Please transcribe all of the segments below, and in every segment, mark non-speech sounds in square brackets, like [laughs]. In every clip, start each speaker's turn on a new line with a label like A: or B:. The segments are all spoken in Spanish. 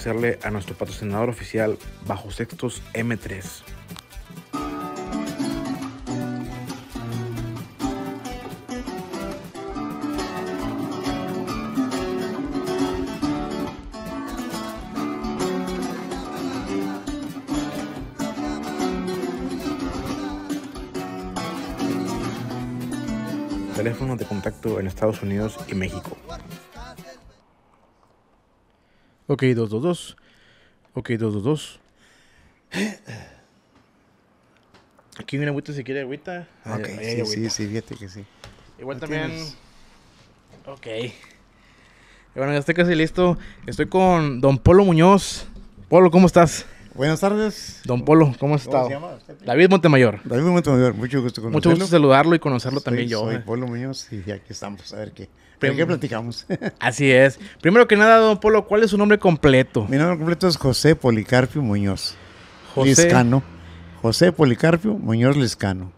A: hacerle a nuestro patrocinador oficial Bajo Sextos M3. Teléfonos de contacto en Estados Unidos y México Ok, 222. Ok, 222. Aquí viene agüita si quiere agüita. Ok, sí, sí, sí, fíjate que sí. Igual también. Ok. Bueno, ya estoy casi listo. Estoy con Don Polo Muñoz. Polo, ¿cómo estás? Buenas tardes. Don Polo, ¿cómo has estado? ¿Cómo se David Montemayor. David Montemayor, mucho gusto conocerlo. Mucho gusto saludarlo y conocerlo también yo. Soy eh.
B: Polo Muñoz y aquí estamos a ver qué, pero qué platicamos? [laughs] Así es. Primero que nada, don Polo, ¿cuál es su nombre completo? Mi nombre completo es José Policarpio Muñoz.
A: José. Liscano.
B: José Policarpio Muñoz Liscano.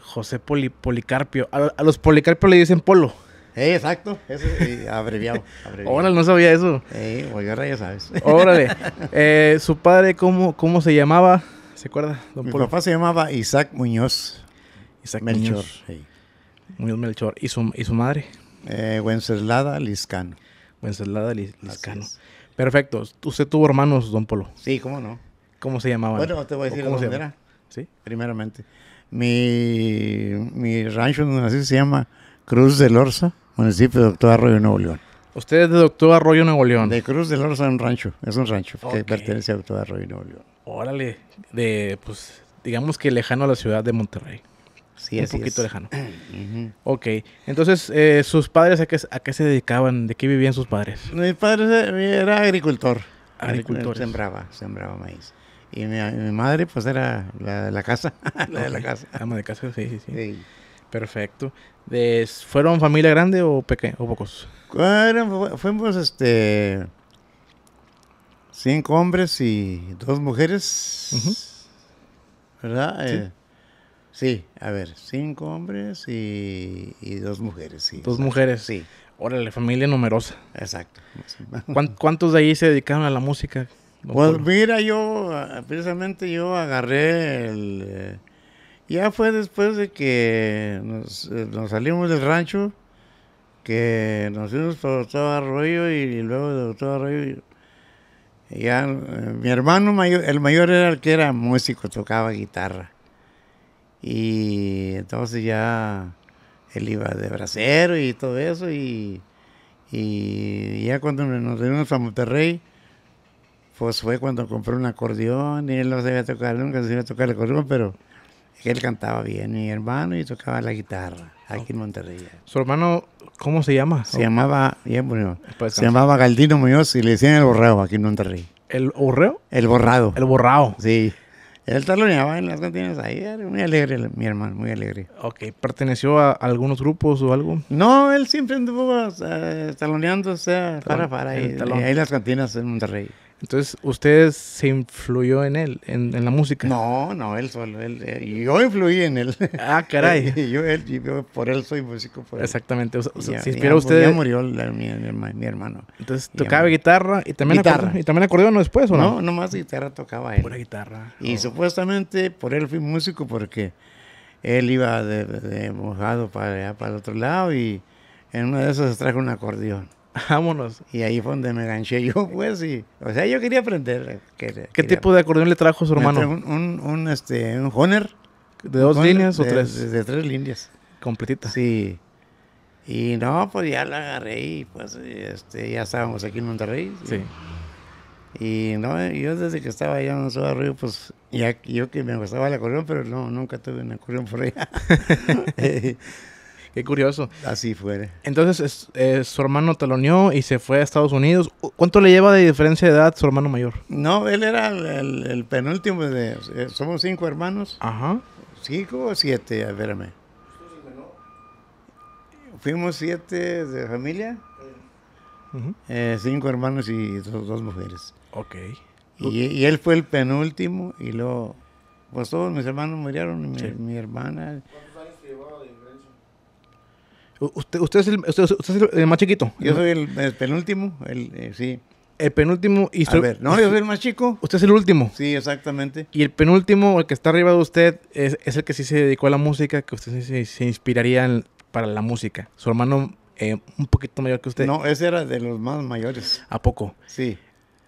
A: José Policarpio. A, los Policarpios le dicen Polo.
B: Eh, exacto, eso es [laughs] abreviado. Órale, no sabía eso. Eh, ya sabes. [laughs] Órale.
A: Eh, ¿Su padre
B: cómo, cómo se llamaba?
A: ¿Se acuerda, don Mi papá
B: se llamaba Isaac Muñoz. Isaac Melchor. Muñoz, Melchor. ¿Y su, ¿Y su madre? Eh, Wenceslada Liscano.
A: Wenceslada Liscano. Perfecto. Usted tuvo hermanos, don Polo. Sí, cómo no. ¿Cómo se llamaban? Bueno, te voy a decir cómo se Sí. Primeramente.
B: Mi, rancho donde se llama Cruz del Orza, municipio de Doctor Arroyo, Nuevo León. Usted es de Doctor Arroyo, Nuevo León. De Cruz del Orza, un rancho. Es un rancho que pertenece a Doctor Arroyo, Nuevo León.
A: Órale. De, pues, digamos que lejano a la ciudad de Monterrey. Sí, un poquito lejano. [clears throat] Ok, entonces, eh, ¿sus padres a qué, a qué se dedicaban? ¿De qué vivían sus padres?
B: Mi padre era agricultor. Agricultor. Sembraba, sembraba maíz. Y mi, madre, pues, era la de la casa. [laughs] la de la casa. Ama de casa, sí, sí,
A: sí. Perfecto. ¿Fueron familia grande o, peque pocos?
B: fuimos, este, cinco hombres y dos mujeres. ¿Verdad? Sí. Eh, Sí, a ver, cinco hombres y, dos mujeres, sí. Dos mujeres. Sí. Órale, familia numerosa. Exacto.
A: ¿Cuántos de ahí se dedicaron a la música? Pues
B: mira, yo, ah, precisamente yo agarré el... Eh, ya fue después de que eh, nos, salimos del rancho, que nos fuimos por todo Arroyo y, luego de todo Arroyo ya eh, mi hermano mayor, el mayor era el que era músico, tocaba guitarra. Y entonces ya él iba de bracero y todo eso. Y, y ya cuando nos reunimos a Monterrey, pues fue cuando compré un acordeón y él no sabía tocar, nunca a tocar el acordeón, pero él cantaba bien, mi hermano, y tocaba la guitarra aquí en Monterrey.
A: ¿Su hermano cómo se llama?
B: Se llamaba, bien se llamaba Galdino Muñoz y le decían el borrado aquí en Monterrey.
A: ¿El borreo?
B: El borrado. El borrado. Sí. Él taloneaba en las cantinas ahí, era muy alegre mi hermano, muy alegre. Ok, ¿perteneció a algunos grupos o algo? No, él siempre anduvo uh, taloneando, o sea, para, para, ahí, ahí
A: las cantinas en Monterrey. Entonces, ¿usted se influyó
B: en él, en, la música? No, no, él solo. Él, eh, yo influí en él. Ah, caray. [laughs] yo, por él soy músico. Exactamente. se usted. murió mi, hermano. Entonces, tocaba guitarra y también, Acordeón, y también acordeón después, no? No, nomás guitarra tocaba él. Pura guitarra. Y oh. supuestamente por él fui músico porque él iba de, mojado para allá, para el otro lado y en una de esas trajo un acordeón. [laughs] vámonos. Y ahí fue donde me ganché yo, [laughs] pues, y, o sea, yo quería aprender. Eh, ¿Qué tipo de acordeón le trajo su hermano? Un, un, este, Honer. ¿De dos líneas o tres? De, tres líneas. completitas Sí. Y no, pues ya la agarré y pues este, ya estábamos aquí en Monterrey. Sí. Y, no, yo desde que estaba allá en Río, pues ya yo que me gustaba el acordeón, pero no, nunca tuve un acordeón por allá. [laughs] Eh, Qué curioso. Así fue. Entonces, eh, su hermano taloneó
A: y se fue a Estados Unidos. ¿Cuánto le lleva de diferencia de edad su hermano mayor? No,
B: él era el, penúltimo. de eh, Somos cinco hermanos. Ajá. ¿Cinco o siete? A Fuimos siete de familia. Eh, cinco hermanos y dos, mujeres. Ok. Y, él fue el penúltimo y luego, pues todos mis hermanos murieron, y mi hermana. Usted, usted, es, el, más chiquito. Yo soy el,
A: penúltimo, el, eh, sí. El penúltimo y... A ver, no, yo soy el más chico. Usted es el último.
B: Sí, exactamente.
A: Y el penúltimo, el que está arriba de usted, es, el que sí se dedicó a la música, que usted se, se inspiraría para la música. Su hermano eh, un poquito mayor que usted. No, ese
B: era de los más mayores. ¿A poco? Sí.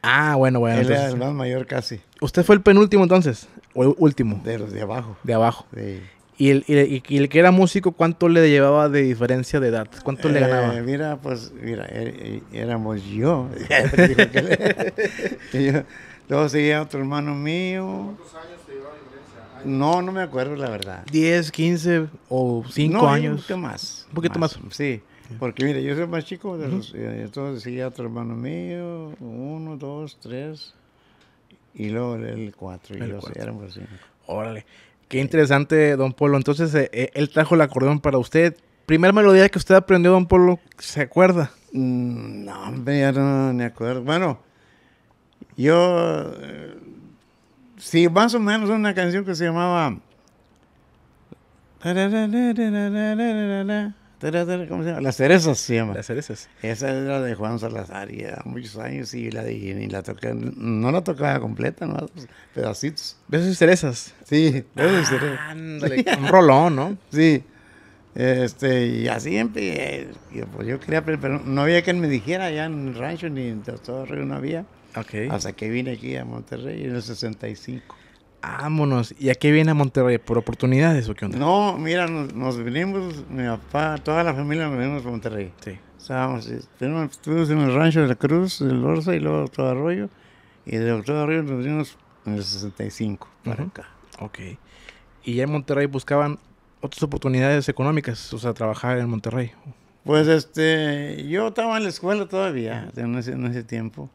B: Ah, bueno, bueno. Él era el más mayor casi. ¿Usted
A: fue el penúltimo entonces? ¿O el último? De los de abajo. De abajo. Sí. Y el, y, el, que era músico, ¿cuánto le
B: llevaba de diferencia de edad? ¿Cuánto le eh, ganaba? Mira, pues, mira, er, er, éramos [laughs] [laughs] yo. Luego seguía otro hermano mío. ¿Cuántos años te llevaba de diferencia? No, no me acuerdo la verdad. ¿10, 15
A: o 5 años? Un poquito más. Un poquito más.
B: Sí, porque mira, yo soy más chico, de los, eh, entonces seguía otro hermano mío, uno, dos, tres, y luego
A: el cuatro, y el yo cuatro. éramos cinco. Órale. Qué interesante, don Polo. Entonces, eh, eh, él trajo el acordeón para usted. ¿Primera melodía que usted aprendió, don Polo, se acuerda?
C: Mm,
B: no, hombre, ya no me acuerdo. Bueno, yo... Eh, sí, más o menos una canción que se llamaba... ¿Cómo se llama? Las cerezas se llama. Las cerezas. Esa es la de Juan Salazar y muchos años y la y la toca, no la tocaba completa, ¿no? pedacitos. Besos y cerezas. Sí, besos y cerezas. un rolón, ¿no? Sí. Este, y así empecé. Pues, yo quería, pero no había quien me dijera allá en el rancho ni en todo el río no había. Okay. Hasta que vine aquí a Monterrey en el 65. Vámonos. ¿Y a qué viene a Monterrey? ¿Por oportunidades o qué onda? No, mira, nos, venimos, vinimos, mi papá, toda la familia nos vinimos a Monterrey. Sí. Estábamos, eh, estuvimos en el rancho de la Cruz, del Orsa y luego todo Arroyo. Y de todo Arroyo nos vinimos en el 65 para acá. Ok. Y ya en Monterrey buscaban otras
A: oportunidades
B: económicas, o sea, trabajar en Monterrey. Pues este, yo estaba en la escuela todavía, en ese, en ese tiempo.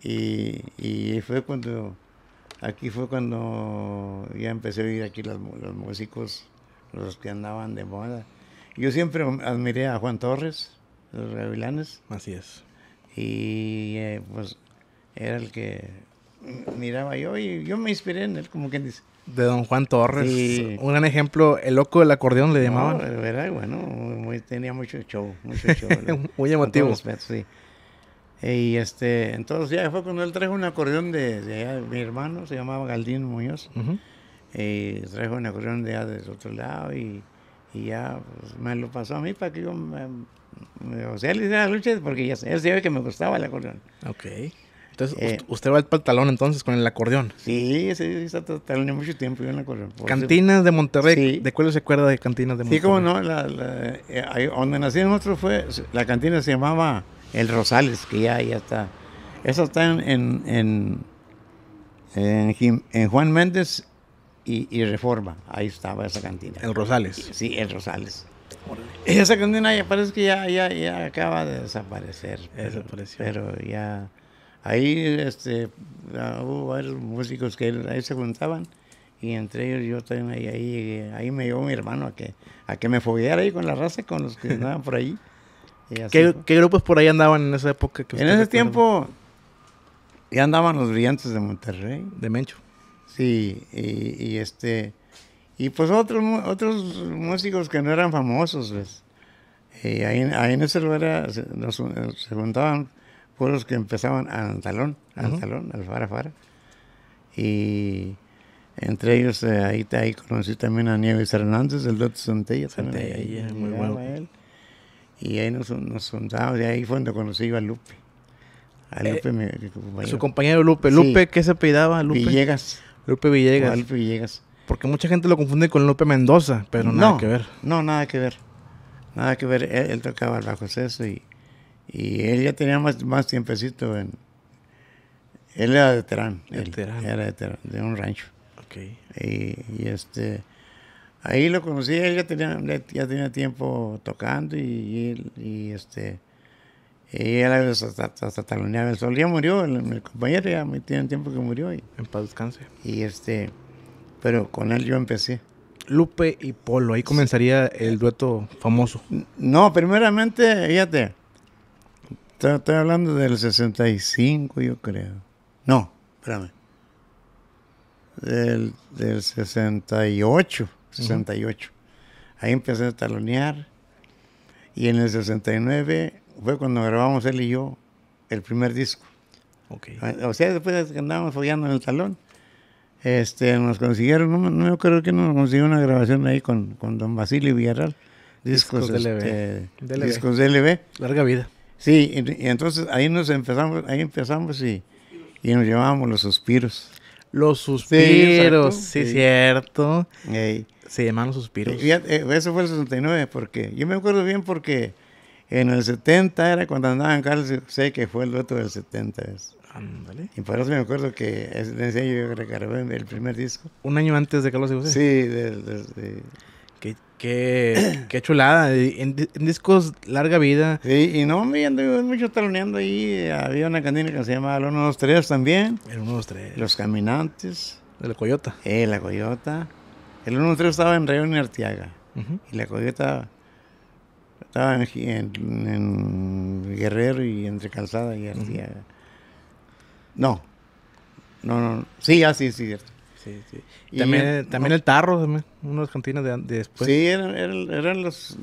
B: Y, y fue cuando Aquí fue cuando ya empecé a vivir aquí los, los músicos, los que andaban de moda. Yo siempre admiré a Juan Torres, los Gavilanes. Así es. Y eh, pues era el que miraba yo y yo me inspiré en él, como quien dice. De don Juan Torres. Un gran ejemplo,
A: el loco del acordeón le llamaban.
B: era, bueno, muy, tenía mucho show, mucho [laughs] show. muy emotivo. Respeto, sí. Eh, y este, entonces ya fue cuando él trajo un acordeón de, mi hermano, se llamaba Galdino Muñoz. Eh, trajo un acordeón de allá del otro lado y, y ya pues, me lo pasó a mí para que yo me, me o sea, él hiciera luchas porque ya, él sabía que me gustaba el acordeón. Ok. Entonces, eh.
A: usted va al pantalón entonces con el acordeón.
B: Sí, sí, está de mucho tiempo yo en el acordeón. Cantinas
A: de Monterrey. ¿De cuál se acuerda de Cantinas de Monterrey? Sí, como no.
B: La, la, ahí, donde nací nosotros fue, la cantina se llamaba el Rosales, que ya, ya está. Eso está en, en, Juan Méndez y, Reforma. Ahí estaba esa cantina. El Rosales. Sí, el Rosales. Esa cantina ya parece que ya, ya, ya acaba de desaparecer. Pero, Pero ya. Ahí este, ah, hubo varios músicos que ahí se juntaban y entre ellos yo también ahí, ahí, ahí me llevó mi hermano a que, a que me fogueara ahí con la raza, con los que andaban por ahí. ¿Qué, grupos por ahí andaban en esa época? en ese tiempo ya andaban los brillantes de Monterrey. De Mencho. Sí, y, este... Y pues otros, otros músicos que no eran famosos, pues, eh, ahí, en ese lugar se, nos, se juntaban pueblos que empezaban al talón, al al fara fara. Y entre ellos, eh, ahí, conocí también a Nieves Hernández, el Dote Santella muy bueno. Y ahí nos, nos juntamos, y ahí fue donde conocí a Lupe. A eh, Lupe, Su compañero Lupe. ¿Lupe qué se apellidaba? Lupe Villegas. Lupe Villegas.
A: Porque mucha gente lo confunde con Lupe Mendoza, pero nada que
B: ver. No, nada que ver. Nada que ver. Él, tocaba el bajo y, y él ya tenía más, más tiempecito en... Él era de Terán. Era de Terán, de un rancho. Ok. y este... Ahí lo conocí, él tenía, ya tenía tiempo tocando y, y, y este y él hasta, hasta taloneaba el sol. Ya murió, el, compañero ya tiene tiempo que murió. Y, en paz descanse. Y este, pero con él yo empecé. Lupe y Polo, ahí comenzaría el dueto famoso. No, primeramente, fíjate, estoy, hablando del 65, yo creo. No, espérame. Del, del 68. 68. Ahí empecé a talonear y en el 69 fue cuando grabamos él y yo el primer disco. Okay. Ah, o sea, después que andábamos follando en el talón, este, nos consiguieron, no, no creo que nos consiguió una grabación ahí con, don Basilio Villarreal. Discos, discos de este, discos de Larga vida. Sí, y, entonces ahí nos empezamos, ahí empezamos y, nos llevábamos los suspiros. Los suspiros, sí, cierto. Se llaman los suspiros. Eh, eso fue el 69, porque yo me acuerdo bien porque en el 70 era cuando andaban Carlos Carlos sé que fue el dueto del 70. Ándale. Y por eso me acuerdo que es, decía yo recargué el primer disco. Un año antes de Carlos y José. Sí, desde de, Qué, qué, chulada. En, discos larga vida. Sí, y no, me ando mucho taloneando ahí. Había una cantina que se llamaba El 3 también. El 1, 3 Los Caminantes. De la Coyota. Eh, la Coyota. El 1-3 estaba en Rayón y Arteaga. Y la coyota estaba en, Guerrero y entre Calzada y Arteaga. No. No, no. Sí, ah, sí, sí, cierto. también, el tarro, también, unas cantinas de, después. Sí, eran, las,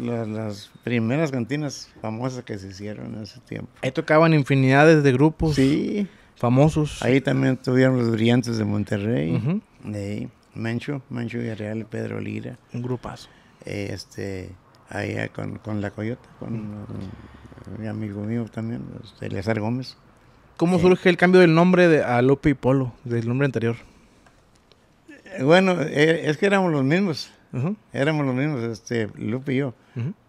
B: primeras cantinas famosas que se hicieron en ese tiempo. Ahí tocaban infinidades de grupos sí. famosos. Ahí también tuvieron los brillantes de Monterrey. Mancho, Mancho Villarreal, Pedro Lira. Un grupazo. Este, allá eh, con, La Coyota, con mi mm. amigo mío también, este, Gómez. ¿Cómo eh, surge el cambio del nombre de, a Lupe y Polo, del nombre anterior? Eh, bueno, es que éramos los mismos. Éramos los mismos, este, Lupe y yo.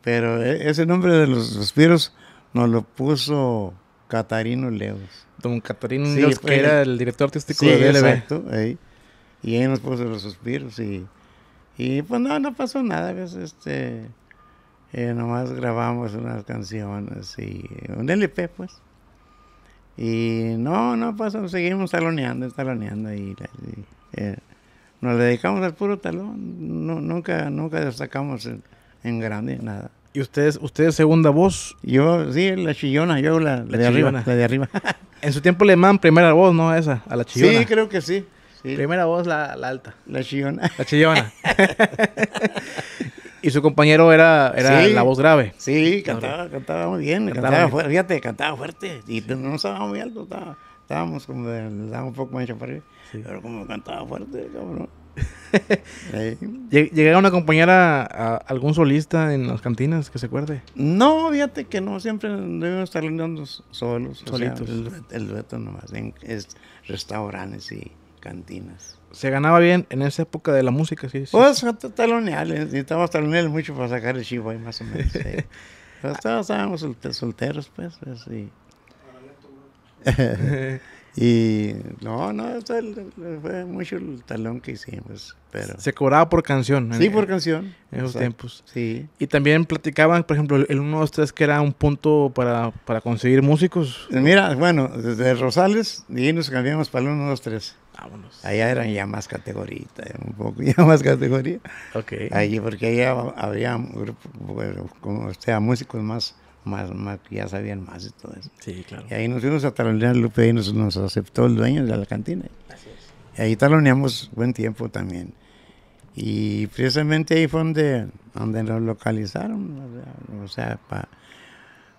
B: Pero ese nombre de los suspiros nos lo puso Catarino Leos. Don Catarino Leos, que era el director artístico del de DLB. Exacto, ahí. Y ahí nos puso los suspiros y, y pues no, no pasó nada. Este, eh, nomás grabamos unas canciones y un LP pues. Y no, no pasó, seguimos taloneando, taloneando y, eh, nos dedicamos al puro talón. nunca, nunca destacamos en, grande, nada. ¿Y ustedes, ustedes segunda voz? Yo, sí, la chillona, yo la,
A: de arriba. de arriba. [laughs] en su tiempo le man primera voz, ¿no? Esa, a la chillona. Sí, creo que sí. Primera voz, la, alta. La chillona. La chillona. [laughs] y su compañero era, era la voz grave. Sí, cantaba, cantaba muy bien. Cantaba, fuerte,
B: fíjate, cantaba fuerte. Y no estaba muy alto, estábamos como de, un poco más para Sí. Pero como cantaba fuerte, cabrón. [laughs] ¿Llegaron
A: a acompañar a, algún solista en las cantinas que se acuerde?
B: No, fíjate que no, siempre debemos estar lindando solos. Solitos. el, dueto nomás, en es, restaurantes y cantinas. Se ganaba bien en esa época de la música, sí. Pues taloneales, necesitábamos taloneales mucho para sacar el chivo ahí más o menos. [laughs] estábamos solteros, pues, pues sí [laughs] y... no, no, fue mucho el
A: talón que hicimos. Pero... Se cobraba por canción. Sí, por e-, canción. En esos tiempos. Sí. Y también platicaban, por ejemplo, el 1, 2, 3, que era un punto para, para conseguir músicos.
B: Mira, bueno, desde Rosales, y nos cambiamos para el 1, 2, 3. Allá eran ya más categorías, un poco [laughs] ya más categoría. Okay. porque allá había como, músicos más, más, más, ya sabían más y todo eso. Sí, claro. Y ahí nos fuimos a talonear, Lupe y nos, aceptó el dueño de la cantina. Así es. Y ahí taloneamos buen tiempo también. Y precisamente ahí fue donde, donde nos localizaron, o sea, para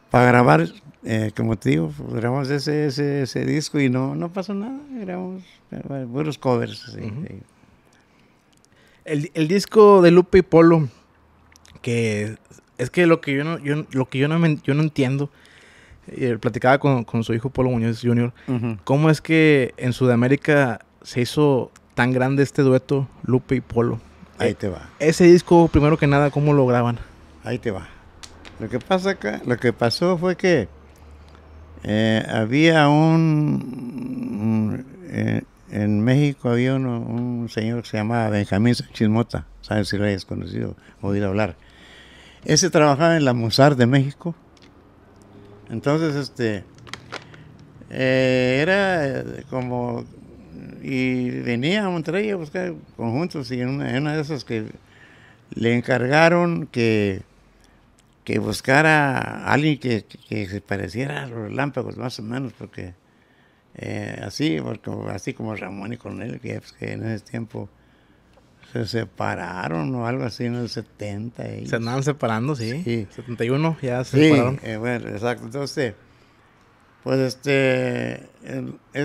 B: para grabar, eh, como te digo, pues, grabamos ese, disco y no, no pasó nada, grabamos, eh, buenos covers. El, disco de Lupe y Polo,
A: que es que lo que yo no, yo, lo que yo no, entiendo, eh, platicaba con, su hijo Polo Muñoz Jr., cómo es que en Sudamérica se hizo tan grande este dueto Lupe y Polo. Ahí te va. Ese disco, primero que nada, ¿cómo lo
B: graban? Ahí te va. Lo que pasa acá, lo que pasó fue que eh, había un, eh, en México había un señor que se llamaba Benjamín Chismota, sabes si lo hayas conocido, oído hablar. Ese trabajaba en la Mozart de México. Entonces, este, eh, era como, y venía a Monterrey a buscar conjuntos y en una de esas que le encargaron que que buscara a alguien que, que, se pareciera a los relámpagos, más o menos, porque eh, así, porque, así como Ramón y Cornelio, pues, que, en ese tiempo se separaron o algo así en el 70. Y, se andaban separando, sí. sí. 71 ya se separaron. Eh, bueno, exacto. Entonces, pues este,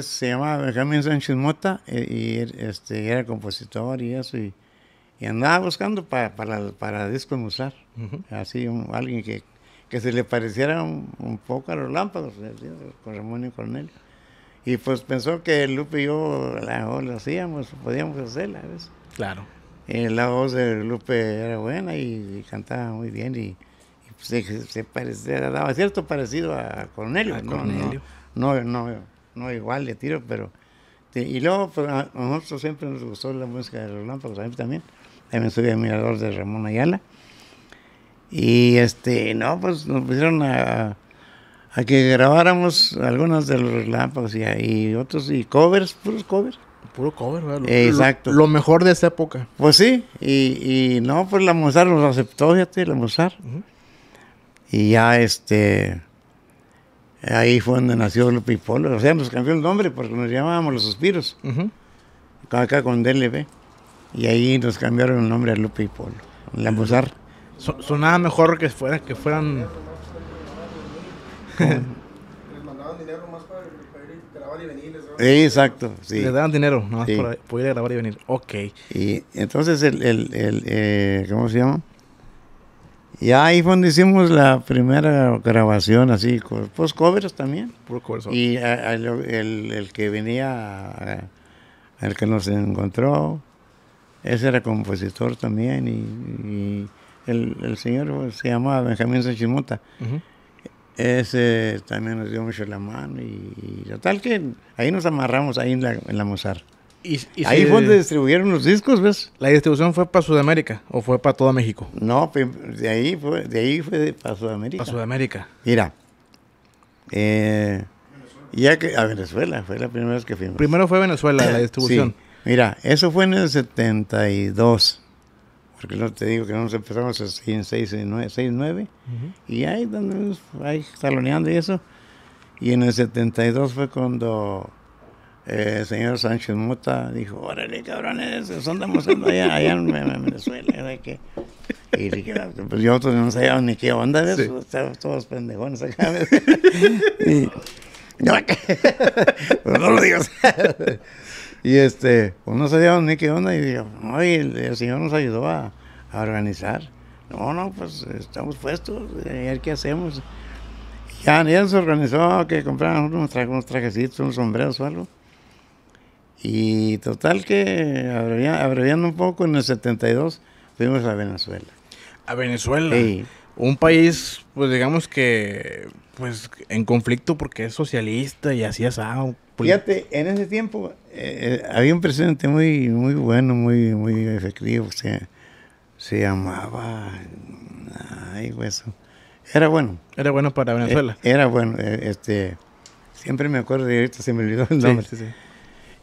B: se llamaba Benjamín Sánchez Mota eh, y, este, era compositor y eso. y y andaba buscando para, para disco musar. Así, alguien que, que, se le pareciera un, poco a los Lámpagos, con Ramón y Cornelio. Y pues pensó que Lupe y yo la, hacíamos, podíamos hacerla, ¿ves? Claro. Eh, la voz de Lupe era buena y, cantaba muy bien y, pues se, parecía, daba cierto parecido a Cornelio. no, No, no, igual de tiro, pero... Y luego pues, nosotros siempre nos gustó la música de los Lámpagos, a mí también. También soy admirador de Ramón Ayala. Y este, no, pues nos pusieron a, que grabáramos algunos de los relámpagos y, otros, y covers,
A: puros covers. Puro cover, ¿verdad? Exacto. Lo, mejor de esa época.
B: Pues sí, y, no, pues la Mozart nos aceptó, fíjate, la Mozart. Y ya este. Ahí fue donde nació Lupi Polo. O sea, nos cambió el nombre porque nos llamábamos Los Suspiros. Acá con DLV y ahí nos cambiaron el nombre a Lupe y Polo.
A: son sonaba mejor que, fuera, que fueran...
B: [laughs] les mandaban dinero más para, grabar y venir. exacto. Sí. Les daban dinero nomás sí. para
A: poder grabar y venir. Ok.
B: Y entonces, el, el, eh, ¿cómo se llama? Y ahí fue donde hicimos la primera grabación, así, pues covers también. covers. Y el, el, que venía, el que nos encontró, ese era compositor también y, el, señor se llamaba Benjamín Sanchimota Ese también nos dio mucho la mano y, tal que ahí nos amarramos, ahí en la, Mozart. Y, ahí fue donde distribuyeron los discos, ¿ves? ¿La distribución fue para Sudamérica o fue para todo México? No, de ahí fue, de ahí fue para Sudamérica. Para Sudamérica. Mira, eh, ya que a Venezuela fue la primera vez que Primero fue Venezuela la distribución. Mira, eso fue en el 72. Porque no te digo que nos empezamos en 6, 9, 9, Y ahí, donde, ahí saloneando y eso. Y en el 72 fue cuando eh, el señor Sánchez Mota dijo, órale, cabrones, son andamos allá, allá en, Venezuela. Que, y dije, ah, pues yo no sabía ni qué onda, de eso, todos pendejones acá. [laughs] y, no, [laughs] pues no lo digas. [laughs] Y este, pues no sabíamos ni qué onda. Y el, Señor nos ayudó a, organizar. No, no, pues estamos puestos, eh, a ver qué hacemos. ya, ya se organizó que compraran unos, trajecitos, unos sombreros o algo. Y total que abreviando, un poco, en el 72 fuimos a Venezuela. A Venezuela. Sí. Un país,
A: pues digamos que, pues en conflicto porque es socialista y así algo. Pues
B: fíjate, en ese tiempo eh, eh, había un presidente muy, muy bueno, muy, muy efectivo. se llamaba. Ay, hueso. Era bueno. Era bueno para eh, Venezuela. era bueno. este, siempre me acuerdo de esto, se me olvidó el nombre.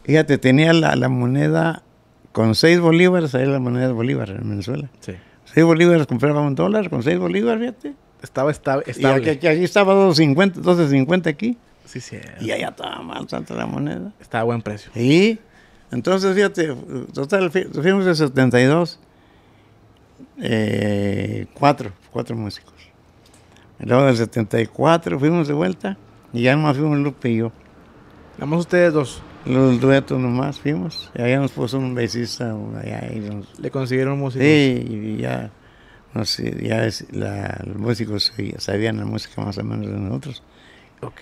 B: Fíjate, tenía la, moneda con seis bolívares, ahí la moneda de bolívar en Venezuela. Sí. Seis bolívares compraba un dólar, con seis bolívares,
A: fíjate. Estaba, estaba estable.
B: Y estaba 12.50 aquí. Y allá estaba mal, Santa la Moneda. Estaba a buen precio. Y entonces, fíjate, total, fuimos de 72, eh, cuatro, cuatro músicos. Luego del 74 fuimos de vuelta y ya nomás fuimos Lupe y yo. Llamamos ustedes dos. Los duetos nomás fuimos. Y allá nos puso un besista. Le consiguieron músicos. Sí, y ya, no sé, ya es, los músicos sabían la música más o menos de nosotros. Ok.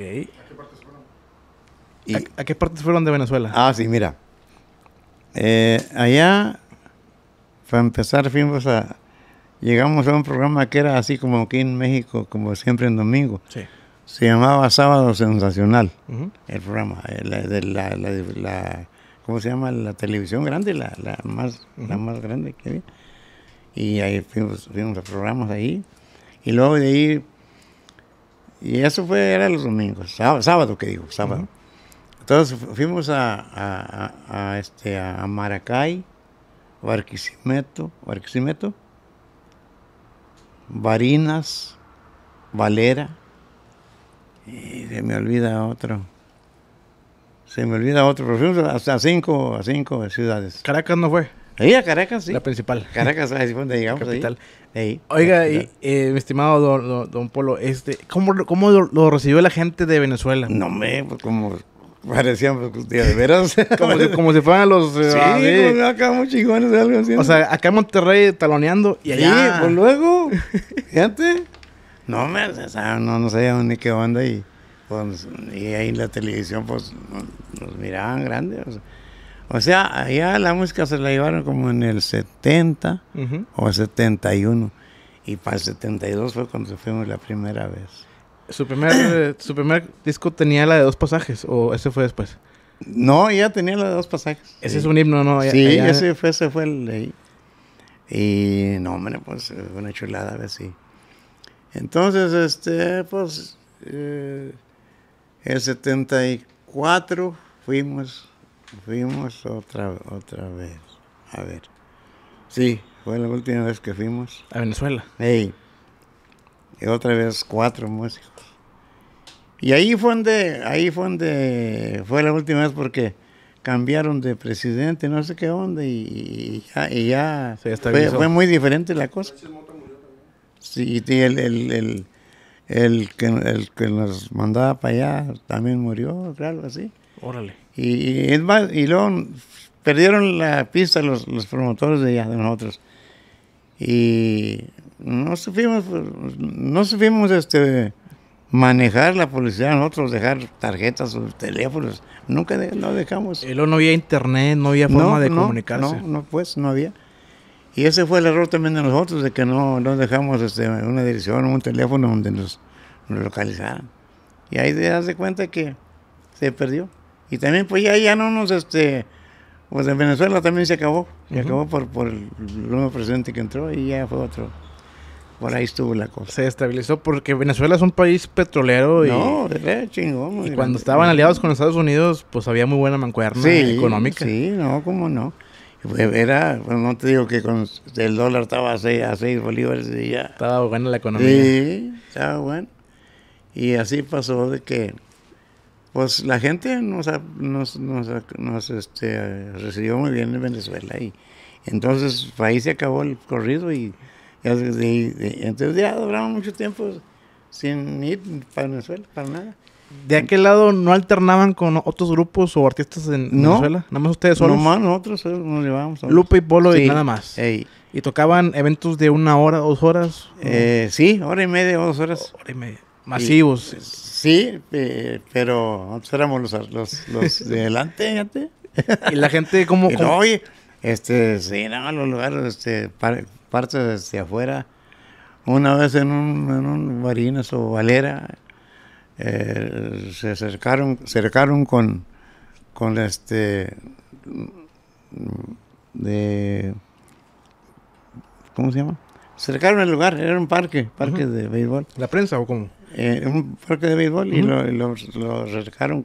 B: Y, ¿A, qué partes fueron de Venezuela? Ah, sí, mira. Eh, allá, para empezar, a. Llegamos a un programa que era así como aquí en México, como siempre en domingo. Se llamaba Sábado Sensacional, el programa. Eh, ¿Cómo se llama? La televisión grande, la, más, más grande que había. Y ahí fuimos a programas ahí. Y luego de ahí y eso fue, era los domingos, sábado, que digo, sábado. Entonces fuimos a, este, Maracay, Barquisimeto, Barquisimeto, Barinas, Valera, y se me olvida otro. Se me olvida otro, pero fuimos hasta cinco, a cinco ciudades. Caracas no fue. Ahí a Caracas, sí. La principal. Caracas, ahí donde llegamos. Capital. Ahí. Oiga,
A: y, eh, mi estimado don, Polo, este, ¿cómo, cómo lo, recibió la gente de Venezuela? No me, pues como parecían pues, pues, de veras. [laughs] como, si, como si fueran los. Eh, sí,
B: ah, acá muy chingones de algo así. O sea, acá en Monterrey taloneando y allí pues luego, fíjate. No me, o sea, no, no sé ni qué onda y, pues, y ahí en la televisión, pues, nos miraban grandes. O sea, allá la música se la llevaron como en el 70 o o 71. Y para el 72 fue cuando fuimos la primera vez.
A: ¿Su primer, [clears throat] ¿Su primer disco tenía la de dos pasajes o ese fue después? No,
B: ya tenía la de dos pasajes. Ese es un himno, ¿no? sí, ese, fue, ese fue el... Y no, hombre, pues una chulada, a ver si... Entonces, este, pues, eh, el 74 fuimos fuimos otra, otra vez. A ver. Sí, fue la última vez que fuimos. A Venezuela. Y otra vez cuatro músicos. Y ahí fue donde, ahí fue donde fue la última vez porque cambiaron de presidente, no sé qué onda, y, ya, y ya fue, muy diferente la cosa. Sí, y el, el, el, que, el que nos mandaba para allá también murió, algo así. Órale. Y, luego perdieron la pista los, promotores de, de nosotros. Y no supimos, no supimos este, manejar la policía nosotros, dejar tarjetas o teléfonos. Nunca lo dejamos. Y luego no había internet, no había forma de comunicarse. No, pues, no había. Y ese fue el error también de nosotros, de que no, no dejamos este, una dirección, un teléfono donde nos, nos localizaran. Y ahí te das cuenta que se perdió. Y también, pues ya, ya no nos, este, pues en Venezuela también se acabó, se acabó por, por el nuevo presidente que entró y ya fue otro. Por ahí estuvo la cosa. Se estabilizó porque Venezuela es un país petrolero y. No, de chingón. Y cuando estaban
A: aliados con Estados Unidos, pues había muy buena mancuerna económica. Sí,
B: no, cómo no. Era, pues, no te digo que con el dólar estaba a 6 seis, bolívares y ya. Estaba buena la economía. Sí, estaba buena. Y así pasó de que pues la gente nos, nos, nos, este, recibió muy bien en Venezuela y entonces ahí se acabó el corrido y, entonces ya duramos mucho tiempo sin ir para Venezuela, para nada. ¿De aquel
A: lado no alternaban con otros grupos o artistas en no, Venezuela? ¿Nada más ustedes solos? más
B: nosotros eh, nos llevábamos Lupe y Polo y nada más.
A: ¿Y tocaban eventos de una hora, dos horas? Eh, sí,
B: hora y media, dos horas. Hora y media. Masivos. sí, eh, pero nosotros éramos los, los, los [laughs] de delante, ¿Y la gente como, Oye, este, sí, no, los lugares, este, partes afuera. Una vez en un, en un o Valera, eh, se acercaron, con, con este, de, ¿cómo se llama? se acercaron al lugar, era un parque, parque de béisbol. ¿La prensa o cómo? Eh, un parque de béisbol y lo, lo,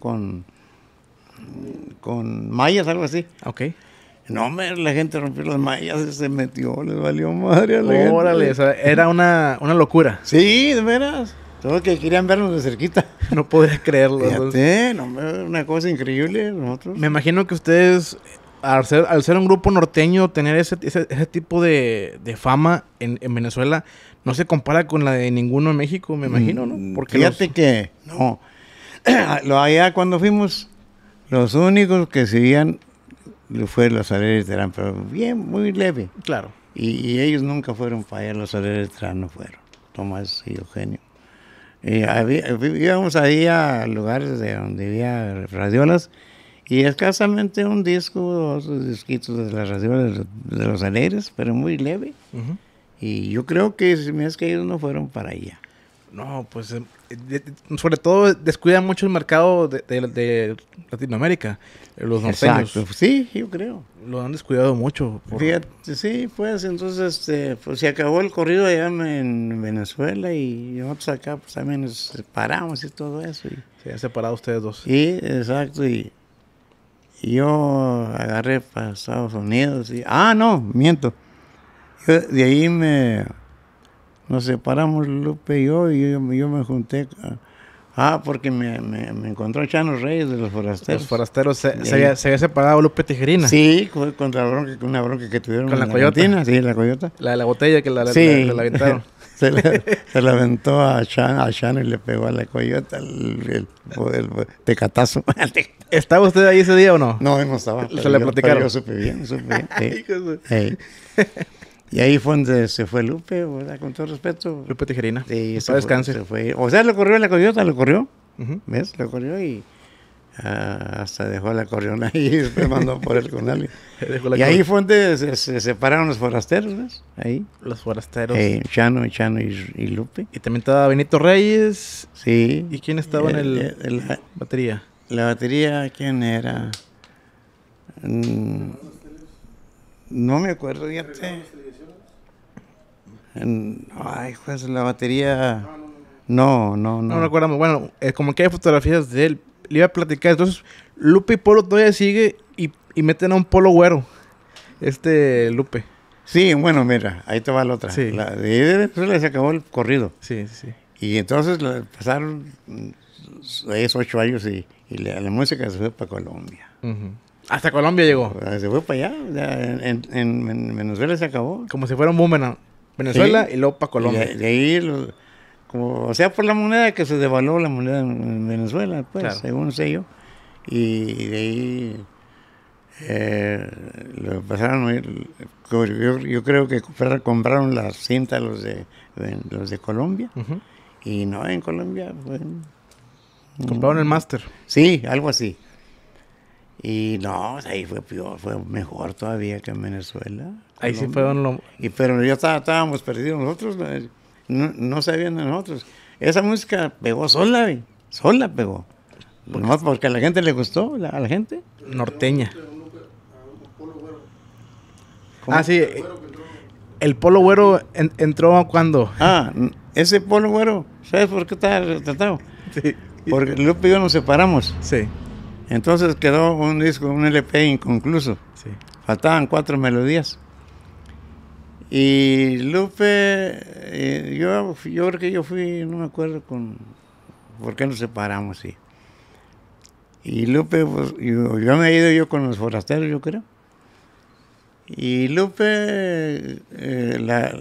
B: con, con mallas, algo así. Ok. No, hombre, la gente rompió las mallas, se metió, les valió madre a la Órale, era una, locura. Sí, de veras. Todos que querían vernos de cerquita. [laughs] No podía creerlo. no, una cosa increíble nosotros. Me
A: imagino que ustedes, al ser, al ser un grupo norteño, tener ese, tipo de, fama en, en, Venezuela, no se compara con la de ninguno en México, me imagino, ¿no? Mm, Porque Fíjate que
B: no. [clears throat] Lo allá cuando fuimos, los únicos que seguían fue los Aleres de Terán, pero bien, muy leve. Claro. Y, ellos nunca fueron para allá, los Aleres de Terán no fueron, Tomás y Eugenio. Y eh, eh, íbamos ahí a lugares de donde había radiolas y escasamente un disco, dos disquitos de las radiolas de los Aleres, pero muy leve. Y yo creo que si es que ellos no fueron para allá.
A: No, pues eh,
B: sobre todo descuida mucho el mercado de, Latinoamérica, eh, los norteños. Pues
A: sí, yo creo. Lo han descuidado mucho.
B: Fíjate, sí, pues entonces este, pues, se acabó el corrido allá en Venezuela y nosotros acá pues también nos separamos y todo eso. se han separado ustedes dos. Sí, exacto. Y yo agarré para Estados Unidos y... Ah, no, miento de ahí me, nos separamos Lupe y yo, y yo, me junté. Ah, porque me, me, me, encontró Chano Reyes de los Forasteros. Los Forasteros se, se, había, separado Lupe Tijerina. Sí, con, la bronca, una bronca que tuvieron. Con la, coyota. sí, la coyota. La de la botella que la, sí. aventaron. [laughs] se, la, se aventó a Chano, a y le pegó a la coyota el, tecatazo. [laughs] ¿Estaba usted ahí ese día o no? No, no estaba. Se le platicaron. Yo supe bien, supe bien. [laughs] Y ahí fue donde se fue Lupe, Con todo respeto. Lupe Tijerina. Sí, se fue, se fue. O sea, lo corrió en la coyota, lo corrió. ¿Ves? Lo corrió y ah, hasta dejó la corriona ahí y [laughs] después mandó por él con alguien. [laughs] y ahí fue donde se, separaron los forasteros, ¿ves? Ahí. Los forasteros. Eh, Chano, Chano y, Lupe. Y también estaba Benito Reyes. Sí. ¿Y quién estaba en el, la batería? La batería, ¿quién era? Mm, no me acuerdo, te Ay, pues la batería. No, no, no. No
A: recordamos. Bueno, eh, como que hay fotografías de él. Le iba a platicar. Entonces, Lupe y Polo todavía sigue y, meten a un Polo güero.
B: Este Lupe. Sí, bueno, mira, ahí te va la otra. Sí. La, de, pues, se acabó el corrido. Sí, sí. Y entonces pasaron seis, ocho años y, la, música se fue para Colombia. Hasta Colombia llegó. Ah, se fue para allá. En, en, Venezuela se acabó. Como si fuera un boomerang. Venezuela y luego para Colombia. de, ahí, como, o sea, por la moneda que se devaluó la moneda en Venezuela, pues, según sé yo. Y, de ahí eh, lo pasaron Yo, creo que compraron la cinta los de, los de Colombia. Y no, en Colombia. compraron el máster. Sí, algo así. Y no, ahí fue, fue mejor todavía que en Venezuela. Ahí sí fueron lo... Y, pero ya estábamos perdidos nosotros, no, no sabían nosotros. Esa música pegó sola, Sola pegó. porque a la gente le gustó, a la gente. Norteña. Ah, sí. Eh, el polo güero entró cuando. Ah, ese polo güero, ¿sabes por qué está retratado? [laughs] Sí. Porque Lupe y yo nos separamos. Sí. Entonces quedó un disco, un LP inconcluso. Sí. Faltaban cuatro melodías. Y Lupe, eh, yo, yo creo que yo fui, no me acuerdo con por qué nos separamos, sí. Y Lupe, pues, yo, me he ido yo con los forasteros, yo creo. Y Lupe, eh,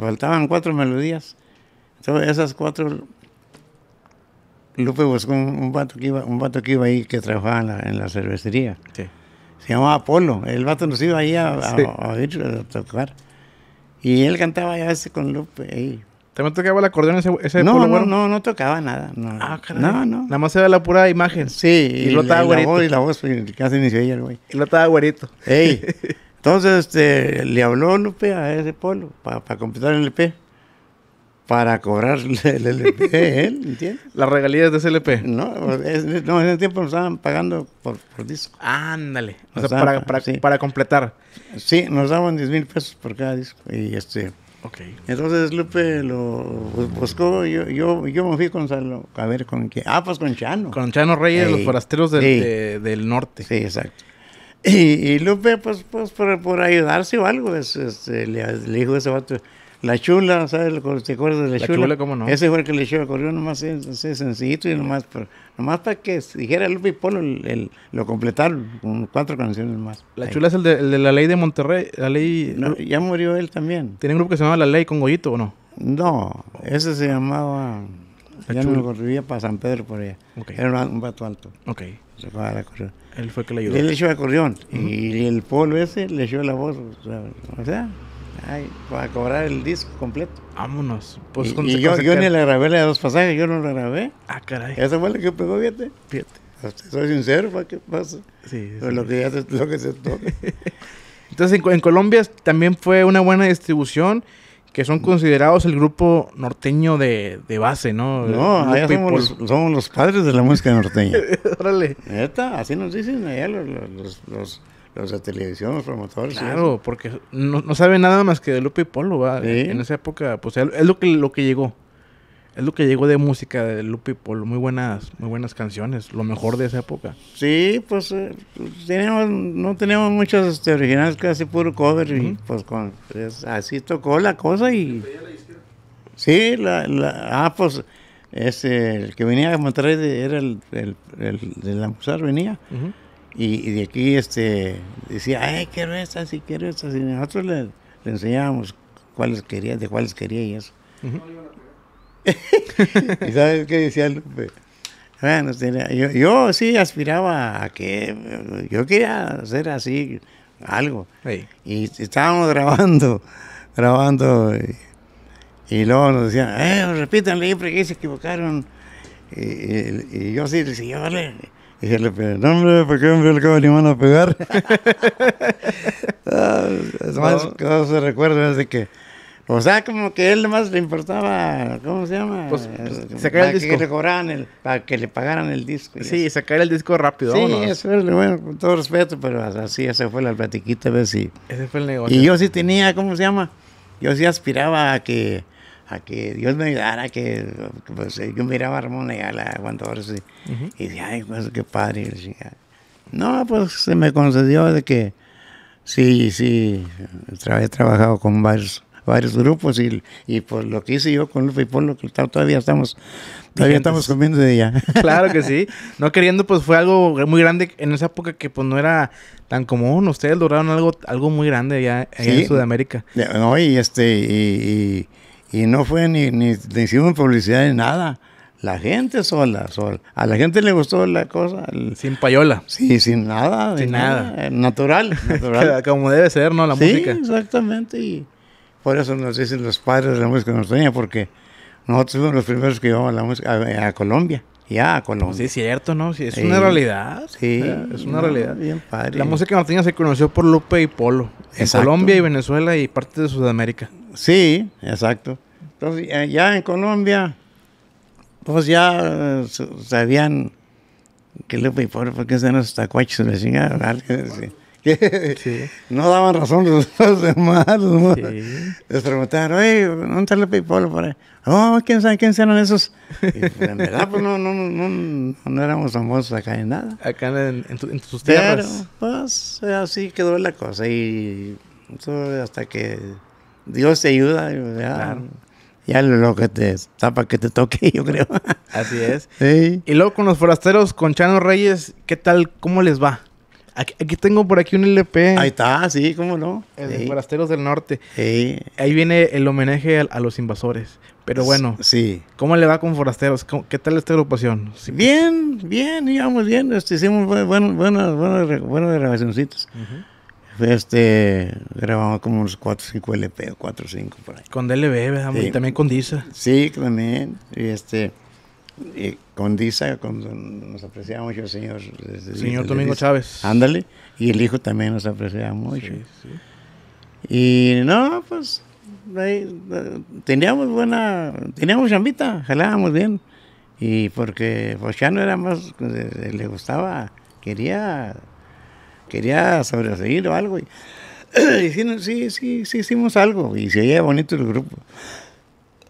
B: faltaban cuatro melodías. Entonces esas cuatro, Lupe buscó un, vato, que iba, un que iba ahí, que trabajaba en la, cervecería. Se llamaba Apolo. El vato nos iba ahí a, a tocar. Y él cantaba ya ese con Lupe. Ey.
A: ¿También tocaba el acordeón ese, ese no, no,
B: no, no tocaba nada. No, ah, No, no.
A: Nada más era la pura
B: imagen. Sí. Y, lo estaba güerito. y la voz, casi ni se el güey. Y lo estaba güerito. Ey. [laughs] Entonces, este, le habló Lupe a ese polo para completar el EP para cobrar [laughs] el LP, ¿eh? ¿entiendes? Las regalías de ese LP. No, en ese tiempo nos estaban pagando por, por disco.
A: Ándale.
B: para, completar. Sí, nos daban 10 mil pesos por cada disco. Y este. Okay. Entonces Lupe lo buscó, yo, yo, me fui con a ver con quién. Ah, pues con Chano. Con Chano
A: Reyes, los forasteros
B: del, norte. Sí, exacto. Y, Lupe, pues, pues por, ayudarse o algo, este, le, le dijo ese vato, la chula, ¿sabes? ¿Te acuerdas de la, la chula? ¿cómo no? Ese fue el que le echó acordeón nomás más sencillito y nomás, pero nomás para que dijera el Polo el, lo completaron con cuatro canciones más. La chula es el de, la
A: ley de Monterrey, la ley... ya murió él también. ¿Tiene un grupo que se llamaba La Ley con Goyito o no? No,
B: ese se llamaba... La ya chula. no lo corría para San Pedro por allá. Era un, vato alto. Ok. Se la él fue el que le ayudó. Él le echó acordeón y el Polo ese le echó la voz. O sea Ay, para cobrar el disco completo. Vámonos. Pues, y, yo, ni le grabé la dos pasajes, yo no la grabé. Ah, caray. Esa fue la que pegó, fíjate. Fíjate. Soy sincero, ¿para qué pasa? Sí. Pues lo, que se, lo que se toque. [laughs]
A: Entonces, en, Colombia también fue una buena distribución, que son considerados el grupo
B: norteño de, base, ¿no? No, somos los, padres de la música norteña. [laughs] Órale. Neta, así nos dicen allá los, los, los los de televisión, los promotores. Claro, porque
A: no, sabe nada más que de Lupi Polo, ¿va? En esa época, pues es lo que, lo que llegó. Es lo que llegó de música de Lupi Polo. Muy buenas, muy buenas canciones, lo
B: mejor de esa época. Sí, pues eh, no teníamos muchos este, originales, casi puro cover. Y pues, con, así tocó la cosa y... Sí, la, ah, pues este, el que venía a Monterrey era el, el, de la venía. Y, de aquí este, decía, ay, quiero estas y quiero estas. Y nosotros le, enseñábamos cuáles querías de cuáles quería y eso. [laughs] ¿Y sabes qué decía Lupe? Bueno, este, yo, sí aspiraba a que yo quería hacer así algo. Y estábamos grabando, grabando. Y, luego nos decían, eh, repítanle, porque se equivocaron. Y, y, y yo sí decía, vale, dije, no, hombre, ¿por qué me le acabo el a pegar? [laughs] [laughs] Ah, es más, no. se recuerda desde que. O sea, como que a él más le importaba, ¿cómo se llama? Pues, eh, pues sacar el disco. Que le cobraran el, para que le pagaran el disco. Sí, sacar el disco rápido. Sí, eso es, bueno, con todo respeto, pero así, esa fue la platiquita, a ver si... Ese fue el negocio. Y yo sí tenía, ¿cómo se llama? Yo sí aspiraba a que a que Dios me ayudara, que pues, eh, yo miraba a Ramón y a la aguantadora y dije, ay, pues, qué padre. no, pues se me concedió de que sí, sí, he trabajado con varios varios grupos y, y lo que hice yo con Lupe que todavía estamos todavía estamos comiendo de ella. [laughs] Claro que sí. No
A: queriendo, pues fue algo muy grande en esa época que pues no era tan común. Ustedes lograron algo algo muy grande allá, en Sudamérica.
B: No, y este, y, y no fue ni, ni, hicimos publicidad ni nada. La gente sola, sola. A la gente le gustó la cosa. Sin payola. Sí, sin nada. Sin nada. Eh, natural. [laughs] Como debe ser, ¿no? La sí, exactamente. Y por eso nos dicen los padres de la música norteña, porque nosotros fuimos los primeros que llevamos la música a, Colombia. Ya, a Colombia. Pues sí,
A: cierto, ¿no? Sí, es una realidad. Sí. Es una realidad. Bien padre. La música norteña se
B: conoció por Lupe y Polo. Exacto. En Colombia y Venezuela y parte de Sudamérica. Sí, exacto. Entonces, ya en Colombia, pues ya eh, sabían que López y pobre, porque eran los tacuaches de sí. [laughs] [laughs] No daban razón los demás. sí. Les preguntaron, oye, ¿dónde está López y Polo? Oh, ¿quién sabe quiénes eran esos? Pues, en verdad, pues no, no, no, no, éramos famosos acá en nada. Acá en, en, tus tierras. pues así quedó la cosa. Y hasta que Dios te ayuda. Ya, ya lo que te tapa que te toque, [laughs] yo creo. Así es. [laughs] Sí. Y luego con los forasteros, con
A: Chano Reyes, ¿qué tal? ¿Cómo les va? Aquí, tengo por aquí un LP. Ahí está, sí, cómo no. El de Forasteros del Norte. Sí. Ahí viene el homenaje a, los invasores. Pero bueno, sí. ¿cómo le va con Forasteros? ¿Qué tal esta agrupación?
B: Bien, bien, íbamos bien. Este, hicimos buenos, buenos, buenos, este, grabamos como unos 4 o 5 LP, 4 o 5 por ahí. Con DLB, ¿verdad? Y también con Disa. Sí, también. Y este, y con Disa, nos apreciaba mucho el señor. El señor Domingo Chávez. Ándale. Y el hijo también nos apreciaba mucho. Sí, sí. Y no, pues, teníamos buena, teníamos chambita, jalábamos bien. Y porque pues, no era más, le gustaba, quería quería sobresalir o algo. Y, [clears throat] sí, sí, sí, hicimos algo. Y se bonito el grupo.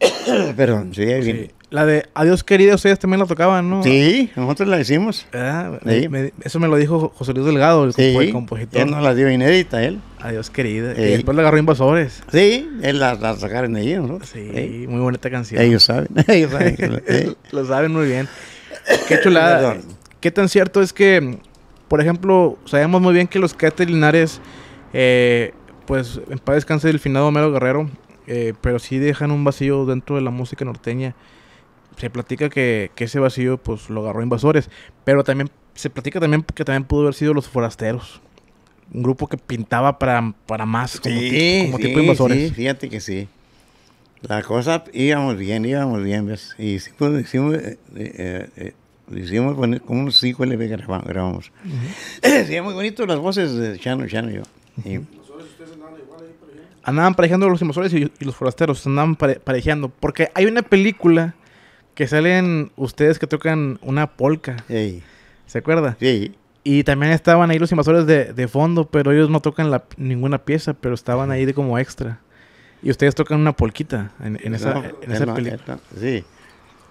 B: [clears throat] Perdón, se bien. La de Adiós querido, ustedes también la tocaban, ¿no? Sí, nosotros la hicimos. Ah,
A: eso me lo dijo José Luis Delgado, el, compositor. Él nos
B: la dio inédita, él. Adiós querido. Y después la agarró Invasores. Sí, él la, la sacaron ahí, ¿no? Sí, muy bonita
A: canción. Ellos saben, [laughs] ellos saben. [laughs] lo, saben muy bien. Qué chulada. Qué tan cierto es que por ejemplo, sabemos muy bien que los cadetes Linares, eh, pues en paz descanse del finado Homero Guerrero, eh, pero sí dejan un vacío dentro de la música norteña. Se platica que, ese vacío pues lo agarró Invasores, pero también se platica también que también pudo haber sido Los Forasteros. Un grupo que pintaba para, para más, como, tipo, como Invasores.
B: fíjate que sí. La cosa íbamos bien, íbamos bien, ¿ves? Y sí, pues, hicimos con unos cinco grabamos. Uh [clears throat] muy bonito las voces de Chano, Chano y yo.
A: andaban parejando los invasores y, los forasteros, andaban parejando. Porque hay una película que salen ustedes que tocan una polca. ¿Se acuerda? Sí. Y también estaban ahí los invasores de, fondo, pero ellos no tocan ninguna pieza, pero estaban ahí de como extra. Y ustedes tocan una polquita en, esa, película.
B: sí.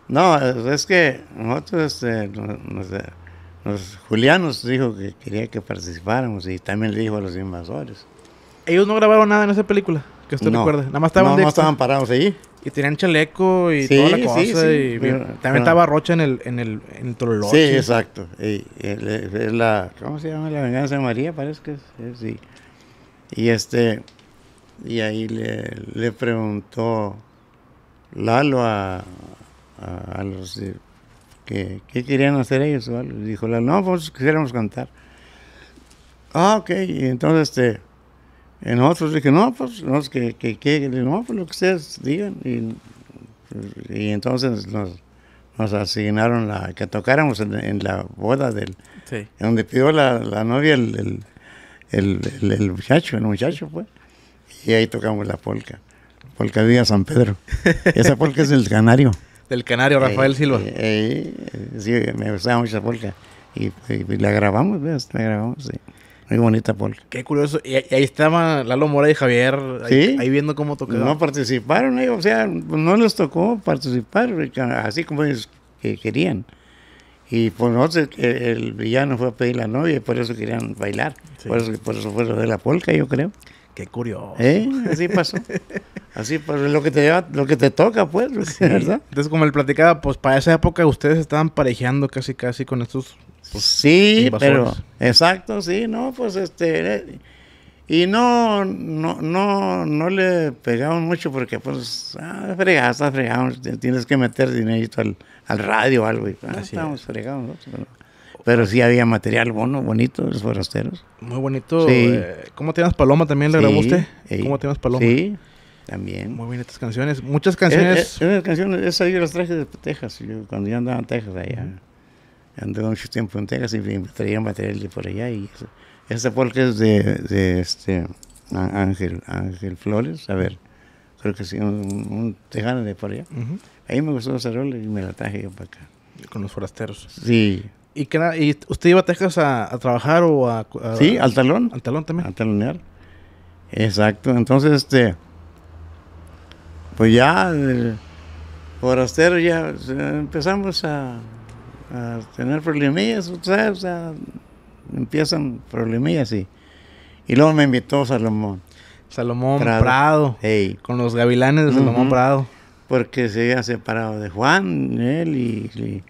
B: No, es que nosotros, este, eh, Julián nos dijo que quería que participáramos y también le dijo a los invasores.
A: Ellos no grabaron nada en esa película, que usted recuerda. Nada más estaban, no, no estaban
B: parados ahí. Y tenían chaleco
A: y todo toda la cosa. Y también estaba Rocha en el, en el, en Sí, exacto.
B: Y, es la, ¿Cómo se llama? La venganza de María, parece que es. sí. Y este. Y ahí le, le preguntó Lalo a, a, los que, que, querían hacer ellos. dijo Dijo, no, pues quisiéramos cantar. Ah, ok, y entonces este, nosotros dije, no, pues, no, que, que, no, pues lo que ustedes digan. Y, y entonces nos, asignaron la, que tocáramos en, la boda del, donde pidió la, la novia el, el, el, muchacho, el muchacho fue. Y ahí tocamos la polca, polca día San Pedro. Esa polca es el canario.
A: Del canario Rafael
B: Silva. sí, me gustaba mucho polca. Y, la grabamos, ¿ves? La grabamos, sí. Muy bonita polca.
A: Qué curioso. Y, ahí estaban Lalo Mora y Javier ahí,
B: viendo cómo tocaban. No participaron, ellos, eh, o sea, no les tocó participar eh, así como ellos querían. Y por pues nosotros el, villano fue a pedir la novia y por eso querían bailar. Por, eso, por eso fue de la polca, yo creo.
A: Qué curioso. ¿Eh?
B: Así pasó. Así pues lo que te lleva, lo que te toca, pues,
A: ¿verdad? Entonces, como le platicaba, pues para esa época ustedes estaban parejeando casi casi con estos
B: pues, Sí, pero exacto, sí, no, pues este eh, y no no no no le pegaban mucho porque pues ah, fregadas, tienes que meter dinerito al, al radio o algo y ah, Así estamos fregados. ¿no? Pero sí había material bueno, bonito, los forasteros. Muy bonito. Eh, ¿Cómo tienes Paloma también? le sí, usted. Sí. ¿Cómo te llamas Paloma? Sí, también. Muy bonitas canciones.
A: Muchas canciones.
B: Eh, eh, esas canciones, esas yo las traje de Texas, cuando yo andaba en Texas allá. Andé mucho tiempo en Texas y traía material de por allá. Y Esa Esta porque es de, este, Ángel, Flores, a ver, creo que sí, un, tejano de por allá. Ahí me gustó esa rola y me la traje yo para acá. Con los forasteros. Sí.
A: ¿Y, usted iba a Texas a, trabajar o a, Sí, al
B: talón. Al talón también. Al talonear. Exacto. Entonces, este. Pues ya, por forastero, ya empezamos a, tener problemillas, O sea, empiezan problemillas y. Y luego me invitó Salomón. Salomón Prado. Con los gavilanes de Salomón Prado. Porque se había separado de Juan, él y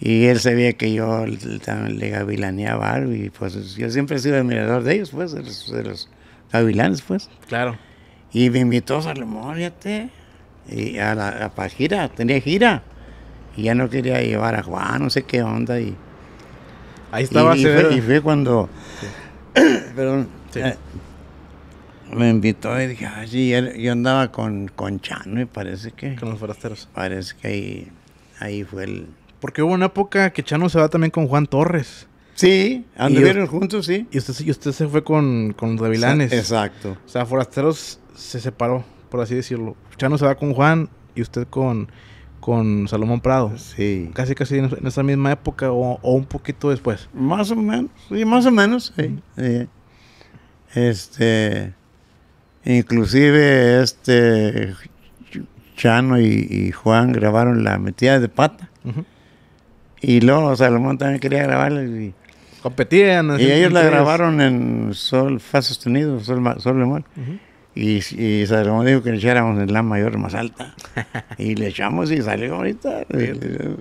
B: y él sabía que yo le gavilaneaba algo y pues yo siempre he sido admirador de ellos, pues, de los, gavilanes, pues. Claro. Y me invitó a Salomón, y a la, a la gira, tenía gira. Y ya no quería llevar a Juan, no sé qué onda. Y, Ahí estaba. Y, y, fue, cuando, [coughs] eh, me invitó y dije, ay, yo andaba con, con y parece que. Con los forasteros. Parece que ahí, ahí fue el
A: porque hubo una época que Chano se va también con Juan Torres. Sí, anduvieron
B: juntos, sí. Y usted, y
A: usted se fue con, con los Exacto. O sea, Forasteros se separó, por así decirlo. Chano se va con Juan y usted con, con Salomón Prado. Sí. Casi, casi en, esa misma época o, un poquito
B: después. Más o menos, sí, más o menos, sí. Este, inclusive este Chano y, Juan grabaron La metida de pata. Ajá. Y luego Salomón también quería grabar Y,
A: Competían. Y ellos la grabaron
B: en sol, fa sostenido, sol, sol Y, Salomón dijo que le echáramos en la mayor más alta. [laughs] Y le echamos y salió bonita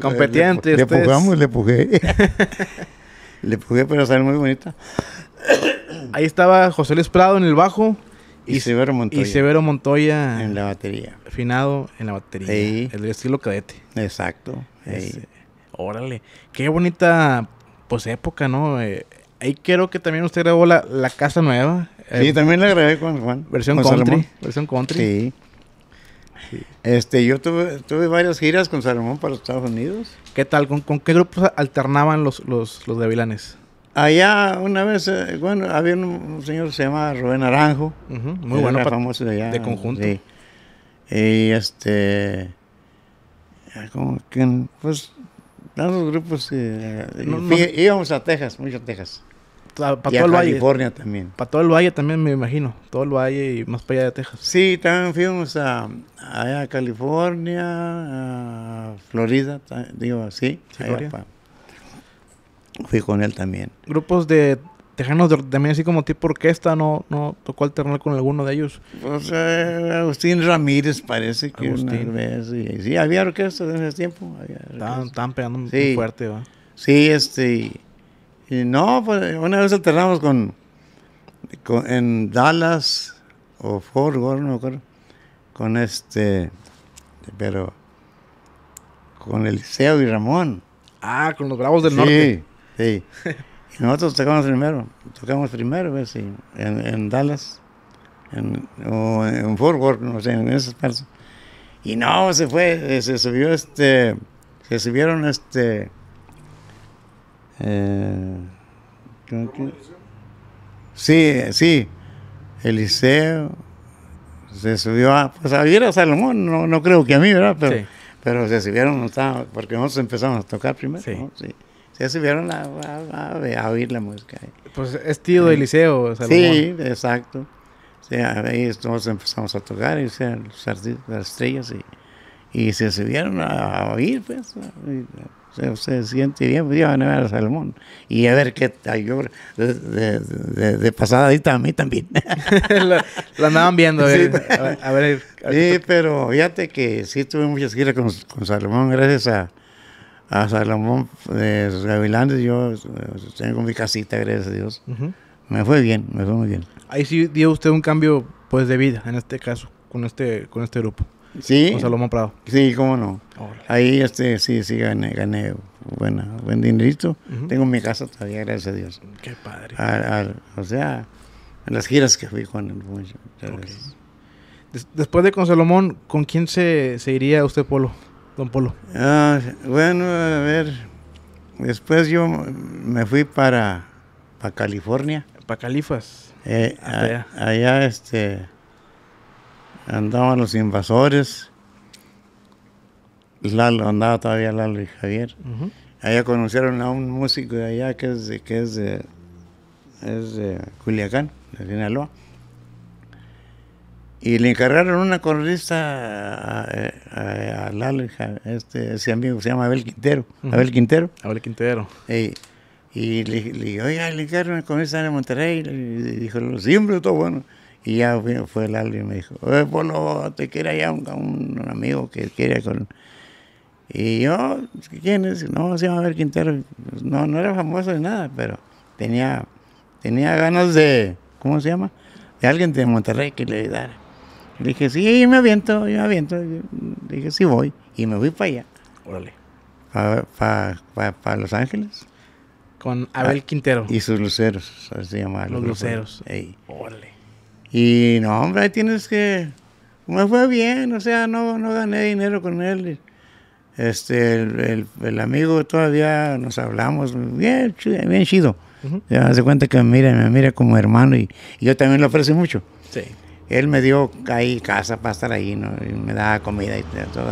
B: Competente. Le, le, le le pujé. [laughs] [laughs] le pujé, pero salió muy bonita. Ahí estaba José Luis Prado en el bajo.
A: Y, Severo Montoya. Y Severo Montoya. En la batería. Finado en la batería. El estilo cadete. Exacto. Órale, qué bonita pues época, ¿no? Eh, ahí creo que también usted grabó la, Casa Nueva. sí, eh,
B: también la grabé con Juan. Versión country. Versión country. Sí. Este, yo tuve, varias giras con Salomón para los Estados Unidos. ¿Qué tal? ¿Con, qué grupos alternaban los, los, los Allá una vez, eh, bueno, había un, señor que se llama Rubén Naranjo. Muy bueno. famoso de conjunto. Y este... ¿cómo que, pues Tantos grupos eh, íbamos a Texas, mucho a Texas. Para todo a el Valle. California también. Para todo el Valle también, me imagino. Todo el Valle y más para allá de Texas. Sí, también fuimos a, a California, a Florida, digo así. fui con él también.
A: Grupos de Tejanos también así como tipo orquesta, ¿no, no tocó alternar con alguno de ellos?
B: Pues Agustín Ramírez parece que Una vez, sí, había orquesta en ese tiempo. estaban, pegando muy fuerte, ¿va? Sí, este... Y no, pues una vez alternamos con, en Dallas o Fort Worth, no me acuerdo, con este, pero con Eliseo y Ramón.
A: Ah, con los Bravos del Norte.
B: Sí, sí. [laughs] Nosotros tocamos primero, tocamos primero, pues, en, Dallas, en, o en Fort Worth, no sé, en esas partes. Y no, se fue, eh, se subió este, se subieron este, eh, sí, sí, Eliseo, se subió a, pues a a Salomón, no, no creo que a mí, ¿verdad? Pero, pero se subieron, porque nosotros empezamos a tocar primero, sí se subieron a, a, oír la música.
A: Pues es tío del liceo, Salomón. Sí,
B: exacto. ahí todos empezamos a tocar, y, o las estrellas, y, y se subieron a, oír, pues. se, se, siente bien, pues a ver a Salomón. Y a ver qué yo de, de, de, pasadita a mí también. lo [laughs] andaban viendo, Sí, pero fíjate que sí tuve muchas giras con, con Salomón gracias a a Salomón de eh, Gavilanes, yo eh, tengo mi casita, gracias a Dios. Me fue bien, me fue muy bien. Ahí sí dio usted un
A: cambio pues de vida, en este caso, con este, con este grupo. Sí. Con Salomón Prado.
B: Sí, cómo no. Ahí este, sí, sí, gané, gané buena, buen dinerito. Tengo mi casa todavía, gracias a Dios. Qué padre. o sea, en las giras que fui Juan Después de con Salomón, ¿con quién se, se iría usted, Polo? don Polo? Ah, bueno, a ver, después yo me fui para, para California.
A: ¿Para Califas? Eh, ah,
B: allá. este, andaban los invasores. Lalo, andaba todavía Lalo y Javier. Allá conocieron a un músico de allá que es de, que es de, es de Culiacán, de Sinaloa y le encargaron una corrista a, a, este, ese amigo se llama Abel Quintero. Abel Quintero. Abel Quintero. y le, dije, oiga, le encargaron una corrista de Monterrey. Y dijo, siempre todo bueno. Y ya fue Lalo y me dijo, oye, Polo, te quiere allá un, amigo que quería con... Y yo, ¿quién es? No, se llama Abel Quintero. No, no era famoso de nada, pero tenía, tenía ganas de, ¿cómo se llama? De alguien de Monterrey que le ayudara. Dije, sí, me aviento, yo me aviento. Dije, sí voy. Y me voy para allá. Órale. Para Los Ángeles.
A: Con Abel ah,
B: Quintero. Y sus luceros, así se llama. Los, luceros. Órale. Y no, hombre, ahí tienes que... Me fue bien, o sea, no, no gané dinero con él. Este, el, amigo todavía nos hablamos bien, bien chido. Uh hace Ya cuenta que me mira, me mira como hermano y, yo también lo aprecio mucho. Sí. Él me dio ahí casa para estar ahí, ¿no? Y me daba comida y todo.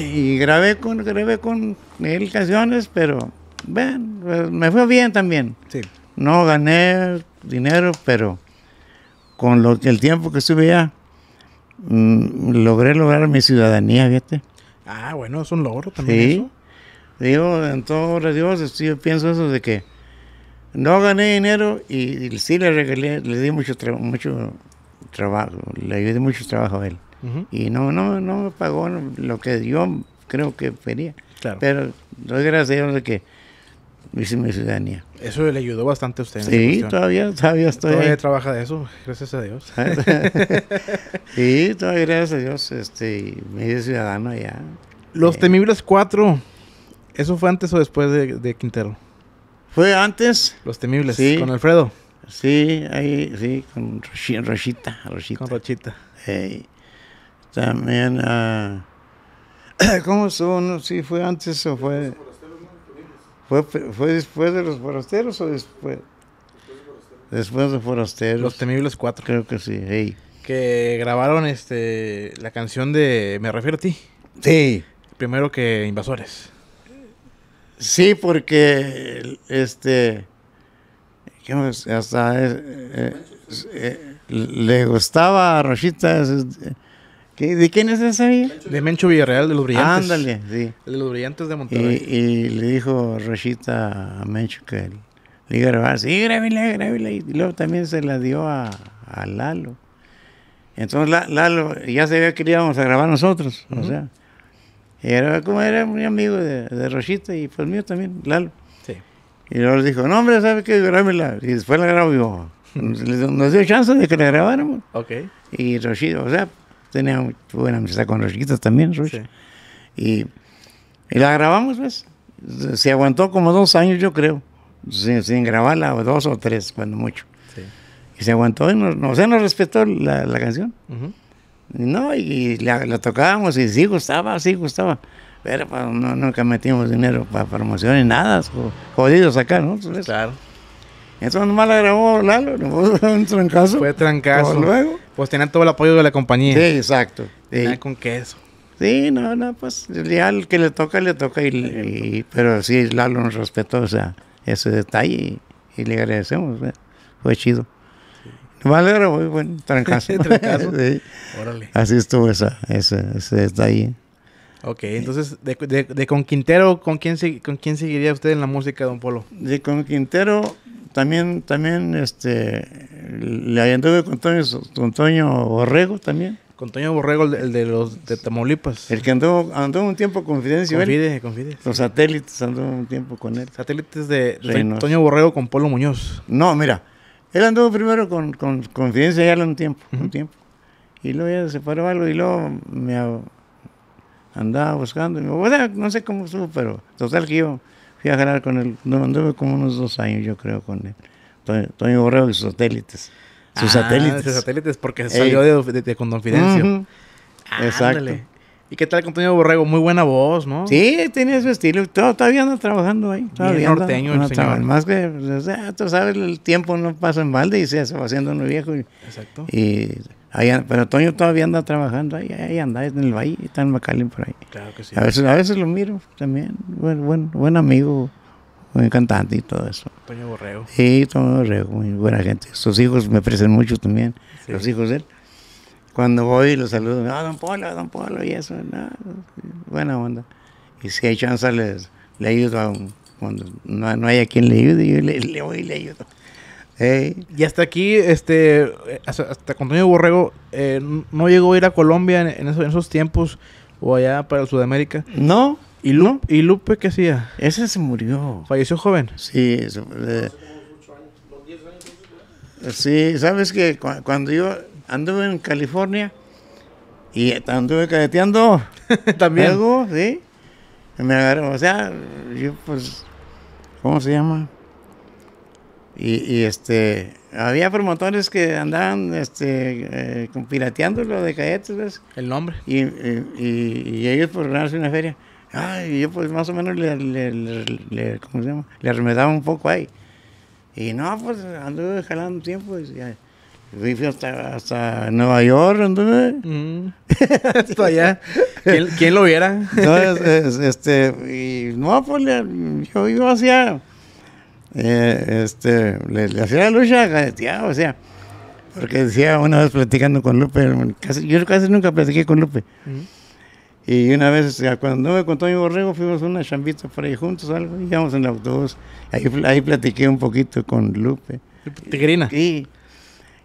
B: [clears throat] Y grabé con, grabé con él canciones, pero pues, me fue bien también. Sí. No gané dinero, pero con el tiempo que estuve allá, mm, logré lograr mi ciudadanía, viste. Ah, bueno, es un logro también. Eso. Digo, en todo los Dios, yo pienso eso de que no gané dinero y, sí le regalé, le di mucho, mucho trabajo, le ayudé mucho trabajo a él. Y no, no, no me pagó lo que yo creo que quería. Pero doy gracias a Dios de que hice mi ciudadanía.
A: Eso le ayudó bastante a usted. sí, todavía, todavía estoy. Todavía trabaja de eso, gracias a Dios. Ah, [laughs]
B: sí, todavía gracias a Dios, este, me hice ciudadano
A: allá. Los eh. temibles cuatro, ¿eso fue antes o después de Quintero?
B: Fue antes. Los temibles, con Alfredo. Sí, ahí, sí, con Rochita. Rochita. Con Rochita. También, uh, [clears throat] ¿cómo son? Sí, fue antes o fue... ¿Fue, ¿Fue después de los forasteros o después? Después de Forasteros. Los Temibles 4. Creo que sí,
A: Que grabaron este la canción de Me refiero a ti.
B: Sí. Primero que Invasores. Sí, porque este hasta eh, eh, le gustaba a Rochita. ¿De quién es esa De Mencho Villarreal, de los Brillantes. Ándale, sí.
A: De los Brillantes de Monterrey.
B: Y, le dijo Rochita a Mencho que le iba a ah, grabar. Sí, grábile, grábile, Y luego también se la dio a, Lalo. Entonces Lalo ya se ve que íbamos a grabar nosotros. O sea. Era como era muy amigo de, de Rochita y pues mío también, Lalo. Sí. Y luego le dijo, no, hombre, ¿sabe qué? Grábela. Y después la grabó yo. Nos dio chance de que la grabáramos. Ok. Y Rochita, o sea, tenía buena amistad con Rochita también, Rosita Y, y, la grabamos, pues. Se aguantó como dos años, yo creo, sin, sin grabarla, o dos o tres, cuando mucho. Sí. Y se aguantó y no o sea, nos respetó la, la canción. Ajá. No, y la, tocábamos y sí gustaba, sí gustaba. Pero pues, no, nunca metimos dinero para promociones, nada, jodidos acá, ¿no? claro. eso nomás la grabó Lalo, no puso [laughs] un trancazo. Fue trancazo. Pues, luego.
A: Pues tenían todo el apoyo de la compañía. Sí, exacto.
B: Sí. con queso. Sí, no, no, pues ya el que le toca, le toca. Y, pero sí, Lalo nos respetó o sea, ese detalle y le agradecemos. ¿eh? Fue chido. Vale, muy buen Así estuvo esa, ese,
A: Ok, entonces, de, de, con Quintero, ¿con quién, ¿con quién seguiría usted en la música, don Polo?
B: De con Quintero, también, también, este, le anduve con Toño, Borrego también. Con Toño Borrego, el de, los de Tamaulipas. El que andó, andó un tiempo con Fidencio. Confide, confide. Los satélites andó un tiempo con él. Satélites de Antonio Borrego con Polo Muñoz. No, mira, él anduvo primero con, con Confidencia ya un tiempo, un tiempo. Y luego ya se paró algo y luego me andaba buscando. no sé cómo estuvo, pero total que yo fui a jalar con él. No, anduve como unos dos años, yo creo, con él. Toño, Borrego y sus satélites. Sus ah, satélites. porque salió de, con Confidencia. Exacto.
A: ¿Y qué tal, Toño Borrego?
B: Muy buena voz, ¿no? Sí, tiene su estilo. Todavía anda trabajando ahí. Todavía norteño anda, el Más que, pues, o tú sabes, el tiempo no pasa en balde y se va haciendo muy viejo. Exacto. Y ahí, pero Toño todavía anda trabajando. Ahí, ahí anda, en el valle, está en Macalín por ahí. Claro que sí. A veces, lo miro también. Buen, buen amigo, buen cantante y todo eso. Toño Borrego. Sí, Toño Borrego, muy buena gente. Sus hijos me aprecian mucho también, los hijos de él cuando voy y lo saludo, ah, don Polo, don Polo, y eso, no, buena onda. Y si hay chance, les, le ayudo cuando no, no, hay a quien le ayude, yo le, voy y le ayudo. Y hasta aquí, este, eh,
A: hasta, cuando Antonio Borrego, eh, no llegó a ir a Colombia en, esos, tiempos o allá para Sudamérica. No. ¿Y, Lu ¿Y Lupe qué hacía? Ese se murió. ¿Falleció joven?
B: Sí. Eso, años. Eh, sí, sabes que cuando yo anduve en California y anduve cadeteando. [laughs] También. Algo, sí. Me o sea, yo pues, ¿cómo se llama? Y, este, había promotores que andaban este, eh, pirateando lo de cadetes, ¿ves? El nombre. Y, ellos por pues, ganarse una feria. Ay, yo pues más o menos le, le, un poco ahí. Y no, pues anduve jalando tiempo. Y, Fui hasta, Nueva York, ¿entendés? Mm. [laughs] hasta allá. ¿Quién,
A: lo viera? no,
B: este, y, no, pues yo, iba hacia, eh, este, le, hacía la lucha, o sea, porque decía una vez platicando con Lupe, yo casi nunca platiqué con Lupe. Mm. Y una vez, cuando me contó mi borrego, fuimos a una chambita por ahí juntos, algo, íbamos en el autobús. Ahí, ahí platiqué un poquito con Lupe. Tigrina. Sí.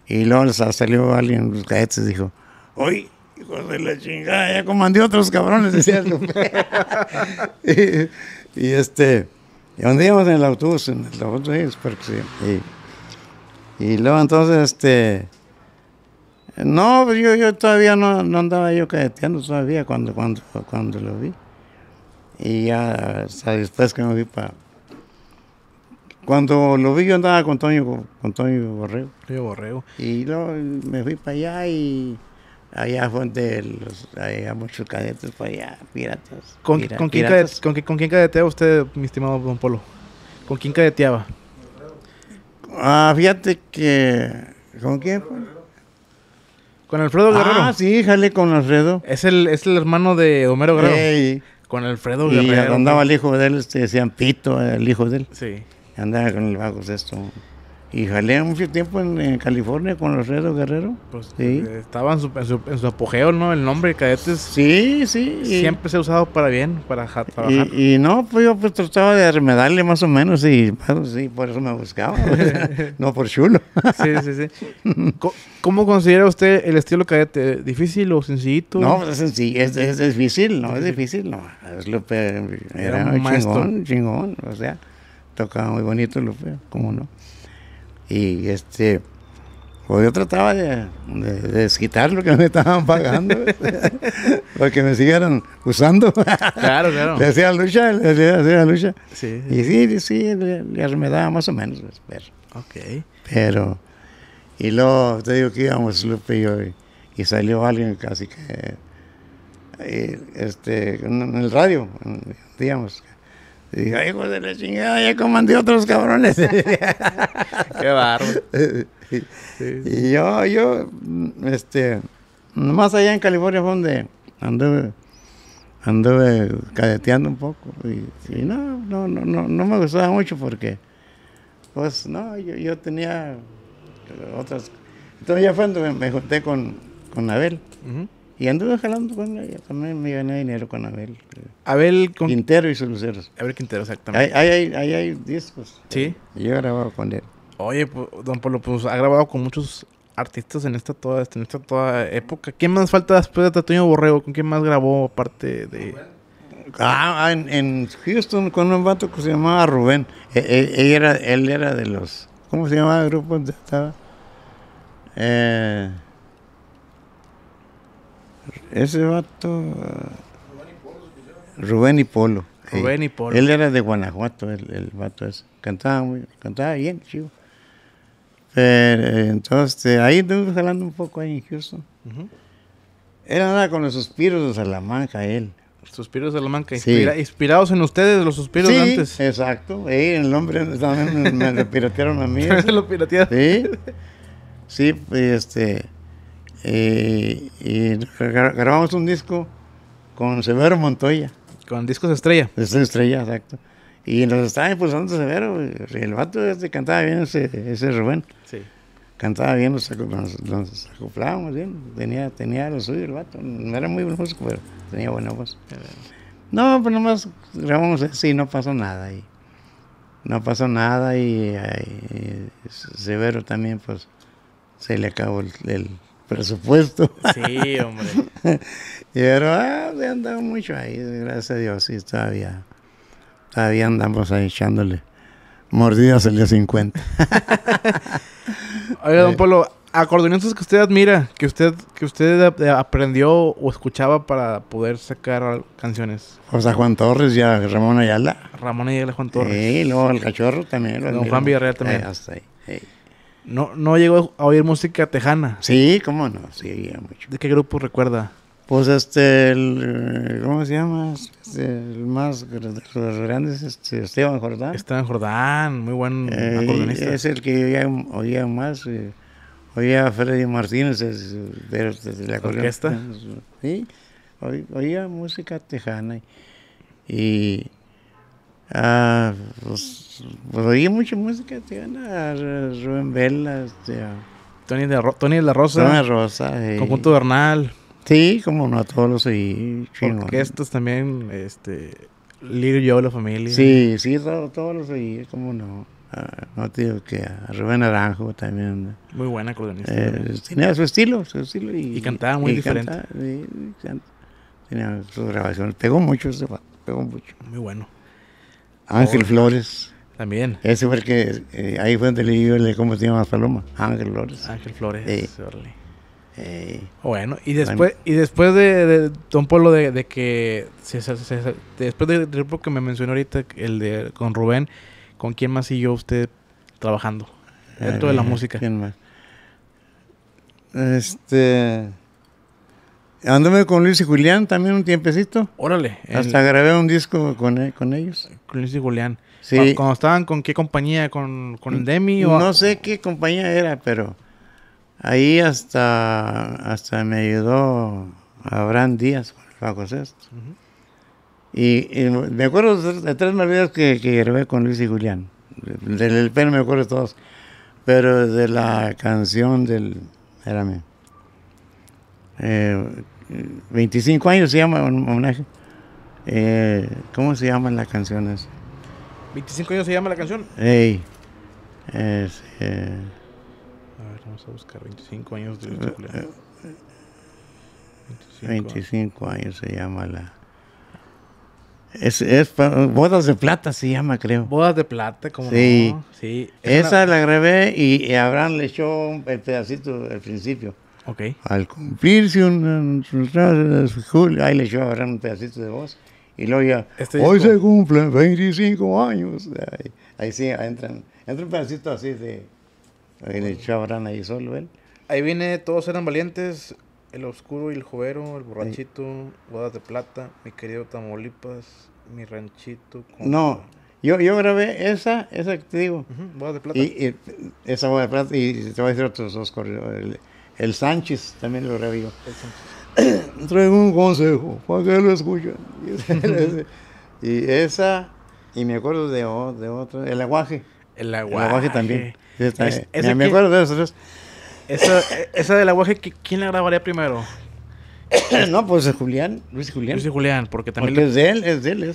B: Y luego salió alguien en los cadetes y dijo, hoy hijo de la chingada, ya comandé otros cabrones, decía [laughs] y, y, este, y en el autobús, en el autobús porque sí. Y, luego entonces, este, no, pues yo, yo todavía no, no andaba yo cadeteando todavía cuando, cuando, cuando lo vi. Y ya, después que me vi para cuando lo vi yo andaba con Toño, con Borrego. Toño Borrego. Y luego me fui para allá y allá fue los, había muchos cadetes para allá, piratas. ¿Con, ¿con, quién
A: cadeteaba con, quién usted, mi estimado Don Polo? ¿Con quién cadeteaba? Ah, fíjate que... ¿Con quién?
B: Con Alfredo ah, Guerrero. Ah, sí, jale con Alfredo.
A: Es el, es el hermano de Homero Guerrero. Hey. Con Alfredo Guerrero. Y andaba el
B: hijo de él, este, decían Pito, el hijo de él. Sí andaba con el bajo esto. Y jalé mucho tiempo en, California con los Reros Guerrero.
A: Pues sí. Estaba en su, apogeo, ¿no? El nombre de Cadetes. Sí, sí. Siempre se ha usado para bien, para
B: Y, no, pues yo pues, trataba de arremedarle más o menos y sí,
A: por eso me buscaba. [laughs] Pues, no por chulo. sí, sí, sí. ¿Cómo, considera usted el estilo cadete? ¿Difícil o sencillito? No, pues, es sencillo.
B: Es, difícil, ¿no? Es difícil, ¿no? era, un chingón, maestro. chingón. O sea tocaba muy bonito Lupe, como cómo no. Y este, pues yo trataba de, de, desquitar lo que me estaban pagando, porque [laughs] me siguieran usando. claro, claro. Le hacía lucha, le hacía, lucha. Sí, Y sí, sí, le, daba más o menos, pues, pero. Ok. Pero, y luego te digo que íbamos Lupe y yo, y, salió alguien casi que, eh, este, en, en el radio, digamos, y dije, hijo de la chingada, ya comandé otros cabrones. [laughs] Qué barro. Y yo, yo, este, más allá en California fue donde anduve, anduve cadeteando un poco. Y, no, no, no, no, no me gustaba mucho porque, pues, no, yo, yo tenía otras. Entonces ya fue donde me junté con, con Abel. Y anduve jalando con ella. También me gané dinero con Abel. Eh, Abel con... Quintero y sus luceros. Abel Quintero, exactamente. Ahí hay, discos. Sí. Eh, yo he grabado con él. Oye, pues, don Pablo, pues ha grabado con muchos artistas
A: en esta toda, en esta toda época. ¿Quién más falta después de Tatuño Borrego? ¿Con quién más grabó aparte
B: de...? Ah, en, en Houston con un vato que se llamaba Rubén. E, e, él, era, él era de los... ¿Cómo se llamaba el grupo donde estaba? Eh... Ese vato. Ah, Rubén y Polo. Rubén y Polo. Él era de Guanajuato, el, el vato ese. Cantaba, muy, cantaba bien, chido. Pero, eh, entonces, eh, ahí estuve jalando un poco ahí en Houston. Era nada con los suspiros de Salamanca, él. suspiros de Salamanca, inspirados en ustedes, los suspiros sí, de antes. Exacto, el nombre [laughs] también me, lo piratearon a mí. [laughs] lo piratearon. Sí, sí pues, este, y eh, eh, grabamos un disco con Severo Montoya. Con discos estrella. Estrella, exacto. Y nos estaban impulsando Severo. El vato este cantaba bien, ese, ese Rubén. Sí. Cantaba bien, nos, acoplábamos bien. Tenía, tenía lo suyo el vato. No era muy buen músico, pero tenía buena voz. No, pues nomás grabamos sí no pasó nada. Y no pasó nada y, Severo también, pues, se le acabó el presupuesto. Sí, hombre. [laughs] Pero ah, le andado mucho ahí, gracias a Dios, y todavía, todavía andamos ahí echándole mordidas el día 50. Oiga, don [laughs] eh. Polo, acordeonistas que
A: usted admira, que usted, que usted eh, aprendió o escuchaba para poder sacar canciones.
B: O sea, Juan Torres y a Ramón Ayala. Ramón Ayala, Juan Torres. Sí, luego el cachorro también. don Juan Villarreal también. Eh, hasta ahí. Eh.
A: No, no llegó a oír música tejana.
B: Sí, cómo no, sí, oía mucho. ¿De qué grupo recuerda? Pues este, eh, ¿cómo se llama? Este, el más grande grandes, este, Esteban Jordán. Esteban Jordán, muy buen eh, Es el que oía más. Eh, oía a Freddy Martínez la orquesta. Sí, oía música tejana. Y Ah, pues, pues, oí mucha música, tío, Rubén Vela, este, ah. Tony de, la Rosa. Tony de Rosa, sí. Conjunto Bernal. Sí, como no a todos los oí, chingos. Orquestas también, este, yo, la familia. Sí, sí, todos los oí, como no. Ah, no te digo que a Rubén Naranjo también. Muy buena acordeonista. Eh, tenía su estilo, su estilo. Y, cantaba muy diferente. tenía sus grabaciones, Pegó mucho ese pegó mucho. Muy bueno. Ángel Flores. También. Ese fue el que, eh, ahí fue donde le dio el cómo se llama Paloma, Ángel Flores. Ángel Flores. Eh.
A: bueno, y después, y después de, Don Polo, de, que, después del grupo que me mencionó ahorita, el de con Rubén, ¿con quién más
B: siguió usted trabajando dentro de la eh, música? ¿Quién más? Este... Anduve con Luis y Julián también un tiempecito. Órale. Hasta grabé un disco eh, con, ellos. Con Luis y Julián. Sí. Cuando, estaban con qué
A: compañía, con, Demi o... No sé
B: qué compañía era, pero ahí hasta, hasta me ayudó Abraham Díaz con el y, me acuerdo de tres maravillas que, que grabé con Luis y Julián. Del El me acuerdo todos. Pero de la canción del... era eh, 25 años se llama homenaje. Eh, ¿Cómo se llaman las canciones?
A: 25 años se llama la canción.
B: Eh, a ver,
A: vamos a buscar 25 años de 25. Eh,
B: este años se llama la. Es, es, Bodas de Plata se llama, creo. Bodas de Plata, como no. Sí. Esa la grabé y, y Abraham le echó el pedacito al principio. Okay. Al cumplirse un, ahí le echó a agarrar un pedacito de voz y luego ya, este hoy se cumplen 25 años. Ahí, ahí, sí, entran, entra un pedacito así de, ahí le echó a ahí solo él. Ahí viene,
A: todos eran valientes, el oscuro y el jovero, el borrachito, bodas de plata, mi querido Tamaulipas, mi ranchito.
B: No, yo, yo grabé esa, esa que te digo. bodas de plata. Y, esa boda de plata y te voy a decir otros dos corridos el Sánchez también lo revivió. [clears throat] Traigo un consejo, ¿para que lo escuchan? [laughs] y esa, y me acuerdo de, de otro, el aguaje. El aguaje. El aguaje también. Este, me, acuerdo de esos e, Esa, del
A: aguaje, ¿quién la grabaría primero? [clears throat] no, pues Julián, Luis Julián. Luis Julián, porque también. es de
B: él, es de él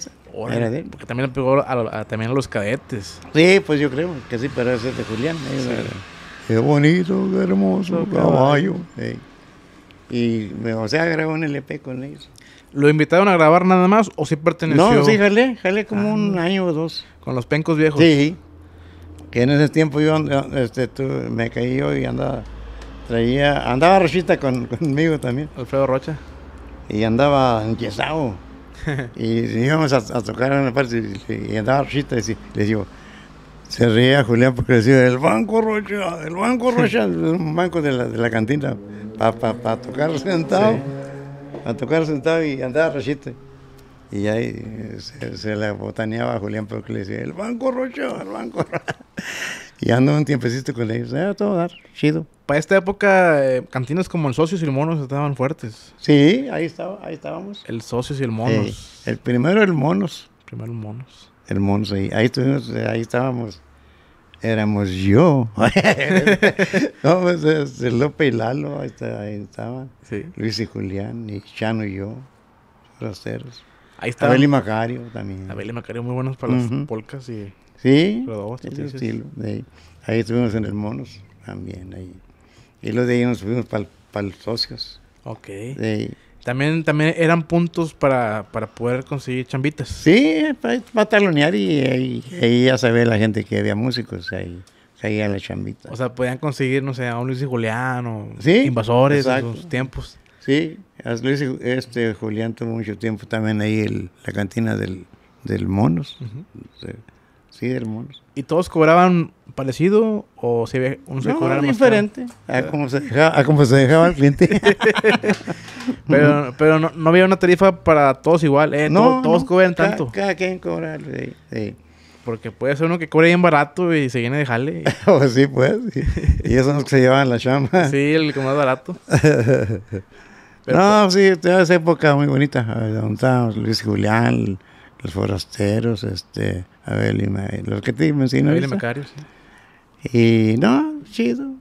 B: Era de él. Porque también le pegó a, también a los cadetes. Sí, pues yo creo que sí, pero ese es de Julián. ¿eh? Qué bonito, qué hermoso caballo. Y me sea, grabó un LP con ellos.
A: ¿Lo invitaron a grabar nada
B: más o si perteneció? No, sí, jalé, jalé como un ah. año o dos. ¿Con los pencos viejos? Sí, que en ese tiempo yo este, tú, me caí yo y andaba, traía, andaba Rochita [laughs] conmigo también. Alfredo Rocha. Y andaba enyesado. [laughs] y íbamos a, tocar en la parte y, y andaba Rochita y le digo, se reía Julián porque decía, el Banco Rocha, el Banco Rocha, un banco de la, de la cantina, para tocar sentado, para tocar sentado y andar, rechiste. Y ahí eh, se, le la botaneaba Julián porque le decía, el Banco Rocha, el Banco Rocha. [laughs] Y ando un tiempecito con ellos, ah, todo dar, chido. Para esta época, eh,
A: cantinas como el Socios y el Monos estaban fuertes.
B: Sí, ahí, estaba, ahí estábamos. El Socios y el Monos. el primero el Monos.
A: Primero el Monos
B: el Monos Ahí estuvimos, ahí estábamos. Éramos yo. [laughs] no, pues, este, López y Lalo, ahí, está, ahí estaban. Luis y Julián, y Chano y yo, rasteros. Ahí está. Abel y Macario también. Abel y Macario muy buenos para las polcas y... Sí, estilo. Ahí. estuvimos en el Monos también, ahí. Y luego de ahí nos fuimos para los socios. Ok.
A: También, también eran puntos para, poder conseguir chambitas.
B: Sí, para talonear y, ahí ya se la gente que había músicos ahí. Caía la chambita.
A: O sea, podían conseguir, no sé, a un Luis y Julián o invasores en sus
B: tiempos. Sí, Luis este, Julián tuvo mucho tiempo también ahí en la cantina del, Monos. Sí, del Monos. ¿Y todos
A: cobraban parecido o se ve un no, diferente a como, se el cliente. [laughs] pero pero no, había una tarifa para todos igual, eh, no, todos, cobran tanto. Cada quien cobra, Porque puede ser uno que cobre bien barato y se viene de jale. Y...
B: [laughs] Oh, sí, pues. Y, esos son los que se llevaban la chamba.
A: [laughs] Sí, el que más barato.
B: no, pues sí, tenía esa época muy bonita. Donde Luis Julián, los Forasteros, este, Abel y los que te mencioné. Abel y Macario, sí. Y no, chido,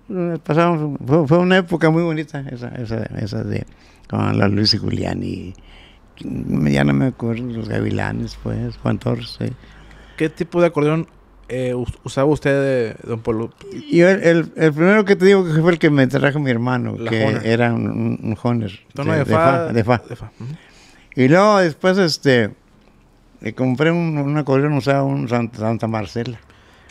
B: pasamos, fue, una época muy bonita esa, esa, esa de con la Luis y Julián y ya no me acuerdo, los Gavilanes, pues, Juan Torres, sí.
A: ¿Qué tipo de acordeón eh, usaba usted, don Polo?
B: Yo, el, el, primero que te digo que fue el que me trajo mi hermano, que era un, un, Honer. Tono de, fa, de, fa. Y luego después, este, compré un, una o sea, un Santa Marcela.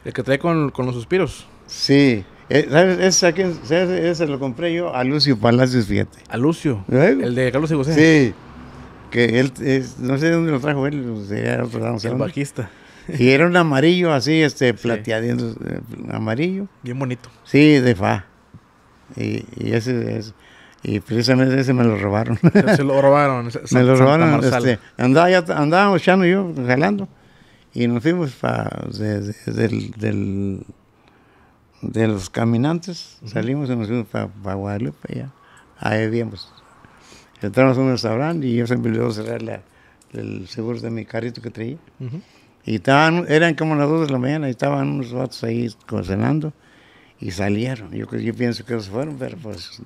B: ¿El que
A: trae con, con los suspiros?
B: Sí. Eh, ¿Sabes? Ese, aquí, Ese, lo compré yo a Lucio Palacios, fíjate. ¿A Lucio? ¿Eh? ¿El de Carlos y Sí. Que él, no sé dónde lo trajo él, sería pues, no sé El bajista. Y era un amarillo así, este, plateadito, eh, amarillo. Bien bonito. Sí, de fa. y ese es... Y precisamente ese me lo robaron. [laughs] Se lo robaron. me lo robaron. Este, andaba, andábamos Chano y yo jalando. Y nos fuimos de, del, de los caminantes. Salimos y nos fuimos para pa Guadalupe. allá Ahí vivíamos. Entramos a un restaurante y yo se me olvidó cerrar la, el seguro de mi carrito que traía. Y estaban, eran como las 2 de la mañana y estaban unos vatos ahí cocinando y salieron. Yo, yo pienso que se fueron, pero pues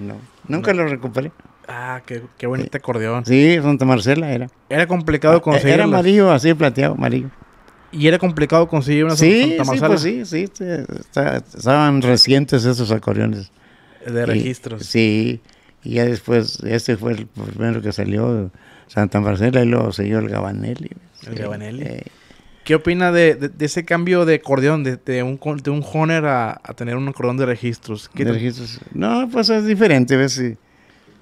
B: no. Nunca lo recuperé. Ah, qué, qué bonito eh, acordeón. Sí, Santa Marcela era. Era
A: complicado conseguirlo. Eh, era
B: amarillo, así plateado, amarillo.
A: ¿Y era complicado conseguir una Santa pues Marcela? Sí,
C: sí, sí.
B: estaban recientes esos acordeones. De registros. sí. Y ya después, este fue el primero que salió, Santa Marcela, y luego siguió el Gabanelli. ¿El Gabanelli? Eh, ¿Qué
A: opina de, de, ese cambio de acordeón, de, de un, de un Honer a, a, tener un acordeón de registros? ¿Qué registros?
B: No, pues es diferente, ¿ves?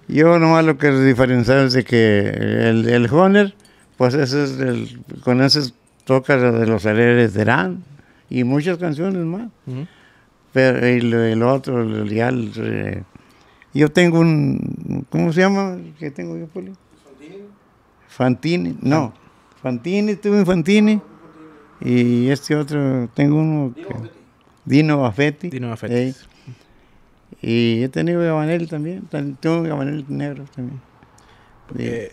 B: Yo nomás lo que diferenciar es de que el, el Honer, pues ese es con ese toca de los aleres de Ran y muchas canciones más. Pero el, otro, el, real eh, yo tengo un, ¿cómo se llama? ¿Qué tengo yo, Fantini, no. Ah. Fantini, tuve un Fantini y este otro, tengo uno Dino Bafetti. Dino Bafetti. Y y he tenido Gabanel también, tengo un Gabanel negro también.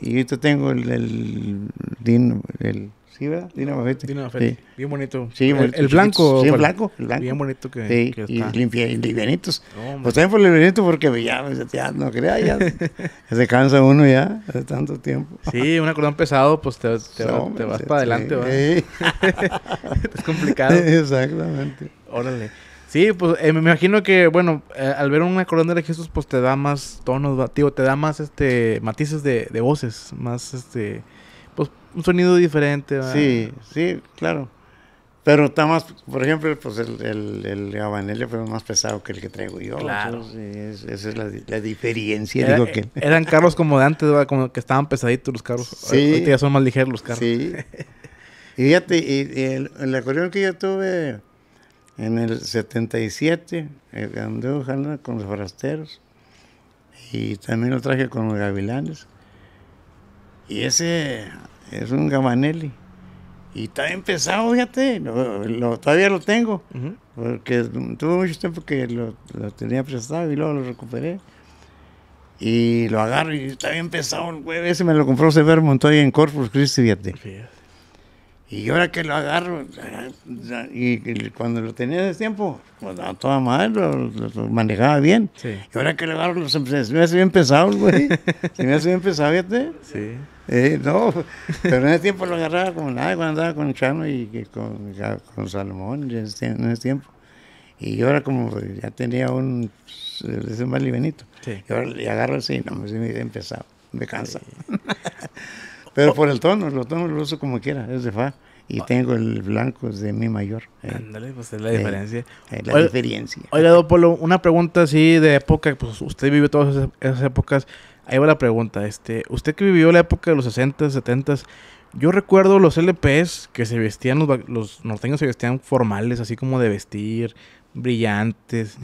B: y ahorita tengo el, el, Dino, el Sí, ¿verdad? Bien bonito. el, blanco. Sí, el blanco, Bien bonito que, está. Y limpia, y livianitos. pues también por livianito porque pues, pues, ya, ya no crea, [laughs] se cansa uno ya hace tanto tiempo.
A: Sí, un acordeón pesado, pues te, te, vas para adelante, ¿verdad? [laughs] es complicado. [laughs]
B: Exactamente.
A: Órale. Sí, pues eh, me imagino que, bueno, eh, al ver un acordeón de Jesús, pues te da más tonos, tío, te da más este matices de voces, más este un sonido diferente. ¿verdad? Sí,
B: sí, claro. Pero está más, por ejemplo, pues el, el, el fue más pesado que el que traigo yo. Claro. esa es la, la diferencia. digo que... Eh,
A: eran carros como de antes, ¿verdad? como que estaban pesaditos los carros. Sí. ya son más ligeros los carros. Sí.
B: y fíjate, y, y el, el, que yo tuve en el 77, eh, Andé con los forasteros. Y también lo traje con los gavilanes. Y ese es un Gamanelli... Y está empezado, fíjate, lo, todavía lo tengo, porque tuve mucho tiempo que lo, lo, tenía prestado y luego lo recuperé. Y lo agarro y está bien pesado el güey. Ese me lo compró Severo Montoya en Corpus Christi, fíjate. Y ahora que lo agarro, y, cuando lo tenía de tiempo, pues a toda madre lo, manejaba bien. Y ahora que lo agarro, se, me hace bien pesado, güey. [laughs] se me hace bien pesado, fíjate. Sí. Eh, no, pero en ese tiempo lo agarraba como nada, cuando andaba con Chano y, con, con, Salomón en ese tiempo. Y ahora como ya tenía un ese pues, mal y Y le agarro así no me he empezado, me cansa. [laughs] pero por el tono, los tonos los uso como quiera, es de fa. Y tengo el blanco de mi mayor. Eh. Ándale, pues es la diferencia. Eh, eh, la experiencia. diferencia. una pregunta así de época, pues usted vive
A: todas esas épocas. Ahí va la pregunta, este, usted que vivió la época de los 60, 70s, yo recuerdo los LPs que se vestían, los, norteños se vestían formales, así como de vestir, brillantes.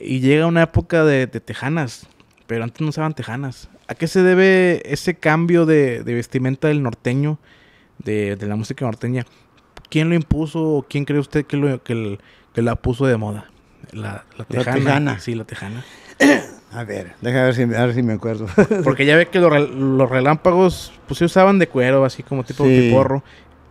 A: Y llega una época de, tejanas, pero antes no usaban tejanas. ¿A qué se debe ese cambio de, vestimenta del norteño, de, la música norteña? ¿Quién lo impuso o quién cree usted que, lo, que, la puso de moda? La, La tejana.
B: Sí, la tejana. [coughs] A ver,
A: déjame ver si, si me acuerdo. [laughs] Porque ya ve que los, relámpagos, pues se usaban de cuero, así como tipo de porro.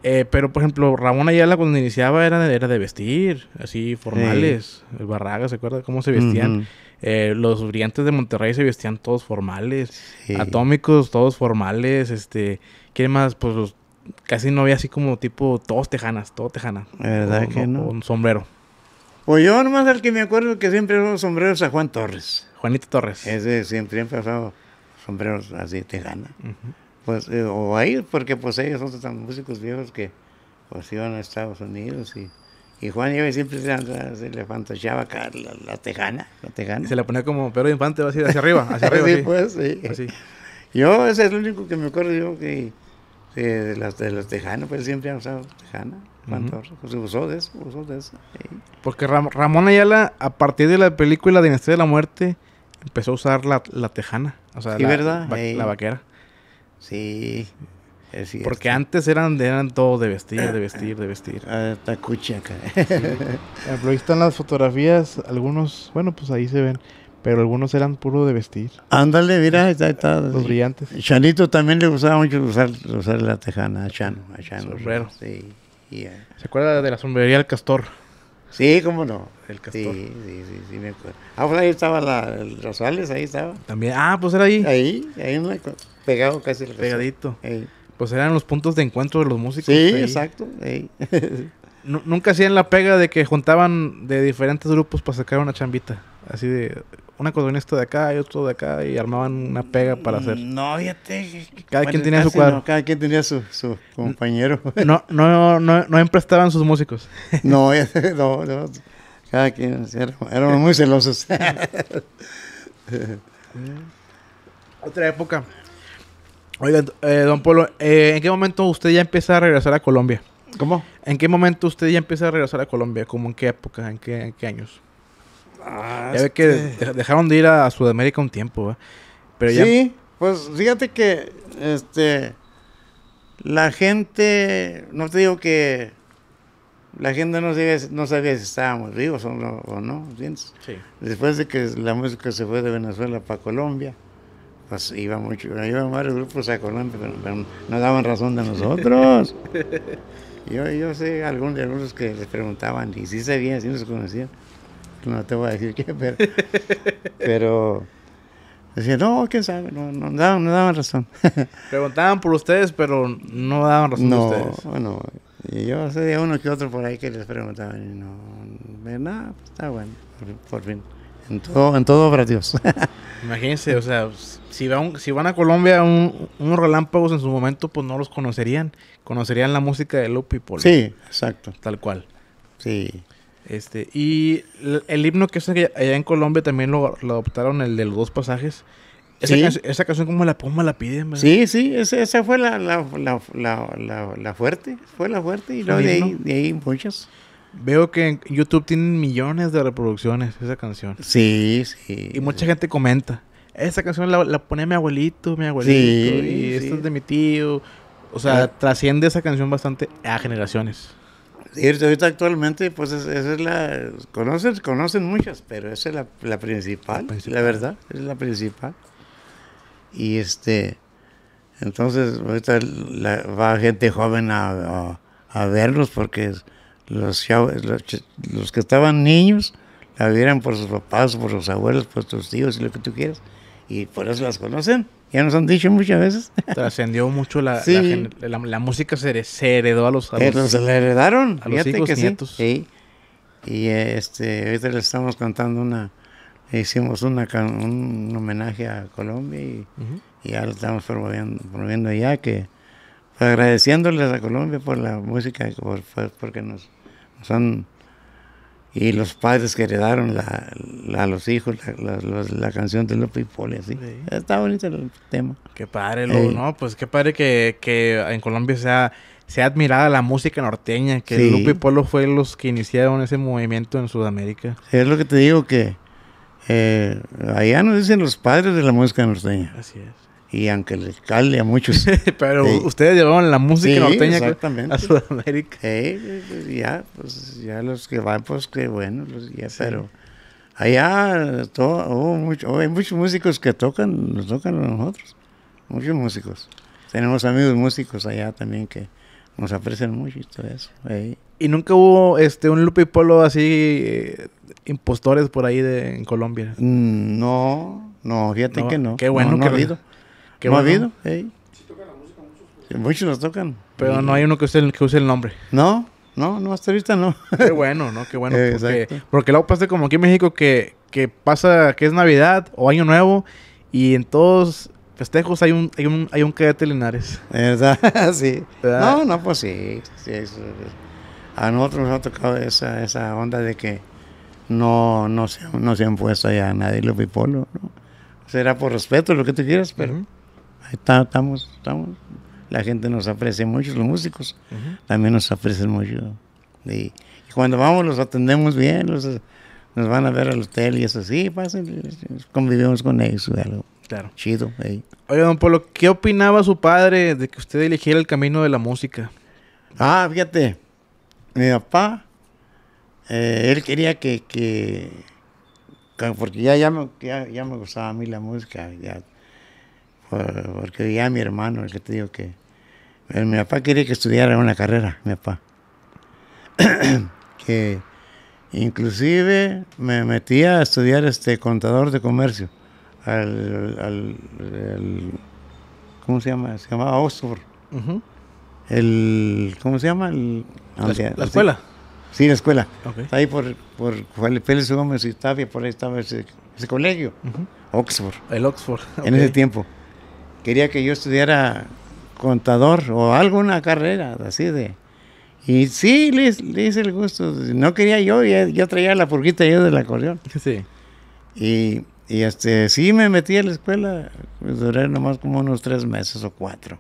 A: Eh, pero, por ejemplo, Ramón Ayala cuando iniciaba era, era de vestir, así formales. El Barraga, ¿se acuerda cómo se vestían? Eh, los brillantes de Monterrey se vestían todos formales. Atómicos, todos formales. Este, ¿Quién más? Pues casi no había así como tipo todos tejanas, todo tejana. ¿Verdad que no? Un sombrero.
B: Pues yo nomás al que me acuerdo que siempre eran sombreros a Juan Torres. Juanito Torres. Ese siempre usado sombreros así, Tejana. Pues, eh, o ahí, porque pues ellos son tan músicos viejos que pues iban a Estados Unidos y, y Juan y siempre se, le fantaseaba acá la, tejana, la tejana. se la ponía como de Infante, así, hacia arriba, hacia arriba. [laughs] sí, pues, sí. Yo, ese es el único que me acuerdo yo que, eh, de, las, de las tejanas, pues siempre han usado tejana. Juan pues, usó de eso, usó de eso. Porque
A: Ramón Ayala, a partir de la película Dinastía de la Muerte, empezó a usar la, la tejana, o sea, la, la vaquera. Sí, Porque antes eran, eran todo de vestir, de vestir, de vestir. Ah, ahí están las fotografías, algunos, bueno, pues ahí se ven. Pero algunos eran puro de vestir.
B: Ándale, mira, está, está. Los brillantes. Chanito también le gustaba mucho usar, usar la tejana, a Chan, A Chan. Sí. ¿Se acuerda de la sombrería del castor? Sí, cómo no. El castor. Sí, sí, sí, me acuerdo. Ah, pues ahí estaba la, el Rosales, ahí estaba. También, ah, pues era ahí. Ahí, ahí en pegado casi. Pegadito. Pues eran los
A: puntos de encuentro de los músicos. Sí, exacto. [laughs] nunca hacían la pega de que juntaban de diferentes grupos para sacar una chambita. Así de una esto de acá y otro de acá y armaban una pega para hacer. Mm, no, fíjate. Cada quien tenía su cuadro.
B: cada quien tenía su, compañero. [laughs]
A: No, no, no, no emprestaban sus músicos. [laughs] no, [laughs] no, no.
B: Cada quien, eran muy celosos.
A: Otra época. Oiga, eh, don Polo, eh, ¿en qué momento usted ya empieza a regresar a Colombia? ¿Cómo? ¿En qué momento usted ya empieza a regresar a Colombia? ¿Cómo en qué época? ¿En qué, en qué años?
C: Ah, que este. dejaron
A: de ir a Sudamérica un tiempo, ¿eh? Sí,
B: pues fíjate que este la gente, no te digo que la gente no sabía, no sabía si estábamos vivos o no, Sí. Después de que la música se fue de Venezuela para Colombia, pues iba mucho, iban varios grupos a Colombia, pero, no daban razón de nosotros. [laughs] yo, yo sé algunos de algunos que les preguntaban y si sabían, si nos conocían no te voy a decir qué, [laughs] pero, pero decía, no, quién sabe, no, no, daban, no razón. [laughs] Preguntaban por ustedes, pero no daban razón no, ustedes. No, Y yo sé uno que otro por ahí que les preguntaban y no, nada, pues está bueno, por, fin. En todo, en todo obra Dios. [laughs]
A: Imagínense, o sea, si van, si van a Colombia un, unos relámpagos en su momento, pues no los conocerían. Conocerían la música de Lupi Polo. Sí,
B: exacto. Tal cual. Sí.
A: Este, y el himno que es allá en Colombia también lo, adoptaron, el de los dos pasajes. Esa, canción, como la Puma la piden, Sí,
B: sí, esa, esa fue la, fuerte, fue la fuerte, y de ahí, de ahí muchas. Veo que en
A: YouTube tienen millones de reproducciones esa canción.
B: Sí, sí.
A: Y mucha gente comenta. Esa canción la, pone mi abuelito, mi abuelito, y esto es de mi tío. O sea, ah. trasciende esa canción bastante a generaciones ahorita
B: actualmente, pues esa es la... Conocen, conocen muchas, pero esa es la, principal, la verdad, esa verdad, es la principal. Y este... Entonces, ahorita va gente joven a, verlos porque los, los, los, que estaban niños la vieron por sus papás, por sus abuelos, por sus tíos y lo que tú quieras. Y por eso las conocen ya nos han dicho muchas veces.
A: Trascendió mucho la, la, música, se, heredó a los, a eh, Se heredaron, a los hijos,
B: Y este, ahorita les estamos cantando una, hicimos una, un, homenaje a Colombia y, ahora estamos promoviendo, promoviendo que agradeciéndoles a Colombia por la música, porque nos, nos han y los padres que heredaron la, a los hijos la, canción de Lupi Poli, así. Está bonito el tema.
A: Qué padre, eh. ¿no? Pues qué padre que, en Colombia sea, sea, admirada la música norteña, que Lupi Polo fue los que iniciaron ese movimiento en Sudamérica.
B: Es lo que te digo que eh, allá nos dicen los padres de la música norteña. Así es. Y aunque le cale a muchos. [laughs] Pero ustedes llevaban la música norteña a Sudamérica. Sí, pues, ya, pues ya los que van, pues qué bueno, pues, ya, pero allá todo, mucho, hay muchos músicos que tocan, nos tocan a nosotros. Muchos músicos. Tenemos amigos músicos allá también que nos aprecian mucho y todo eso.
A: ¿Y nunca hubo este un Lupi Polo así, eh, impostores por ahí de, en Colombia?
B: Mm, no, no, fíjate que no. Qué bueno que ha habido. Qué habido?
A: muchos. nos tocan. Pero no hay uno que use, el, use el nombre. No, no, no, hasta ahorita no. Qué bueno, ¿no? Qué bueno. porque, porque luego pasa como aquí en México que, pasa que es Navidad o Año Nuevo y en todos festejos hay un, hay un, hay un Linares. [laughs] ¿Verdad? sí.
B: No, no, pues sí. Eh, a nosotros nos ha tocado esa, esa onda de que no, no, se, no se han puesto allá a nadie los pipolo Será por respeto, lo que tú quieras, pero estamos, estamos, la gente nos aprecia mucho, los músicos también nos ofrecen mucho. Y, cuando vamos los atendemos bien, los, nos van a ver al hotel y eso sí, pasen, convivimos con ellos algo. Claro. Chido. Oye,
A: don Polo, ¿qué opinaba su padre de que usted eligiera el camino
B: de la música? Ah, fíjate, mi papá, eh, él quería que, porque ya, ya, me, ya, ya me gustaba a mí la música, ya porque ya mi hermano, el que te digo que... Mi papá quería que estudiara una carrera, mi papá. [clears throat] que inclusive me metía a estudiar este contador de comercio. Al, al, ¿Cómo se llama? Se llamaba Oxford. el, ¿Cómo se llama? la, escuela. Sí, la escuela. ahí por, por Félix Gómez y por ahí estaba ese, colegio. Oxford. El Oxford. En ese tiempo quería que yo estudiara contador o alguna carrera así de... Y sí, le, hice el gusto. No quería yo, yo traía la purguita yo la acordeón. [laughs] Sí. Y, y, este, sí me metí a la escuela, pues, duré nomás como unos tres meses o cuatro.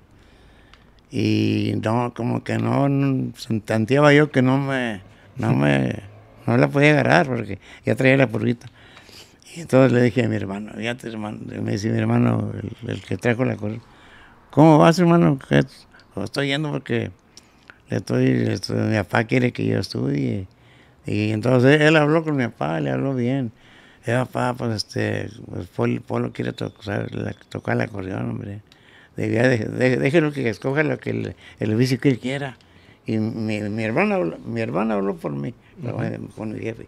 B: Y no, como que no, no tanteaba yo que no me, no me, [laughs] no la podía agarrar porque ya traía la purguita. Y entonces le dije a mi hermano, fíjate hermano, me dice mi hermano, el, que trajo la corona, ¿cómo vas hermano? Oh, estoy yendo porque le estoy, mi papá quiere que yo estudie. Y entonces él habló con mi papá, le habló bien. El eh, papá, pues este, pues, Polo, quiere tocar la corrida, hombre. déjelo que escoja lo que el, el que él quiera. Y mi, hermano hermana habló, mi hermano habló por mí, con mi jefe.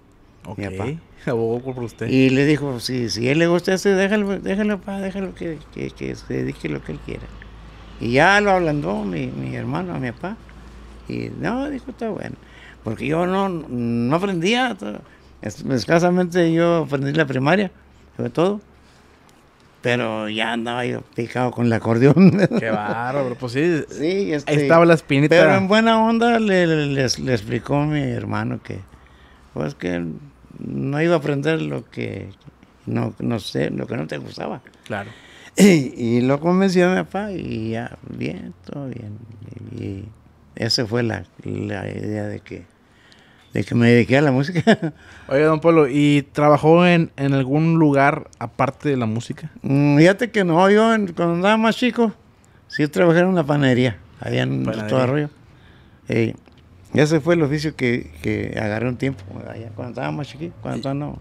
B: Mi papá. [laughs] Abogó por usted. Y le dijo, si, si él le gusta eso, déjalo, déjalo, déjalo que, que, se dedique lo que él quiera. Y ya lo ablandó mi, hermano a mi papá. Y no, dijo, está bueno. Porque yo no, no aprendía. Escasamente yo aprendí la primaria, sobre todo pero ya andaba yo picado con el acordeón. [laughs] Qué bárbaro, pues sí. sí este, estaba la espinita. Pero en buena onda le, explicó mi hermano que, pues que no iba a aprender lo que no, sé, lo que no te gustaba. Claro. [clears throat] Y, lo convenció a mi papá y ya, bien, todo bien. Y, esa fue la, la, idea de que, de que me dediqué a la música.
A: [laughs] Oye, don Pablo, ¿y trabajó en, en algún lugar aparte de la música?
B: Mm, fíjate que no, yo cuando andaba más chico, sí trabajé en una panería, había en todo arroyo. Ese fue el oficio que, que agarré un tiempo, allá cuando estábamos más cuando no,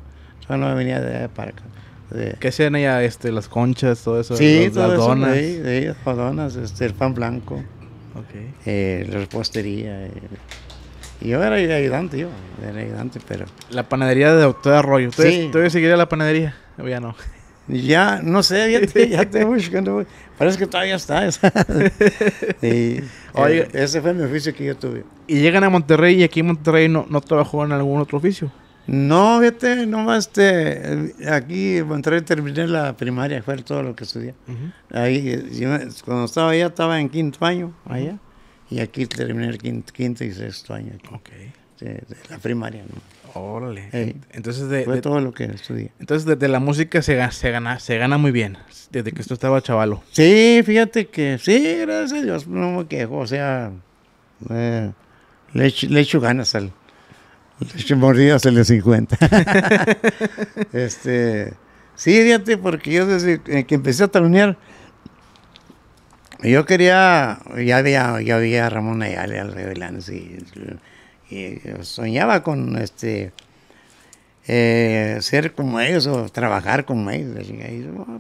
B: yo no venía de para ¿Qué hacían allá? Este, las
A: conchas, todo
B: eso. Sí, todo las donas. las este, donas, el pan blanco, okay. Eh, la repostería. Eh, y yo era ayudante, yo, era ayudante, pero... La panadería de Doctor Arroyo. ¿tú sí.
A: ¿Todavía a la panadería? O ya no.
B: Ya, no sé, ya te, ya te [laughs] Parece que todavía está. [laughs] y, eh, Oye, ese fue mi oficio que yo tuve.
A: Y llegan a Monterrey y aquí en Monterrey no, no trabajó en algún otro oficio.
B: No, fíjate, nomás este, aquí en Monterrey terminé la primaria, fue todo lo que estudié. Ahí, eh, cuando estaba allá, estaba en quinto año allá. Y aquí terminé el quinto, quinto y sexto año. Aquí. Okay de, la primaria. Órale. entonces de, todo lo que estudié.
A: Entonces desde la música se, se, gana, se gana muy bien, desde que esto estaba chavalo.
B: Sí, fíjate que sí, gracias a Dios, no me quejo, o sea, eh, le, echo ganas al... Le echo mordidas en el 50. este, sí, fíjate, porque yo desde que empecé a talonear, yo quería, ya había, ya había Ramón Ayala, Alfredo y y soñaba con este eh, ser como ellos o trabajar como ellos. Y,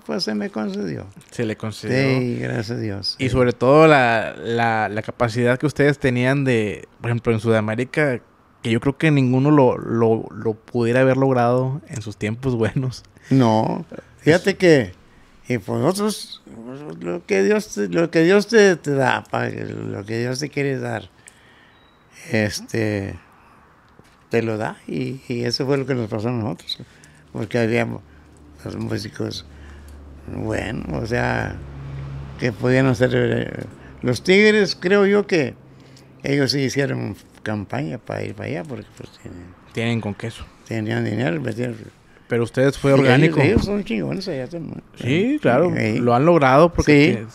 B: pues se me concedió. Se le concedió. gracias a Dios.
A: Y sobre todo la, capacidad que ustedes tenían de, por ejemplo, en Sudamérica, que yo creo que ninguno lo,
B: pudiera haber logrado en sus tiempos [laughs] buenos. No, fíjate que y eh, pues nosotros, lo que Dios, lo que Dios te, da, lo que Dios te quiere dar este, te lo da. Y, eso fue lo que nos pasó a nosotros, porque habíamos los músicos, bueno, o sea, que podían hacer... Eh, los Tigres, creo yo que ellos sí hicieron campaña para ir para allá, porque pues tienen...
A: Tienen con queso.
B: Tenían dinero, metieron pero ustedes fue orgánico. Ellos, son chingones Sí,
A: claro. Lo han logrado porque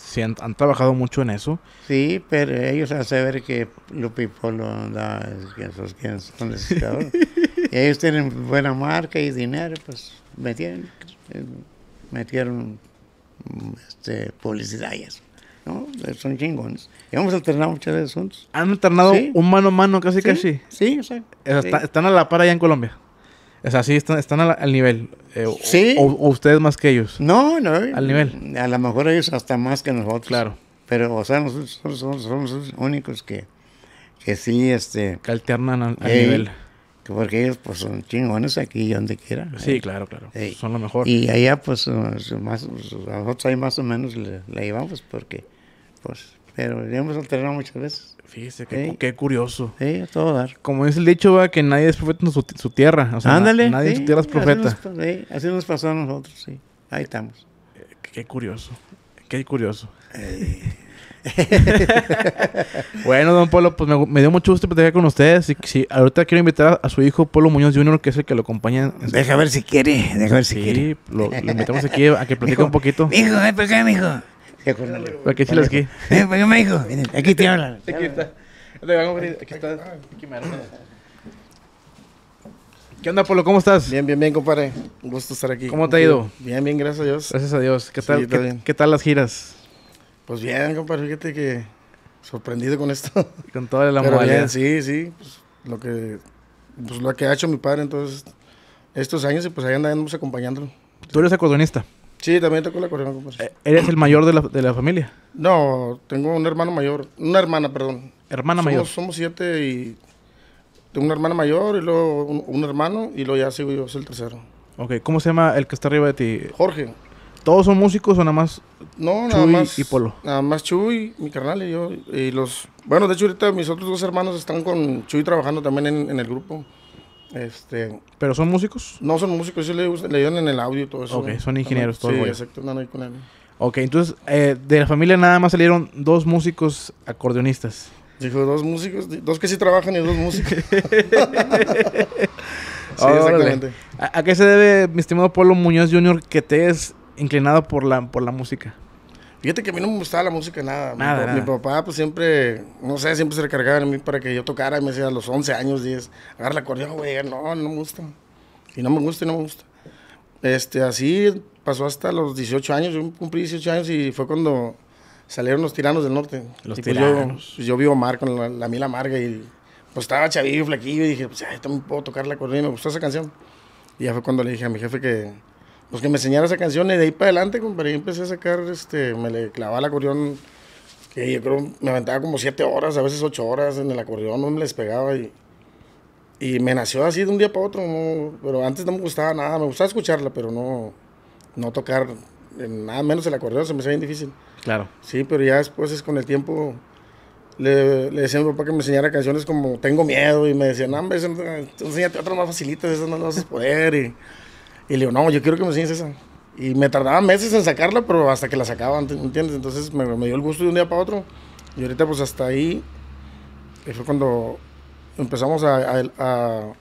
A: han, trabajado mucho en eso.
B: Sí, pero ellos hacen ver que Lupi Polo da esos son necesitados. [laughs] y ellos tienen buena marca y dinero, pues metieron, metieron este, publicidad y eso. ¿no? Son chingones. Y hemos alternado muchas veces juntos. ¿Han
A: alternado un mano a mano casi sí, casi? Sí, o sea,
B: Están a la par allá en Colombia. O sea, sí están, al,
A: nivel. Eh, sí. O, ustedes más que ellos.
B: No, no. Al nivel. A lo mejor ellos hasta más que nosotros. Claro. Pero, o sea, nosotros somos, los únicos que, sí, este. Que alternan al, nivel. Que porque ellos, pues, son chingones aquí y donde quiera. Sí, claro, claro. Son los mejor. Y allá, pues, más, nosotros ahí más o menos la, la llevamos porque, pues, pero hemos alternado muchas veces. Fíjese, qué curioso. Sí, a todo
A: dar. Como dice el dicho, va, que nadie es profeta en su, tierra. O sea, Ándale. nadie en su tierra es profeta. Así
B: nos, sí, así nos pasó a nosotros, sí. Ahí estamos. Eh, qué, curioso. Qué curioso. [laughs]
A: bueno, don Polo, pues me, dio mucho gusto platicar con ustedes. ahorita quiero invitar a, su hijo Polo Muñoz Jr., que es el que lo acompaña. Deja ver si quiere, deja ver si sí, quiere. Lo, lo, invitamos aquí a que platique un poquito. Hijo, ven para mi hijo? ¿Qué
C: onda, Polo? ¿Cómo estás? Bien, bien, bien, compadre. Un gusto estar aquí. ¿Cómo te ha ido? Bien, bien, gracias a Dios. Gracias a Dios. ¿Qué tal,
A: ¿qué, tal las giras?
C: Pues bien, compadre. Fíjate que sorprendido con esto. [laughs] Con toda la modalidad. Sí, sí. Pues, lo que pues, lo que ha hecho mi padre entonces estos años y pues ahí andamos acompañándolo.
A: ¿Tú eres acordeonista?
C: Sí, también toco la acordeón,
A: ¿Eres el mayor de la, de la familia?
C: No, tengo un hermano mayor, una hermana, perdón.
A: ¿Hermana mayor? Somos
C: siete y tengo una hermana mayor y luego un, hermano y luego ya sigo yo, soy el tercero.
A: Ok, ¿cómo se llama el que está arriba de ti? Jorge. ¿Todos son músicos o nada más no, nada más, y Polo?
C: Nada más Chuy, mi carnal y yo. Y los, bueno, de hecho ahorita mis otros dos hermanos están con Chuy trabajando también en el grupo. Este,
A: ¿Pero son músicos?
C: No son músicos, sí le, le en el audio y todo eso. Ok, son ingenieros, todo Sí, exacto,
A: Ok, entonces eh, de la familia nada más salieron dos músicos acordeonistas.
C: Dijo, dos músicos, dos que sí trabajan y dos músicos. [laughs] sí, exactamente.
A: ¿A, qué se debe, mi estimado Pablo Muñoz Jr., que te es inclinado por la, por la música?
C: Fíjate que a mí no me gustaba la música nada. nada, mi, papá, pues siempre, no sé, siempre se recargaba en mí para que yo tocara. Y me decía a los 11 años, 10, agarra la acordeón, güey. No, no me gusta. Y no me gusta, y no me gusta. Este, así pasó hasta los 18 años. Yo cumplí 18 años y fue cuando salieron los tiranos del norte. Los pues, tiranos. Pues, yo, vivo marco con la, mila amarga y pues estaba chavillo, flaquillo. Y dije, pues, esto también puedo tocar la acordeón. Y me gustó esa canción. Y ya fue cuando le dije a mi jefe que pues que me enseñara esa canción y de ahí para adelante, compadre, empecé a sacar, este, me le clavaba el acordeón, que yo creo me aventaba como siete horas, a veces ocho horas en el acordeón, no me les pegaba y, y me nació así de un día para otro, pero antes no me gustaba nada, me gustaba escucharla, pero no, no tocar nada menos el acordeón, se me hacía bien difícil. Claro. Sí, pero ya después es con el tiempo... Le, le, decía a mi papá que me enseñara canciones como Tengo Miedo y me decían, no, hombre, enséñate otras más facilita, esas no las vas a poder. Y, y le digo, no, yo quiero que me enseñes esa. Y me tardaba meses en sacarla, pero hasta que la sacaba, ¿entiendes? Entonces me, dio el gusto de un día para otro. Y ahorita pues hasta ahí fue cuando empezamos a... a,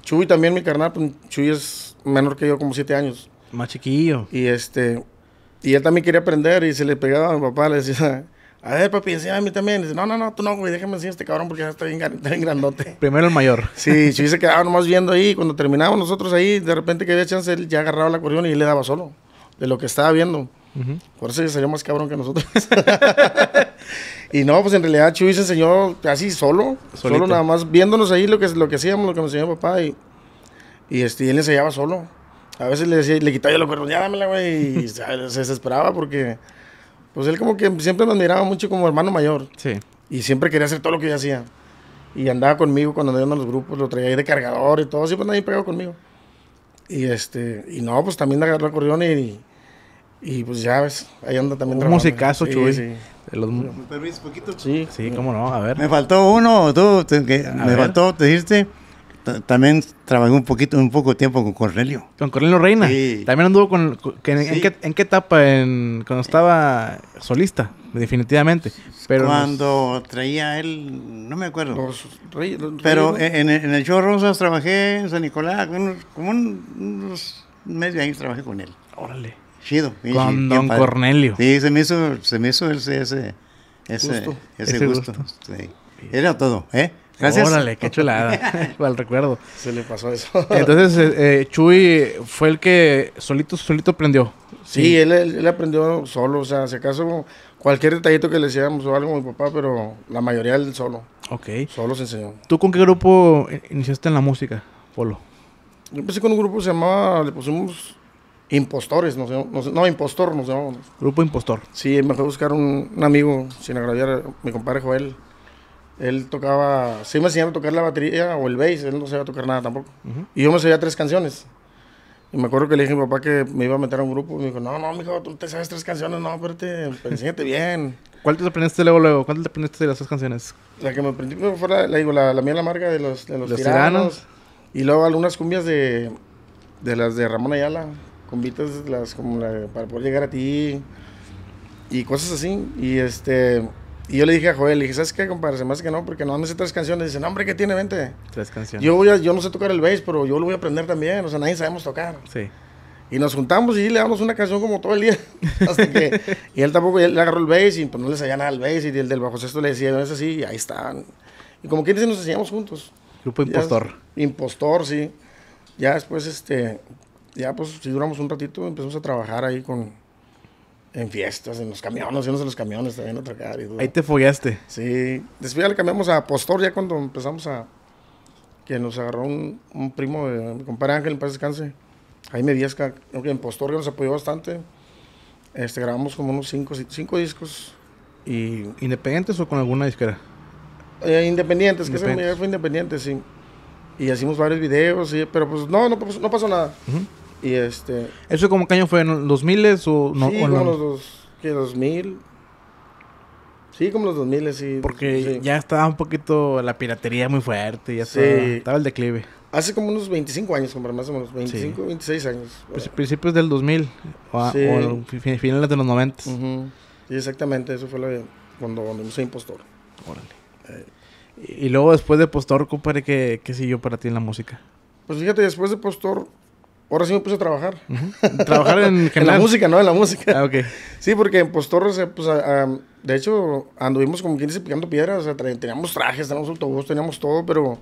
C: Chuy también, mi carnal, pues, Chuy es menor que yo, como siete años. Más chiquillo. Y este... Y él también quería aprender y se le pegaba a mi papá, le decía, a ver, papi, enséñame a mí también. Dice, no, no, no, tú no, güey, déjame enseñar a este cabrón porque ya está bien, grande [laughs] grandote. Primero el mayor. Sí, sí, se quedaba nomás viendo ahí. Cuando terminábamos nosotros ahí, de repente que había chance, él ya agarraba la corrión y él le daba solo de lo que estaba viendo. Por eso salió más cabrón que nosotros. [laughs] y no, pues en realidad Chuy se enseñó así solo, solo nada más viéndonos ahí lo que, lo que hacíamos, lo que nos enseñó papá. Y, y este, él enseñaba solo. A veces le, decía, le quitaba yo lo ya dámela, güey. Y [laughs] se desesperaba porque pues él como que siempre me miraba mucho como hermano mayor. Sí. Y siempre quería hacer todo lo que yo hacía. Y andaba conmigo cuando en los grupos, lo traía ahí de cargador y todo, siempre ahí pegado conmigo. Y este, y no, pues también agarró acordeón y, y pues ya ves, ahí anda también Un musicazo, Chuy. Sí, sí. ¿Me permites poquito? Sí. Sí, cómo
B: no, a ver. Me faltó uno, tú, me faltó, te dijiste también trabajé un poquito, un poco tiempo con Cornelio.
A: Con Cornelio Reina. Sí. También anduvo con, en, qué, en, qué, etapa, cuando estaba solista, definitivamente. Pero
B: cuando traía él, no me acuerdo. pero en, el show Rosas trabajé en San Nicolás, como un, unos medio ahí trabajé con él. Órale. Chido. Con Don Cornelio. Sí, se me hizo, se me hizo ese, ese, ese, ese gusto. gusto. Era todo, ¿eh? Gracias. Órale, qué
A: chulada. [laughs] Al recuerdo. Se le pasó eso. Entonces, eh, eh, Chuy fue el que solito, solito aprendió. Sí, Él,
C: él, aprendió solo. O sea, si acaso cualquier detallito que le decíamos o algo a mi papá, pero la mayoría él solo. Ok. Solo se enseñó.
A: ¿Tú con qué grupo iniciaste en la música, Polo?
C: Yo empecé con un grupo que se llamaba, le pusimos Impostores, no sé, no, Impostor, no sé. Grupo Impostor. Sí, me fue a buscar un, amigo, sin agraviar, mi compadre Joel. Él tocaba, sí me enseñaron a tocar la batería o el bass, él no sabía tocar nada tampoco. Y yo me sabía tres canciones. Y me acuerdo que le dije a mi papá que me iba a meter a un grupo. Y me dijo, no, no, mijo, tú te sabes tres canciones, no, espérate, enséñate bien.
A: [laughs] ¿Cuál te aprendiste luego, luego? ¿Cuál te aprendiste de las tres canciones?
C: La que me aprendí fue la, digo, la, mía la amarga de los, de los, tiranos, Y luego algunas cumbias de, de las de Ramón Ayala. Cumbitas las, como la, para poder llegar a ti. Y cosas así. Y este y yo le dije a Joel, le dije, ¿sabes qué, compadre? Se me hace que no, porque no me sé tres canciones. Dice, no, hombre, ¿qué tiene? Vente.
A: Tres canciones. Yo,
C: voy a, yo no sé tocar el bass, pero yo lo voy a aprender también. O sea, nadie sabemos tocar. Sí. Y nos juntamos y le damos una canción como todo el día. [laughs] y él tampoco, él agarró el bass y pues no le sabía nada al bass. Y el del bajo sexto le decía, no es así, y ahí están. Y como quienes nos enseñamos juntos. Grupo Impostor. impostor, sí. Ya después, este, ya pues si duramos un ratito, empezamos a trabajar ahí con, en fiestas, en los camiones, en los camiones también a Ahí te follaste. Sí. Después ya le cambiamos a Postor ya cuando empezamos a... Que nos agarró un, primo de mi compadre Ángel, en paz descanse. Ahí me creo que en Postor ya nos apoyó bastante. Este, grabamos como unos cinco, cinco discos. ¿Y independientes o con alguna disquera? Eh, independientes, que ese fue independiente, sí. Y hicimos varios videos, y, pero pues no, no, pues, no pasó nada. Y este...
A: ¿Eso como qué año fue? ¿En los miles o no? Sí, como los
C: dos, 2000. Sí, como los 2000, sí. Porque ya
A: estaba un poquito la piratería muy fuerte, ya estaba, el declive.
C: Hace como unos 25 años, hombre. más o menos, 25, 26 años. Pues,
A: principios del 2000 o, finales de los 90. Y
C: Sí, exactamente, eso fue cuando, cuando Impostor. Órale.
A: Eh. Y, luego después de Postor, compadre, ¿qué, ¿qué siguió para ti en la música?
C: Pues fíjate, después de Postor, Ahora sí me puse a trabajar. Trabajar en, [laughs] en la música, ¿no? En la música. Ah, ok. Sí, porque en Postorros, pues, de hecho, anduvimos como quien dice picando piedras. O sea, teníamos trajes, teníamos autobús, teníamos todo, pero,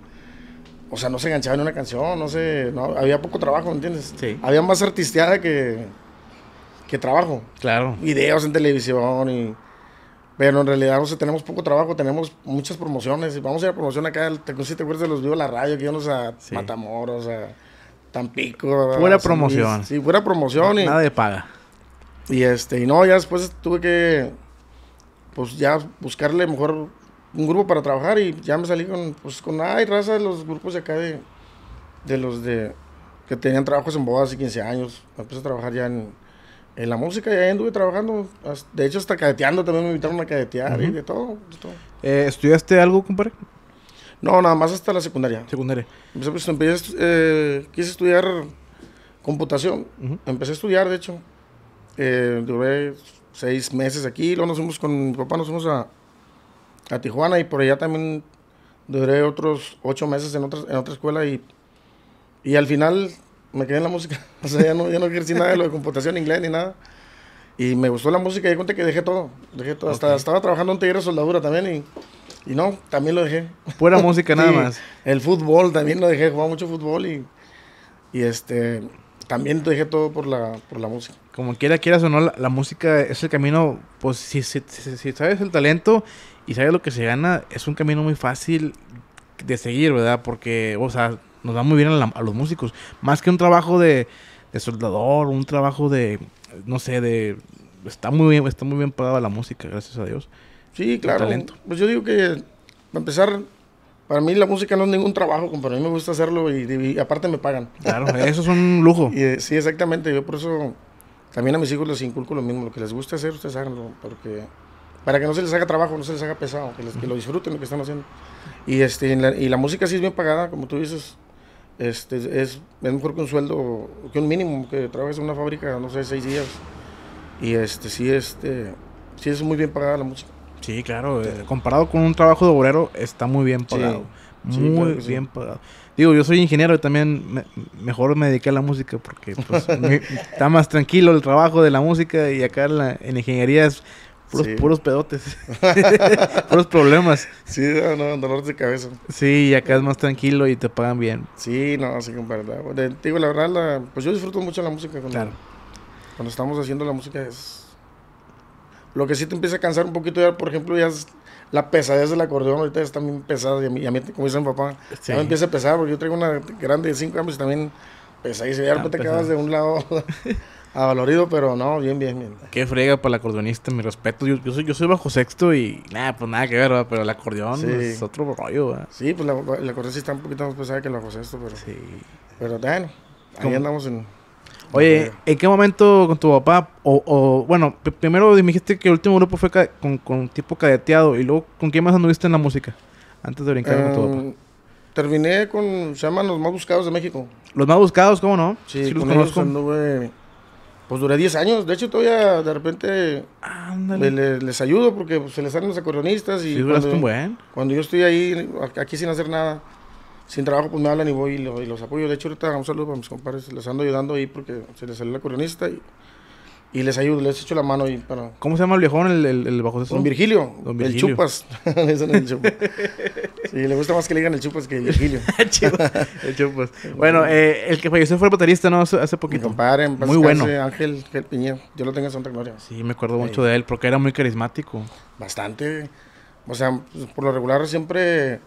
C: o sea, no se enganchaba en una canción, no sé, había poco trabajo, entiendes? Sí. Había más artisteada que, trabajo. Claro. Videos en televisión y... Pero en realidad, no sea, tenemos poco trabajo, tenemos muchas promociones. Y vamos a ir a promoción acá, ¿te, si te acuerdas de los videos de la radio, que íbamos a Matamoros, a... Tampico. pico fuera promoción. Sí, fuera promoción. y, nada de paga. Y este, y no, ya después tuve que, pues ya buscarle mejor un grupo para trabajar y ya me salí con, pues con, ay, raza de los grupos de acá de, los de, que tenían trabajos en bodas hace 15 años. Empecé a trabajar ya en, en la música, y ahí anduve trabajando, de hecho hasta cadeteando también me invitaron a cadetear y de todo. De todo. Eh, ¿Estudiaste algo, compadre? No, nada más hasta la secundaria. Secundaria. Empecé, pues, empecé eh, quise estudiar computación. Empecé a estudiar, de hecho. Eh, duré seis meses aquí. Luego nos fuimos con mi papá, nos fuimos a, a Tijuana y por allá también duré otros ocho meses en, otra en otra escuela y, y al final me quedé en la música. [laughs] O sea, ya no, ya no ejercí nada de lo de computación, inglés ni nada. Y me gustó la música y di que dejé todo. Dejé todo. Hasta estaba trabajando en taller soldadura también y y no, también lo dejé. Pura música [laughs] nada más. El fútbol también lo dejé, jugaba mucho fútbol y, y este también dejé todo por la, por la música. Como quiera, quieras o no, la, música
A: es el camino, pues si, si, sabes el talento y sabes lo que se gana, es un camino muy fácil de seguir, ¿verdad? Porque, o sea, nos da muy bien a, los músicos. Más que un trabajo de, de soldador, un trabajo de, no sé, de... Está muy bien, está muy bien pagada la música, gracias a Dios.
C: Sí, claro. Pues yo digo que, para empezar, para mí la música no es ningún trabajo, como para mí me gusta hacerlo y, aparte me pagan. Claro, eso es un lujo. [laughs] y, eh, sí, exactamente. Yo por eso también a mis hijos les inculco lo mismo. Lo que les gusta hacer, ustedes háganlo, porque para que no se les haga trabajo, no se les haga pesado, que, lo disfruten lo que están haciendo. Y, este, y la, música sí es bien pagada, como tú dices, este, es, es mejor que un sueldo, que un mínimo, que trabajes en una fábrica, no sé, seis días. Y este, sí, este, sí es muy bien pagada la música. Sí, claro. Eh,
A: comparado con un trabajo de obrero, está muy bien pagado. muy bien pagado. Digo, yo soy ingeniero y también mejor me dediqué a la música porque pues, [laughs] está más tranquilo el trabajo de la música y acá en, la, ingeniería es puros, pedotes, [laughs] puros problemas.
C: Sí, no, dolor de cabeza.
A: Sí, y acá es más tranquilo y te pagan bien.
C: Sí, no, sí, verdad. Digo, la verdad, pues yo disfruto mucho la música. Cuando, claro. Cuando estamos haciendo la música es lo que sí te empieza a cansar un poquito ya, por ejemplo, ya es la pesadez del acordeón ahorita ya está bien pesada. Y a mí, como dice mi papá, ya empieza a pesar porque yo traigo una grande de 5 años y también pesadísima. Ya ah, te quedas de un lado avalorido, [laughs] pero no, bien, bien, bien. Qué
A: frega para el acordeonista, mi respeto. Yo, yo, soy, yo soy bajo sexto y nada, pues nada que ver, pero el acordeón es otro rollo. ¿verdad?
C: Sí, pues la, acordeón sí está un poquito más pesada que el bajo sexto, pero. Sí. Pero bueno, ahí andamos en. Oye,
A: ¿en qué momento con tu papá? O, bueno, primero dijiste que el último grupo fue con, con tipo cadeteado. ¿Y luego con quién más anduviste en la música? Antes de brincar con tu papá.
C: Em, terminé con, se llaman los más buscados de México.
A: ¿Los más buscados? ¿Cómo no?
C: Sí, los conozco. pues duré 10 años. De hecho, todavía de repente les ayudo porque pues, se les salen los acordeonistas. Y cuando, cuando yo estoy ahí, aquí sin hacer nada sin trabajo, pues me hablan y voy y, los apoyo. De hecho, ahorita un saludo para mis compadres, les ando ayudando ahí porque se les salió la coronista y, y les ayudo, les echo la mano ahí para...
A: ¿Cómo se llama el viejón, el, el, bajo de Don Virgilio, Don Virgilio. [laughs] el Chupas. el
C: [laughs] sí, le gusta más que le digan el Chupas que Virgilio. [laughs] el Chupas. Bueno, eh, el
A: que falleció fue el baterista, ¿no? Hace, poquito. Mi compadre, muy bueno.
C: Ángel, Ángel Yo lo tengo en Santa Gloria. Sí, me acuerdo mucho de
A: él porque era muy carismático.
C: Bastante. O sea, pues, por lo regular siempre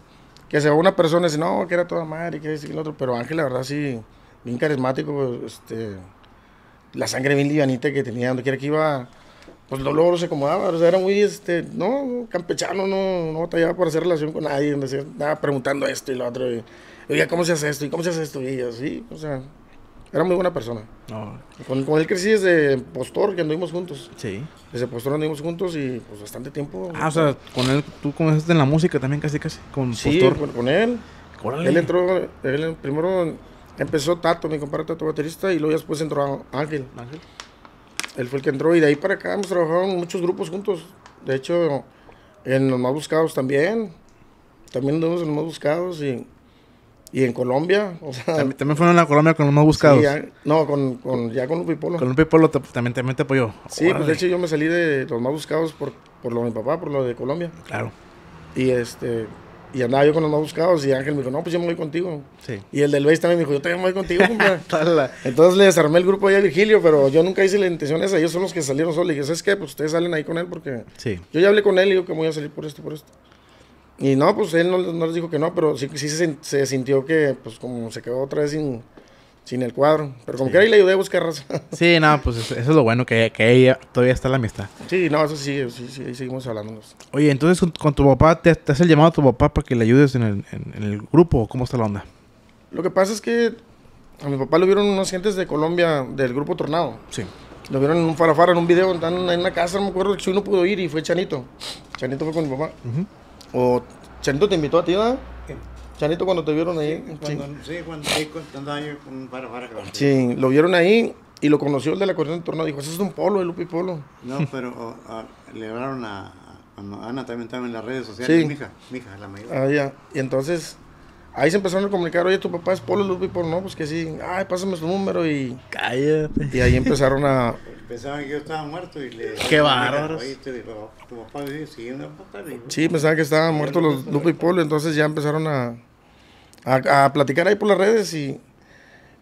C: que se va una persona y dice, no, que era toda madre, que es el otro, pero Ángel, la verdad, sí, bien carismático, este, la sangre bien livianita que tenía, donde quiera que iba, pues dolor se acomodaba, era muy, este, no, campechano, no, no batallaba por hacer relación con nadie, donde se estaba preguntando esto y lo otro, y, oiga, ¿cómo se hace esto? ¿Y cómo se hace esto? Y así, o sea, era muy buena persona. Ah. Con, con, él crecí desde postor, que anduvimos juntos. Sí. Desde postor anduvimos juntos y pues bastante tiempo. Ah, o sea,
A: con él, tú comenzaste en la música también casi, casi, con sí, postor. Con, con él. Él
C: entró, él primero empezó Tato, mi compadre Tato baterista, y luego después entró Ángel. Ángel. Él fue el que entró y de ahí para acá hemos trabajado en muchos grupos juntos. De hecho, en los más buscados también. También anduvimos en los más buscados y y en Colombia, o sea... También,
A: fueron a Colombia con los más buscados.
C: no, con, ya con Lupi Polo. Con
A: Lupi Polo también, también, te apoyó. Sí, pues de hecho
C: yo me salí de los más buscados por, por lo de mi papá, por lo de Colombia. Claro. Y este... Y andaba yo con los más buscados y Ángel me dijo, no, pues yo me voy contigo. Sí. Y el del Base también me dijo, yo también me voy contigo, [laughs] Entonces le desarmé el grupo allá a Virgilio, pero yo nunca hice la intención esa. Ellos son los que salieron solos. Y dije, ¿sabes qué? Pues ustedes salen ahí con él porque... Sí. Yo ya hablé con él y digo que voy a salir por esto, por esto. Y no, pues él no, les dijo que no, pero sí, se, sintió que, pues como se quedó otra vez sin, sin el cuadro. Pero como que ahí le ayudé a buscar razón.
A: [laughs] Sí, no, pues eso es lo bueno, que, que ella, todavía está la amistad.
C: Sí, no, eso sí, sí, ahí seguimos hablando.
A: Oye, entonces con, tu papá, te, has el llamado a tu papá para que le ayudes en el, en, el grupo o cómo está la onda?
C: Lo que pasa es que a mi papá lo vieron unos gentes de Colombia del grupo Tornado. Sí. Lo vieron en un farafara, en un video, en una casa, no me acuerdo, que uno pudo ir y fue Chanito. Chanito fue con mi papá. O Chanito te invitó a ti, ¿verdad? Chanito cuando te vieron ahí. Sí, cuando,
B: sí. cuando, sí, cuando ahí con para, para,
C: Sí, lo vieron ahí y lo conoció el de la corriente de tornado. Dijo, ese es un polo, el Lupi Polo.
B: No, [laughs] pero le hablaron a, Ana también estaba en las redes sociales. Sí. Mi hija, mi hija, la
C: mayor. Ah, ya. Y entonces Ahí se empezaron a comunicar, oye, tu papá es Polo Lupi Polo, no, pues que sí, ay, pásame su número y. Calla. Y ahí empezaron a,
B: Pensaban que yo estaba muerto y le. Qué bárbaros. Tu papá Sí, pensaban que estaban muertos los Lupe
C: y Polo, entonces ya empezaron a, platicar ahí por las redes y,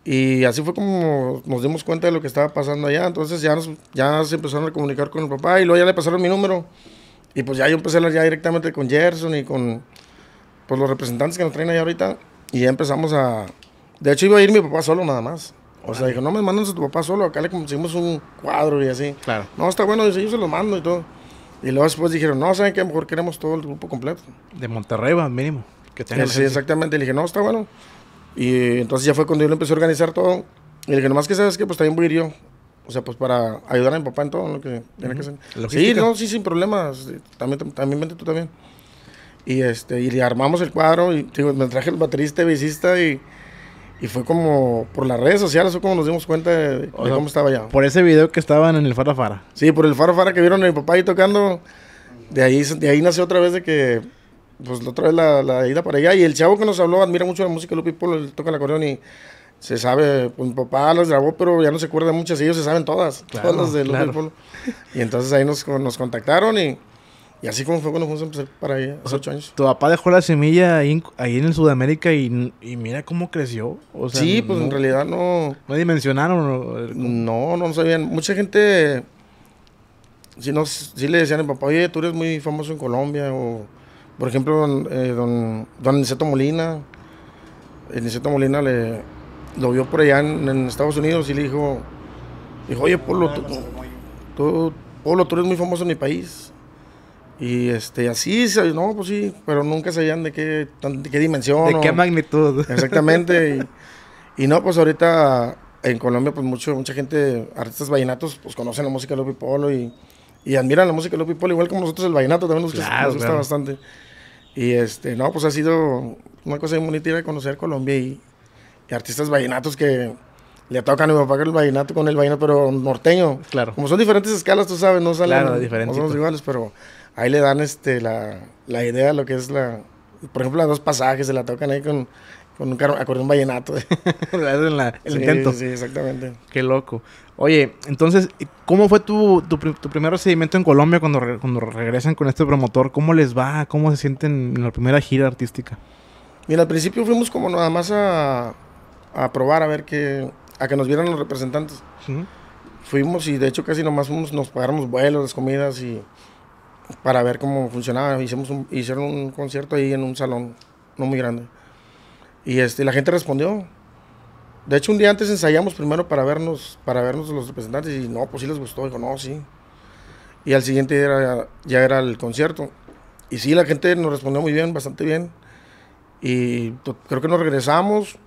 C: y. así fue como nos dimos cuenta de lo que estaba pasando allá. Entonces ya, nos, ya se empezaron a comunicar con el papá y luego ya le pasaron mi número. Y pues ya yo empecé a hablar directamente con Gerson y con pues los representantes que nos traen allá ahorita. Y ya empezamos a... De hecho iba a ir mi papá solo nada más. O sea, dijo, no me mandan a tu papá solo, acá le conseguimos un cuadro y así. Claro. No, está bueno, yo se lo mando y todo. Y luego después dijeron, no, ¿saben qué? Mejor queremos todo el grupo completo. De Monterrey, va, mínimo. Que tenga eh, sí, exactamente. le dije, no, está bueno. Y entonces ya fue cuando yo lo empecé a organizar todo. Y le dije, nomás que sabes que pues también voy a yo. O sea, pues para ayudar a mi papá en todo lo que tiene que hacer. Sí, no, sí, sin problemas. También, también vente tú también. Y, este, y le armamos el cuadro y me traje el baterista, bicista y... Y fue como por las redes sociales, fue como nos dimos cuenta de, cómo estaba ya.
A: Por ese video que estaban en el fara
C: Sí, por el Farafara que vieron a mi papá ahí tocando. De ahí, de ahí nació otra vez de que, pues otra vez la, ida para allá. Y el chavo que nos habló admira mucho la música de Lupi Polo, toca la acordeón y se sabe, pues, mi papá las grabó, pero ya no se acuerda de muchas, ellos se saben todas, todas de Lupi Polo. Y entonces ahí nos, nos contactaron y y así como fue cuando fuimos a empezar para allá, hace ocho años. Tu papá dejó
A: la semilla ahí, en Sudamérica y,
C: mira cómo creció.
A: sí, pues en realidad
C: no. No dimensionaron. No, no, sabían. Mucha gente. Si, no, si le decían a papá, oye, tú eres muy famoso en Colombia. O, por ejemplo, don, eh, don Molina. El Niceto Molina le, lo vio por allá en, Estados Unidos y le dijo, dijo oye, Polo, tú, tú, Polo, tú eres muy famoso en mi país y este, así, no, pues sí, pero nunca sabían de qué, qué dimensión. De qué magnitud. Exactamente. [laughs] y, no, pues ahorita en Colombia, pues mucho, mucha gente, artistas vallenatos, pues conocen la música de Lupi Polo y, y admiran la música de Lupi Polo, igual como nosotros el vallenato también nos, gusta bastante. Y este, no, pues ha sido una cosa muy bonita ir a conocer Colombia y, artistas vallenatos que, le tocan a mi papá el vallenato con el vallenato, pero norteño. Claro. Como son diferentes escalas, tú sabes, no salen. Claro, diferentes. No son iguales, pero ahí le dan este, la, idea de lo que es la, por ejemplo, las dos pasajes, se la tocan ahí con, un acordeón vallenato. [laughs]
A: en la, el intento. Sí,
C: exactamente.
A: Qué loco. Oye, entonces, ¿cómo fue tu, primer recibimiento en Colombia cuando, cuando regresan con este promotor? ¿Cómo les va? ¿Cómo se sienten en la primera gira artística?
C: Mira, al principio fuimos como nada más a, a probar, a ver que, a que nos vieran los representantes. Fuimos y de hecho casi nomás fuimos, nos pagáramos vuelos, las comidas y para ver cómo funcionaba. Hicimos hicieron un concierto ahí en un salón, no muy grande. Y este, la gente respondió. De hecho, un día antes ensayamos primero para vernos, para vernos los representantes y no, pues sí les gustó. Dijo, no, sí. Y al siguiente día era, ya era el concierto. Y sí, la gente nos respondió muy bien, bastante bien. Y creo que nos regresamos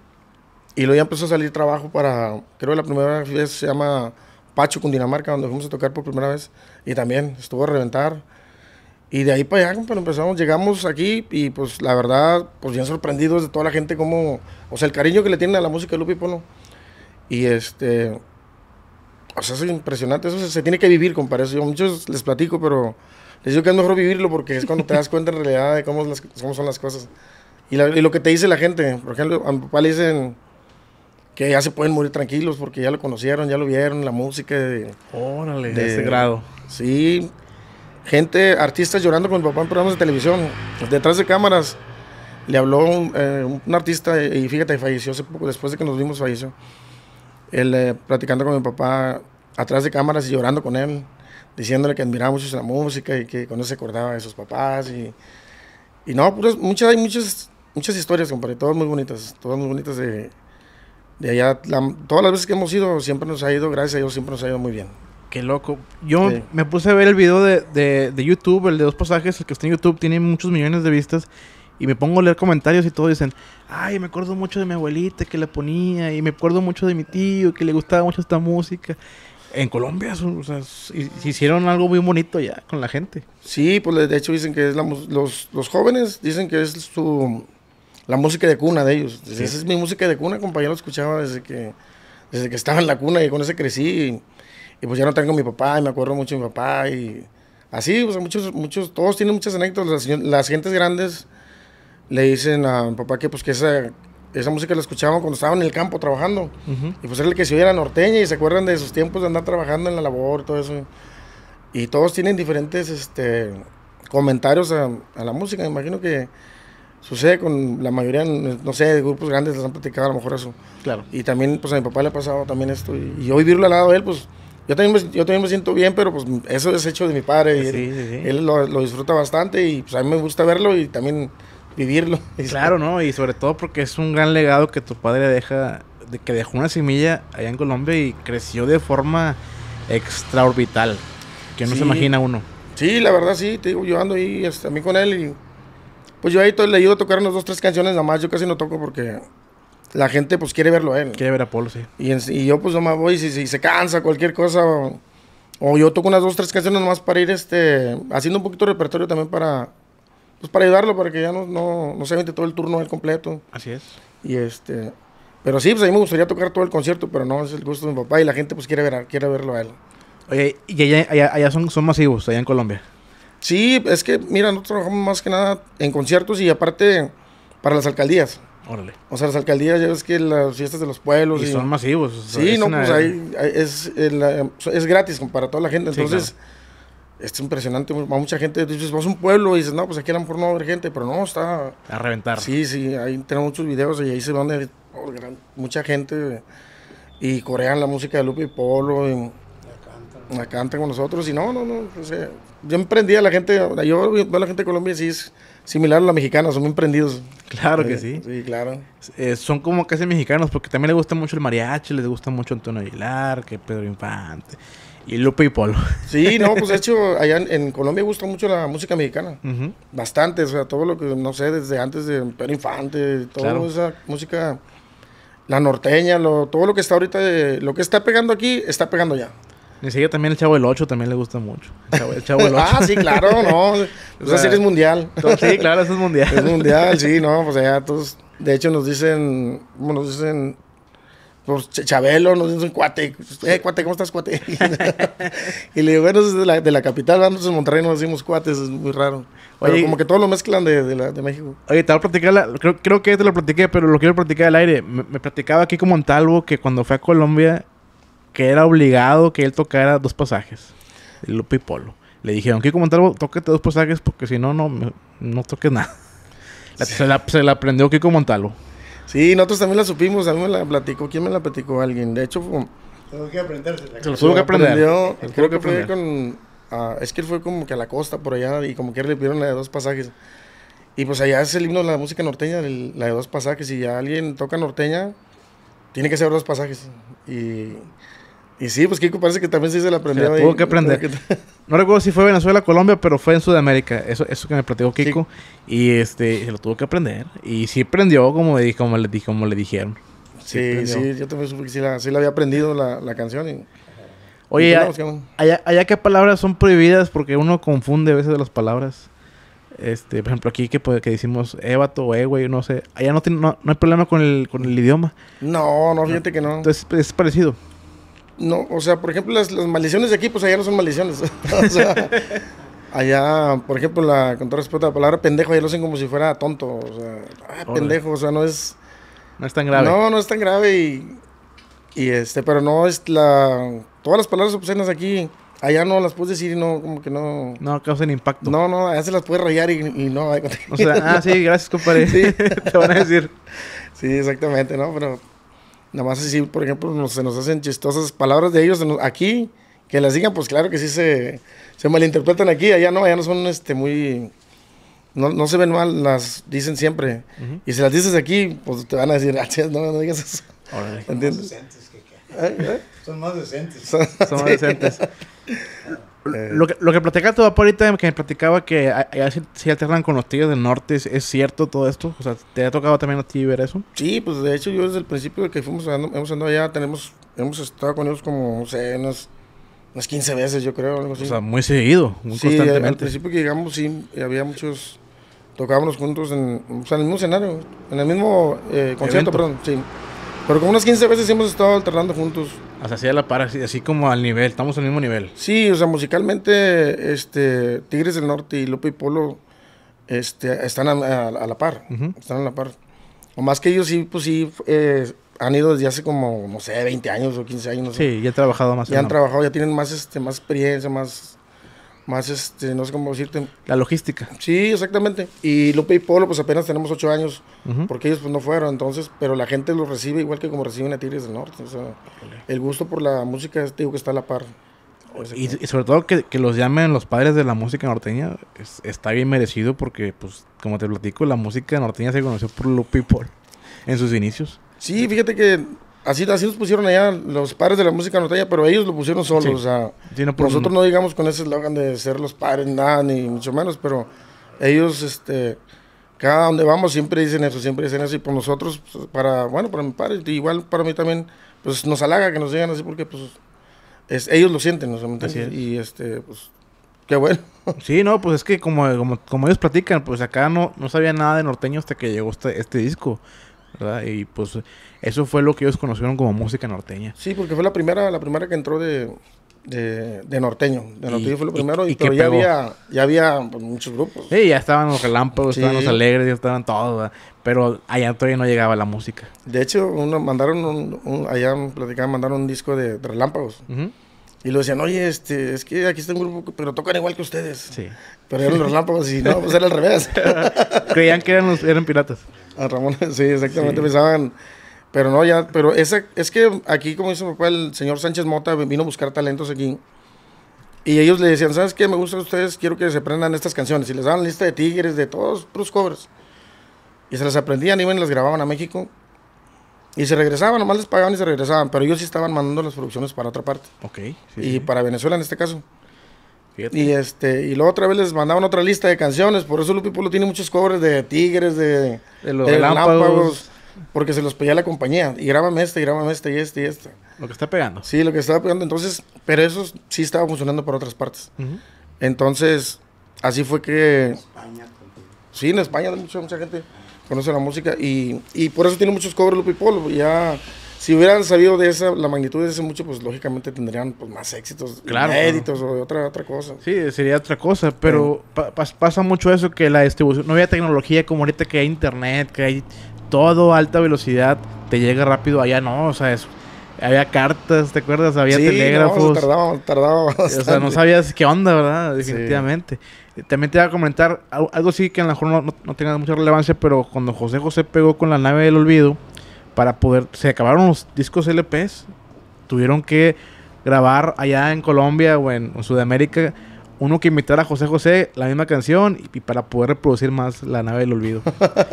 C: y luego ya empezó a salir trabajo para, creo que la primera vez se llama Pacho, Cundinamarca, donde fuimos a tocar por primera vez. Y también estuvo a reventar. Y de ahí para allá, pero empezamos, llegamos aquí y pues la verdad, pues bien sorprendidos de toda la gente, como, o sea, el cariño que le tienen a la música de Lupi Pono. Y este, o sea, es impresionante, eso se, tiene que vivir, compadre. Yo muchos les platico, pero les digo que es mejor vivirlo porque es cuando te das cuenta en realidad de cómo, son las cosas. Y, lo que te dice la gente, por ejemplo, a mi papá le dicen que ya se pueden morir tranquilos porque ya lo conocieron, ya lo vieron, la música. De, Órale, de ese grado. Sí, gente, artistas llorando con mi papá en programas de televisión, detrás de cámaras. Le habló un, eh, artista y fíjate, falleció hace poco, después de que nos vimos, falleció. Él eh, platicando con mi papá atrás de cámaras y llorando con él, diciéndole que admiraba mucho la música y que cuando se acordaba de sus papás. Y, no, muchas, hay muchas, muchas historias, compadre, todas muy bonitas, todas muy bonitas de, de allá. todas las veces que hemos ido, siempre nos ha ido, gracias a Dios, siempre nos ha ido muy bien qué loco. Yo me
A: puse a ver el video de, YouTube, el de dos pasajes, el que está en YouTube, tiene muchos millones de vistas. Y me pongo a leer comentarios y todo dicen, ay, me acuerdo mucho de mi abuelita que la ponía, y me acuerdo mucho de mi tío que le gustaba mucho esta música.
C: En Colombia, o sea, hicieron algo muy bonito ya con la gente. Sí, pues de hecho dicen que es la, los, los jóvenes dicen que es su, la música de cuna de ellos. Esa es mi música de cuna, compañero, escuchaba desde que, desde que estaba en la cuna y con ese crecí. Y pues ya no tengo a mi papá y me acuerdo mucho de mi papá y así, pues muchos, muchos, todos tienen muchas anécdotas. Las, las gentes grandes le dicen a mi papá que pues que esa, esa música la escuchaban cuando estaban en el campo trabajando. Y pues era el que se oía la norteña y se acuerdan de sus tiempos de andar trabajando en la labor todo eso. Y todos tienen diferentes este, comentarios a, a la música. Me imagino que sucede con la mayoría, no sé, de grupos grandes les han platicado a lo mejor eso. Claro. Y también pues a mi papá le ha pasado también esto. Y, y hoy vivirlo al lado de él, pues yo también, me, siento bien, pero pues eso es hecho de mi padre. y él, lo, disfruta bastante y pues a mí me gusta verlo y también
A: vivirlo. [laughs] Claro, ¿no? Y sobre todo porque es un gran legado que tu padre deja, de que dejó una semilla allá en Colombia y creció de forma extraorbital, que no se imagina uno.
C: Sí, la verdad sí, te digo, yo ando ahí hasta a mí con él y pues yo ahí le ayudo a tocar unas dos, tres canciones nada más, yo casi no toco porque la gente pues quiere verlo a él. Quiere ver a Polo, sí. Y, yo pues nomás voy, si, si se cansa, cualquier cosa, o, yo toco unas dos, tres canciones nomás para ir este, haciendo un poquito de repertorio también para, pues para ayudarlo, para que ya no, no, se vente todo el turno él completo. Así es. Y este, pero sí, pues a mí me gustaría tocar todo el concierto, pero no, es el gusto de mi papá y la gente pues quiere, ver, quiere verlo a él. Oye, ¿y allá, son, son masivos, allá en Colombia? Sí, es que, mira, nosotros trabajamos más que nada en conciertos y aparte para las alcaldías. Órale. O sea, las alcaldías, ya ves que las fiestas de los pueblos. Y, son masivos. sí, no, pues ahí, es, eh, es gratis para toda la gente. Entonces, es impresionante. va mucha gente, dices, vas a un pueblo y dices, no, pues aquí a por no haber gente, pero no, está. A reventar. Sí, sí, ahí tenemos muchos videos y ahí se van de, oh, mucha gente y corean la música de Lupe y Polo. Y, la cantan. con nosotros y no, no, no. yo emprendía a la gente, yo veo a la gente de Colombia y sí similar a la mexicana, son muy emprendidos Claro que eh, sí. Sí, claro. Eh, son como
A: casi mexicanos porque también les gusta mucho el mariachi,
C: les gusta mucho Antonio Aguilar, que Pedro Infante. Y Lupe y Polo. Sí, no, pues de [laughs] hecho, allá en, Colombia gusta mucho la música mexicana. Bastante, o sea, todo lo que, no sé, desde antes de Pedro Infante, toda esa música, la norteña, lo, todo lo que está ahorita, lo que está pegando aquí, está pegando ya
A: ni siquiera también el Chavo del 8 también le gusta mucho.
C: El Chavo, el del [laughs] ah, sí, claro, no. [laughs] Esa es mundial. Sí, claro, eso es mundial. Es mundial, sí, no. Pues sea, todos. De hecho, nos dicen. Bueno, nos dicen. Pues Chabelo, nos dicen cuate. Eh, cuate, ¿cómo estás, cuate? [laughs] y le digo, bueno, es de la, de la capital, vamos a Monterrey, nos decimos cuates, es muy raro. Oye, como que todos lo mezclan de, de, la, de México. Oye,
A: te voy a platicar, la, creo, creo que te lo platicé, pero lo quiero platicar al aire. Me, me platicaba aquí como en Talvo que cuando fue a Colombia que era obligado que él tocara dos pasajes, el Lupe y Polo. Le dijeron, Kiko Montalvo, tócate dos pasajes porque si no, no, no toques nada. [laughs]
C: se, la, se la aprendió Kiko Montalvo. Sí, nosotros también la supimos, a mí me la platicó. ¿Quién me la platicó? Alguien. De hecho, fue...
B: que aprenderse. Se lo tuvo que aprender. Aprendió, creo que,
C: con... Ah, es que él fue como que a la costa por allá y como que le pidieron la de dos pasajes. Y pues allá es el himno de la música norteña, la de dos pasajes. Si ya alguien toca norteña, tiene que ser dos pasajes. Y y sí, pues Kiko parece que también sí se la aprendió. tuvo que aprender. [laughs] No
A: recuerdo si fue Venezuela, o Colombia, pero fue en Sudamérica. Eso, eso que me platicó Kiko. Y este, se lo tuvo que aprender. Y sí aprendió, como, como, le, como le dijeron.
C: Sí, sí, yo también supe que sí la, la había aprendido la, canción. Y,
A: Oye, allá, allá, qué palabras son prohibidas porque uno confunde a veces las palabras. Este, por ejemplo, aquí que, pues, que decimos ébato o güey, no sé. Allá no, no, no, hay problema con el, con el idioma.
C: No, no, fíjate que no. Entonces es parecido. No, o sea, por ejemplo, las, las maldiciones de aquí, pues allá no son maldiciones. [laughs] o sea, allá, por ejemplo, la, con todo respeto a la palabra pendejo, allá lo hacen como si fuera tonto. O sea, ah, pendejo, o sea, no es. No es tan grave. No, no es tan grave y. Y este, pero no es la. Todas las palabras obscenas aquí, allá no las puedes decir y no, como que no. No causan impacto. No, no, allá se las puedes rayar y, no. Hay... O sea, ah, sí, gracias, compadre. [laughs] Sí. [laughs] Te van a decir. Sí, exactamente, ¿no? Pero Nada más así, por ejemplo, nos, se nos hacen chistosas palabras de ellos aquí, que las digan, pues claro que sí se, se malinterpretan aquí, allá no, allá no son este, muy... No, no se ven mal, las dicen siempre. Y si las dices aquí, pues te van a decir, [laughs] ah, no, no digas eso. ¿Entiendes?
B: Son decentes. son más decentes. Eh, lo, que,
A: lo que ahorita, que me platicaba que si alternan con los tíos del norte, ¿es, cierto todo esto? O
C: sea, ¿te ha tocado también a ti ver eso? Sí, pues de hecho yo desde el principio que fuimos andando, hemos andado allá, tenemos, hemos estado con ellos como, no sé, unas, 15 veces yo creo, algo así. O sea, muy seguido, muy sí, constantemente. al principio que llegamos sí, había muchos, tocábamos juntos en, o sea, en el mismo escenario, en el mismo eh, concierto, perdón, sí. Pero como unas 15 veces hemos estado alternando juntos.
A: Hasta así a la par, así, como al nivel, estamos al mismo nivel.
C: Sí, o sea, musicalmente, este, Tigres del Norte y Lupe y Polo este, están a, la par. Están a la par. O más que ellos sí, pues sí, eh, han ido desde hace como, no sé, 20 años o 15 años. No sí, ya han trabajado más. Ya han trabajado, ya tienen más, este, más experiencia, más más este, no sé cómo decirte.
A: La logística.
C: Sí, exactamente. Y Lupe y Polo, pues apenas tenemos ocho años, porque ellos pues no fueron, entonces, pero la gente los recibe igual que como reciben a Tigres del Norte. el gusto por la música, este, digo que está a la par. Y,
A: sobre todo que, los llamen los padres de la música norteña está bien merecido porque, pues, como te platico, la música norteña se conoció por Lupe y Polo en sus inicios.
C: Sí, fíjate que así, nos pusieron allá los padres de la música norteña, pero ellos lo pusieron solos. O sea, nosotros no digamos con ese eslogan de ser los padres, nada, ni mucho menos, pero ellos, este, cada donde vamos siempre dicen eso, siempre dicen eso. Y por pues nosotros, pues, para, bueno, para mi padre, igual para mí también, pues nos halaga que nos digan así porque, pues, es, ellos lo sienten, ¿no? Así es. Y, este, pues,
A: qué bueno. [laughs] Sí, no, pues es que como, como, como, ellos platican, pues acá no, no sabía nada de norteño hasta que llegó este, este disco. ¿verdad? Y pues eso fue lo que ellos conocieron como música norteña.
C: Sí, porque fue la primera, la primera que entró de, norteño. De norteño fue lo primero, y, pero ya había, ya había pues, muchos grupos.
A: Sí, ya estaban los relámpagos, estaban los alegres, ya estaban
C: todos, pero allá todavía no llegaba la música. De hecho, uno, mandaron un, allá platicaban, mandaron un disco de, relámpagos. Y lo decían, oye, este, es que aquí está un grupo, pero tocan igual que ustedes. Sí. Pero eran los relámpagos y no, [laughs] pues era al revés. Creían que eran, piratas. A Ramón, [laughs] sí, exactamente, pensaban pero no, ya, pero esa, es que aquí, como dice mi papá, el señor Sánchez Mota vino a buscar talentos aquí. Y ellos le decían, ¿sabes qué? Me gustan ustedes, quiero que se aprendan estas canciones. Y les daban lista de tigres, de todos los covers. Y se las aprendían, y y las grababan a México. Y se regresaban, nomás les pagaban y se regresaban. Pero ellos sí estaban mandando las producciones para otra parte. Ok. y para Venezuela en este caso. Y, este, y luego otra vez les mandaban otra lista de canciones. Por eso Lupi Polo tiene muchos covers de tigres, de, los de porque se los pedía la compañía. Y grábame este, y grábame este, y este, y este. Lo que está pegando. Sí, lo que estaba pegando. Entonces, pero eso sí estaba funcionando por otras partes. Entonces, así fue que... España Sí, en España mucha, mucha gente conoce la música y, y por eso tiene muchos covers Lupo y Polo. Pues ya, si hubieran sabido de esa, la magnitud de ese mucho, pues lógicamente tendrían pues, más éxitos, claro, créditos o de otra, otra cosa. Sí,
A: sería otra cosa, pero pasa mucho eso que la distribución, no había tecnología como ahorita que hay internet, que hay todo alta velocidad te llega rápido allá, no, o sea, había cartas, ¿te acuerdas? Había telégrafos. No, tardaba, O sea, no sabías qué onda, ¿verdad? Definitivamente. También te iba a comentar algo, sí que a lo mejor no, tenga mucha relevancia, pero cuando José José pegó con la nave del olvido, para poder. Se acabaron los discos LPs. Tuvieron que grabar allá en Colombia o en Sudamérica uno que invitara a José José la misma canción y, para poder reproducir más La nave del olvido.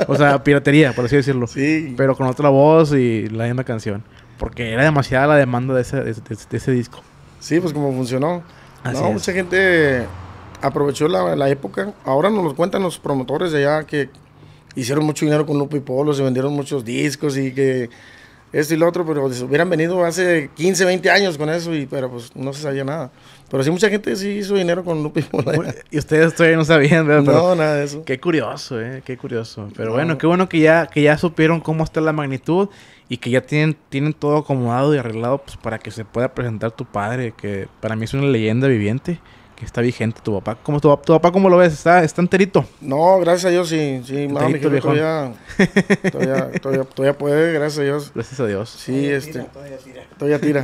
A: o sea, [laughs] piratería, por así decirlo. Sí. Pero con otra voz y la misma canción. Porque era demasiada la demanda de ese, de, ese disco. Sí, pues como funcionó. no, mucha
C: gente aprovechó la, la, época. Ahora nos lo cuentan los promotores de allá que hicieron mucho dinero con Lupo y Polo, se vendieron muchos discos y que esto y lo otro, pero hubieran venido hace 15, 20 años con eso, y pero pues no se sabía nada. Pero sí, mucha gente sí hizo dinero con Lupe [laughs] Y ustedes todavía
A: no sabían, ¿verdad? no,
C: nada de eso. Qué curioso, ¿eh? Qué curioso. Pero bueno, qué
A: bueno que ya, que ya supieron cómo está la magnitud y que ya tienen, tienen todo acomodado y arreglado pues, para que se pueda presentar tu padre, que para mí es una leyenda viviente que está vigente tu papá. ¿Cómo tu, tu papá cómo lo ves? ¿Está, está enterito? No,
C: gracias a Dios, sí, sí, mami mi viejo todavía, todavía, [laughs] todavía, todavía, puede, gracias a Dios. Gracias a Dios. Sí, todavía este. Tira, todavía tira.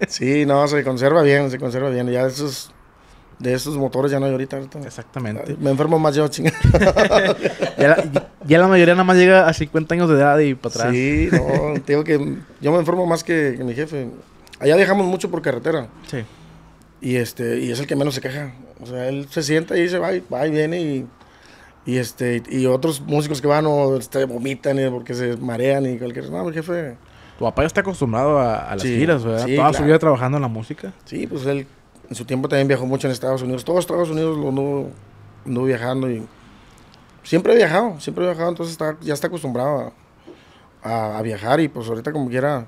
C: [laughs] sí, no, se conserva bien, se conserva bien. Ya esos de esos motores ya no hay ahorita. Exactamente. Me enfermo más yo, chingada. [laughs] ya, la, mayoría nada más llega a 50 años de edad y para atrás. Sí, no, tengo que yo me enfermo más que, que mi jefe. Allá viajamos mucho por carretera. Sí. Y, este, y es el que menos se queja. O sea, él se sienta y dice, va, va y viene y, y, este, y otros músicos que van o este, vomitan porque se marean y cualquier No, el jefe... Tu papá ya está
A: acostumbrado a, las giras, ¿verdad? Toda su vida trabajando en la música.
C: Sí, pues él en su tiempo también viajó mucho en Estados Unidos. Todos Estados Unidos lo anduvo, viajando y siempre he viajado, siempre he viajado, entonces está, ya está acostumbrado a viajar y pues ahorita como quiera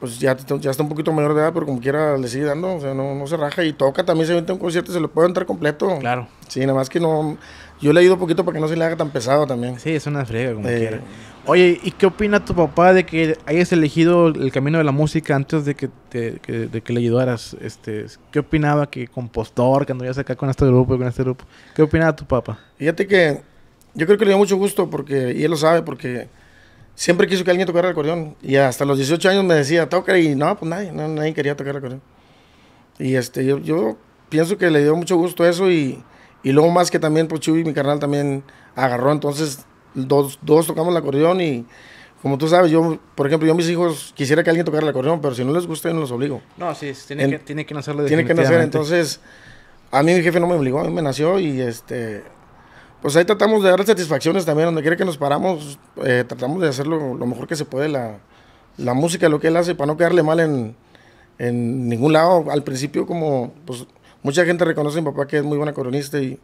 C: pues ya, ya está un poquito mayor de edad, pero como quiera le sigue dando, o sea, no, no se raja y toca, también se vende un concierto, se lo puede entrar completo. Claro. Sí, nada más que no, yo le ayudo poquito para que no se le haga tan pesado también. Sí, es una frega como eh, quiera. Oye, ¿y qué opina tu papá de que hayas elegido
A: el camino de la música antes de que, de que le ayudaras? Este, ¿Qué opinaba que compostor, que anduvieras acá con este grupo, con este grupo? ¿Qué opinaba tu papá?
C: Fíjate que yo creo que le dio mucho gusto porque, y él lo sabe, porque siempre quiso que alguien tocara el acordeón. Y hasta los 18 años me decía, toca. Y no, pues nadie, nadie quería tocar el acordeón. Y este, yo, pienso que le dio mucho gusto eso. Y, y luego más que también, pues Chuy, mi carnal, también agarró. Entonces, dos, dos tocamos el acordeón y como tú sabes, yo, por ejemplo, yo a mis hijos quisiera que alguien tocara el acordeón, pero si no les gusta, yo no los obligo. No, sí, tiene, que, tiene que nacerlo Tiene que nacer, entonces, a mí mi jefe no me obligó, a mí me nació y este, pues ahí tratamos de dar satisfacciones también, donde quiere que nos paramos, eh, tratamos de hacer lo, mejor que se puede la, música, lo que él hace, para no quedarle mal en, ningún lado. Al principio, como pues, mucha gente reconoce a mi papá que es muy buena coronista y,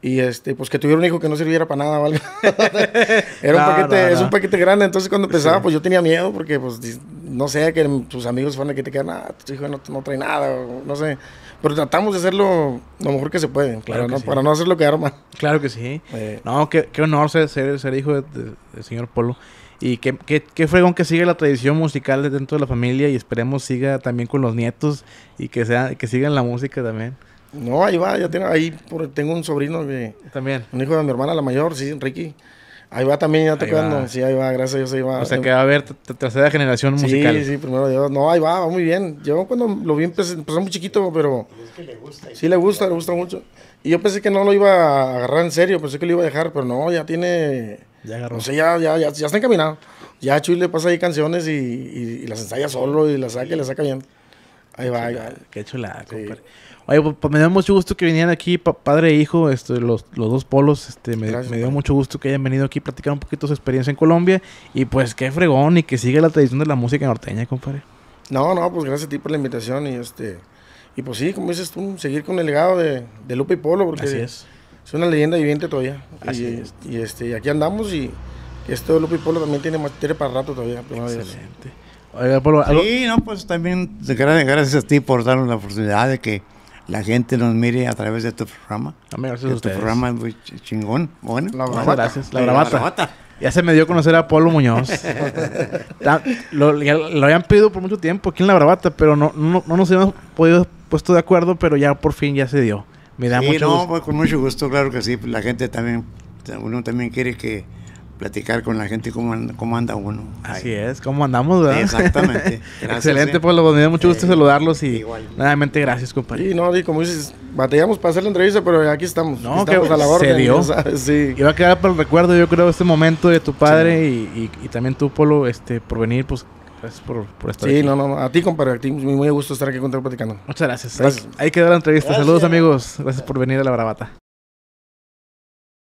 C: este, pues que tuviera un hijo que no sirviera para nada, ¿vale? [laughs] Era un paquete, es un paquete grande, entonces cuando empezaba, pues yo tenía miedo porque, pues, no sé, que tus amigos fueran a que te quedan, ah, tu hijo no, trae nada, no sé. Pero tratamos de hacerlo lo mejor que se puede, claro para, no, hacerlo quedar mal.
A: Claro que sí. Eh. No, qué, honor ser, hijo del señor Polo. Y qué, que fregón que sigue la tradición musical dentro de la familia y esperemos siga también con los nietos y que sea que sigan la música
C: también. No, ahí va, ya tiene ahí por, tengo un sobrino También. Un hijo de mi hermana, la mayor, sí, Ricky. Ahí va también, ya tocando, Sí, ahí va, gracias a Dios, ahí va. O sea que
A: va a haber tercera generación musical. Sí,
C: sí, primero Dios. No, ahí va, va muy bien. Yo cuando lo vi empecé, empezó muy chiquito, pero. Es que le gusta. Sí, le gusta, le gusta mucho. Y yo pensé que no lo iba a agarrar en serio, pensé que lo iba a dejar, pero no, ya tiene. Ya agarró. No sé, ya, ya, ya, está encaminado. Ya Chuy le pasa ahí canciones y, y, las ensaya solo y las saca y las saca bien. Ahí va, qué chula, ahí va. Qué chulada, compadre.
A: Oye, pues, pues me dio mucho gusto que vinieran aquí, padre e hijo, este, los, los, dos polos. Este, me, dio mucho gusto que hayan venido aquí a platicar un poquito su experiencia en Colombia. Y pues qué fregón y que sigue la tradición de la música norteña, compadre.
C: No, no, pues gracias a ti por la invitación y este y pues sí, como dices tú, seguir con el legado de, de Lupe y Polo porque Así es. es una leyenda viviente todavía. Así y, y este aquí andamos y esto de Lupe y Polo también tiene para rato todavía. Pues, Excelente.
B: Oiga, Polo, Sí, no, pues también gracias a ti por darnos la oportunidad de que la gente nos mire a través de tu programa. También ah, gracias a ustedes. Tu programa es chingón. Bueno, la bravata. Gracias, la bravata. Ya se me dio a conocer a Polo Muñoz. [laughs]
A: lo, habían pedido por mucho tiempo aquí en la bravata, pero no, no, nos habíamos podido puesto de acuerdo, pero ya por fin ya se dio. Me da mucho pues,
B: con mucho gusto, claro que sí. La gente también, uno también quiere que platicar con la gente cómo, anda, cómo anda uno.
A: Así es, cómo andamos, ¿verdad? Exactamente. [laughs] Excelente, eh. Polo pues, Me mucho gusto saludarlos y igual.
B: nuevamente gracias, compadre.
C: Sí, no, como dices, batallamos para hacer la entrevista, pero aquí estamos. No, que a la orden, se dio.
A: Sí. Y va a quedar para el recuerdo, yo creo, este momento de tu padre y, y, también tú, Polo, este, por venir, pues gracias por, por estar sí, no,
C: no, a ti, compadre, a ti, muy, gusto estar aquí contigo platicando. Muchas gracias. gracias. Ahí, dar quedó la entrevista. Saludos,
A: amigos. Gracias por venir a La Bravata.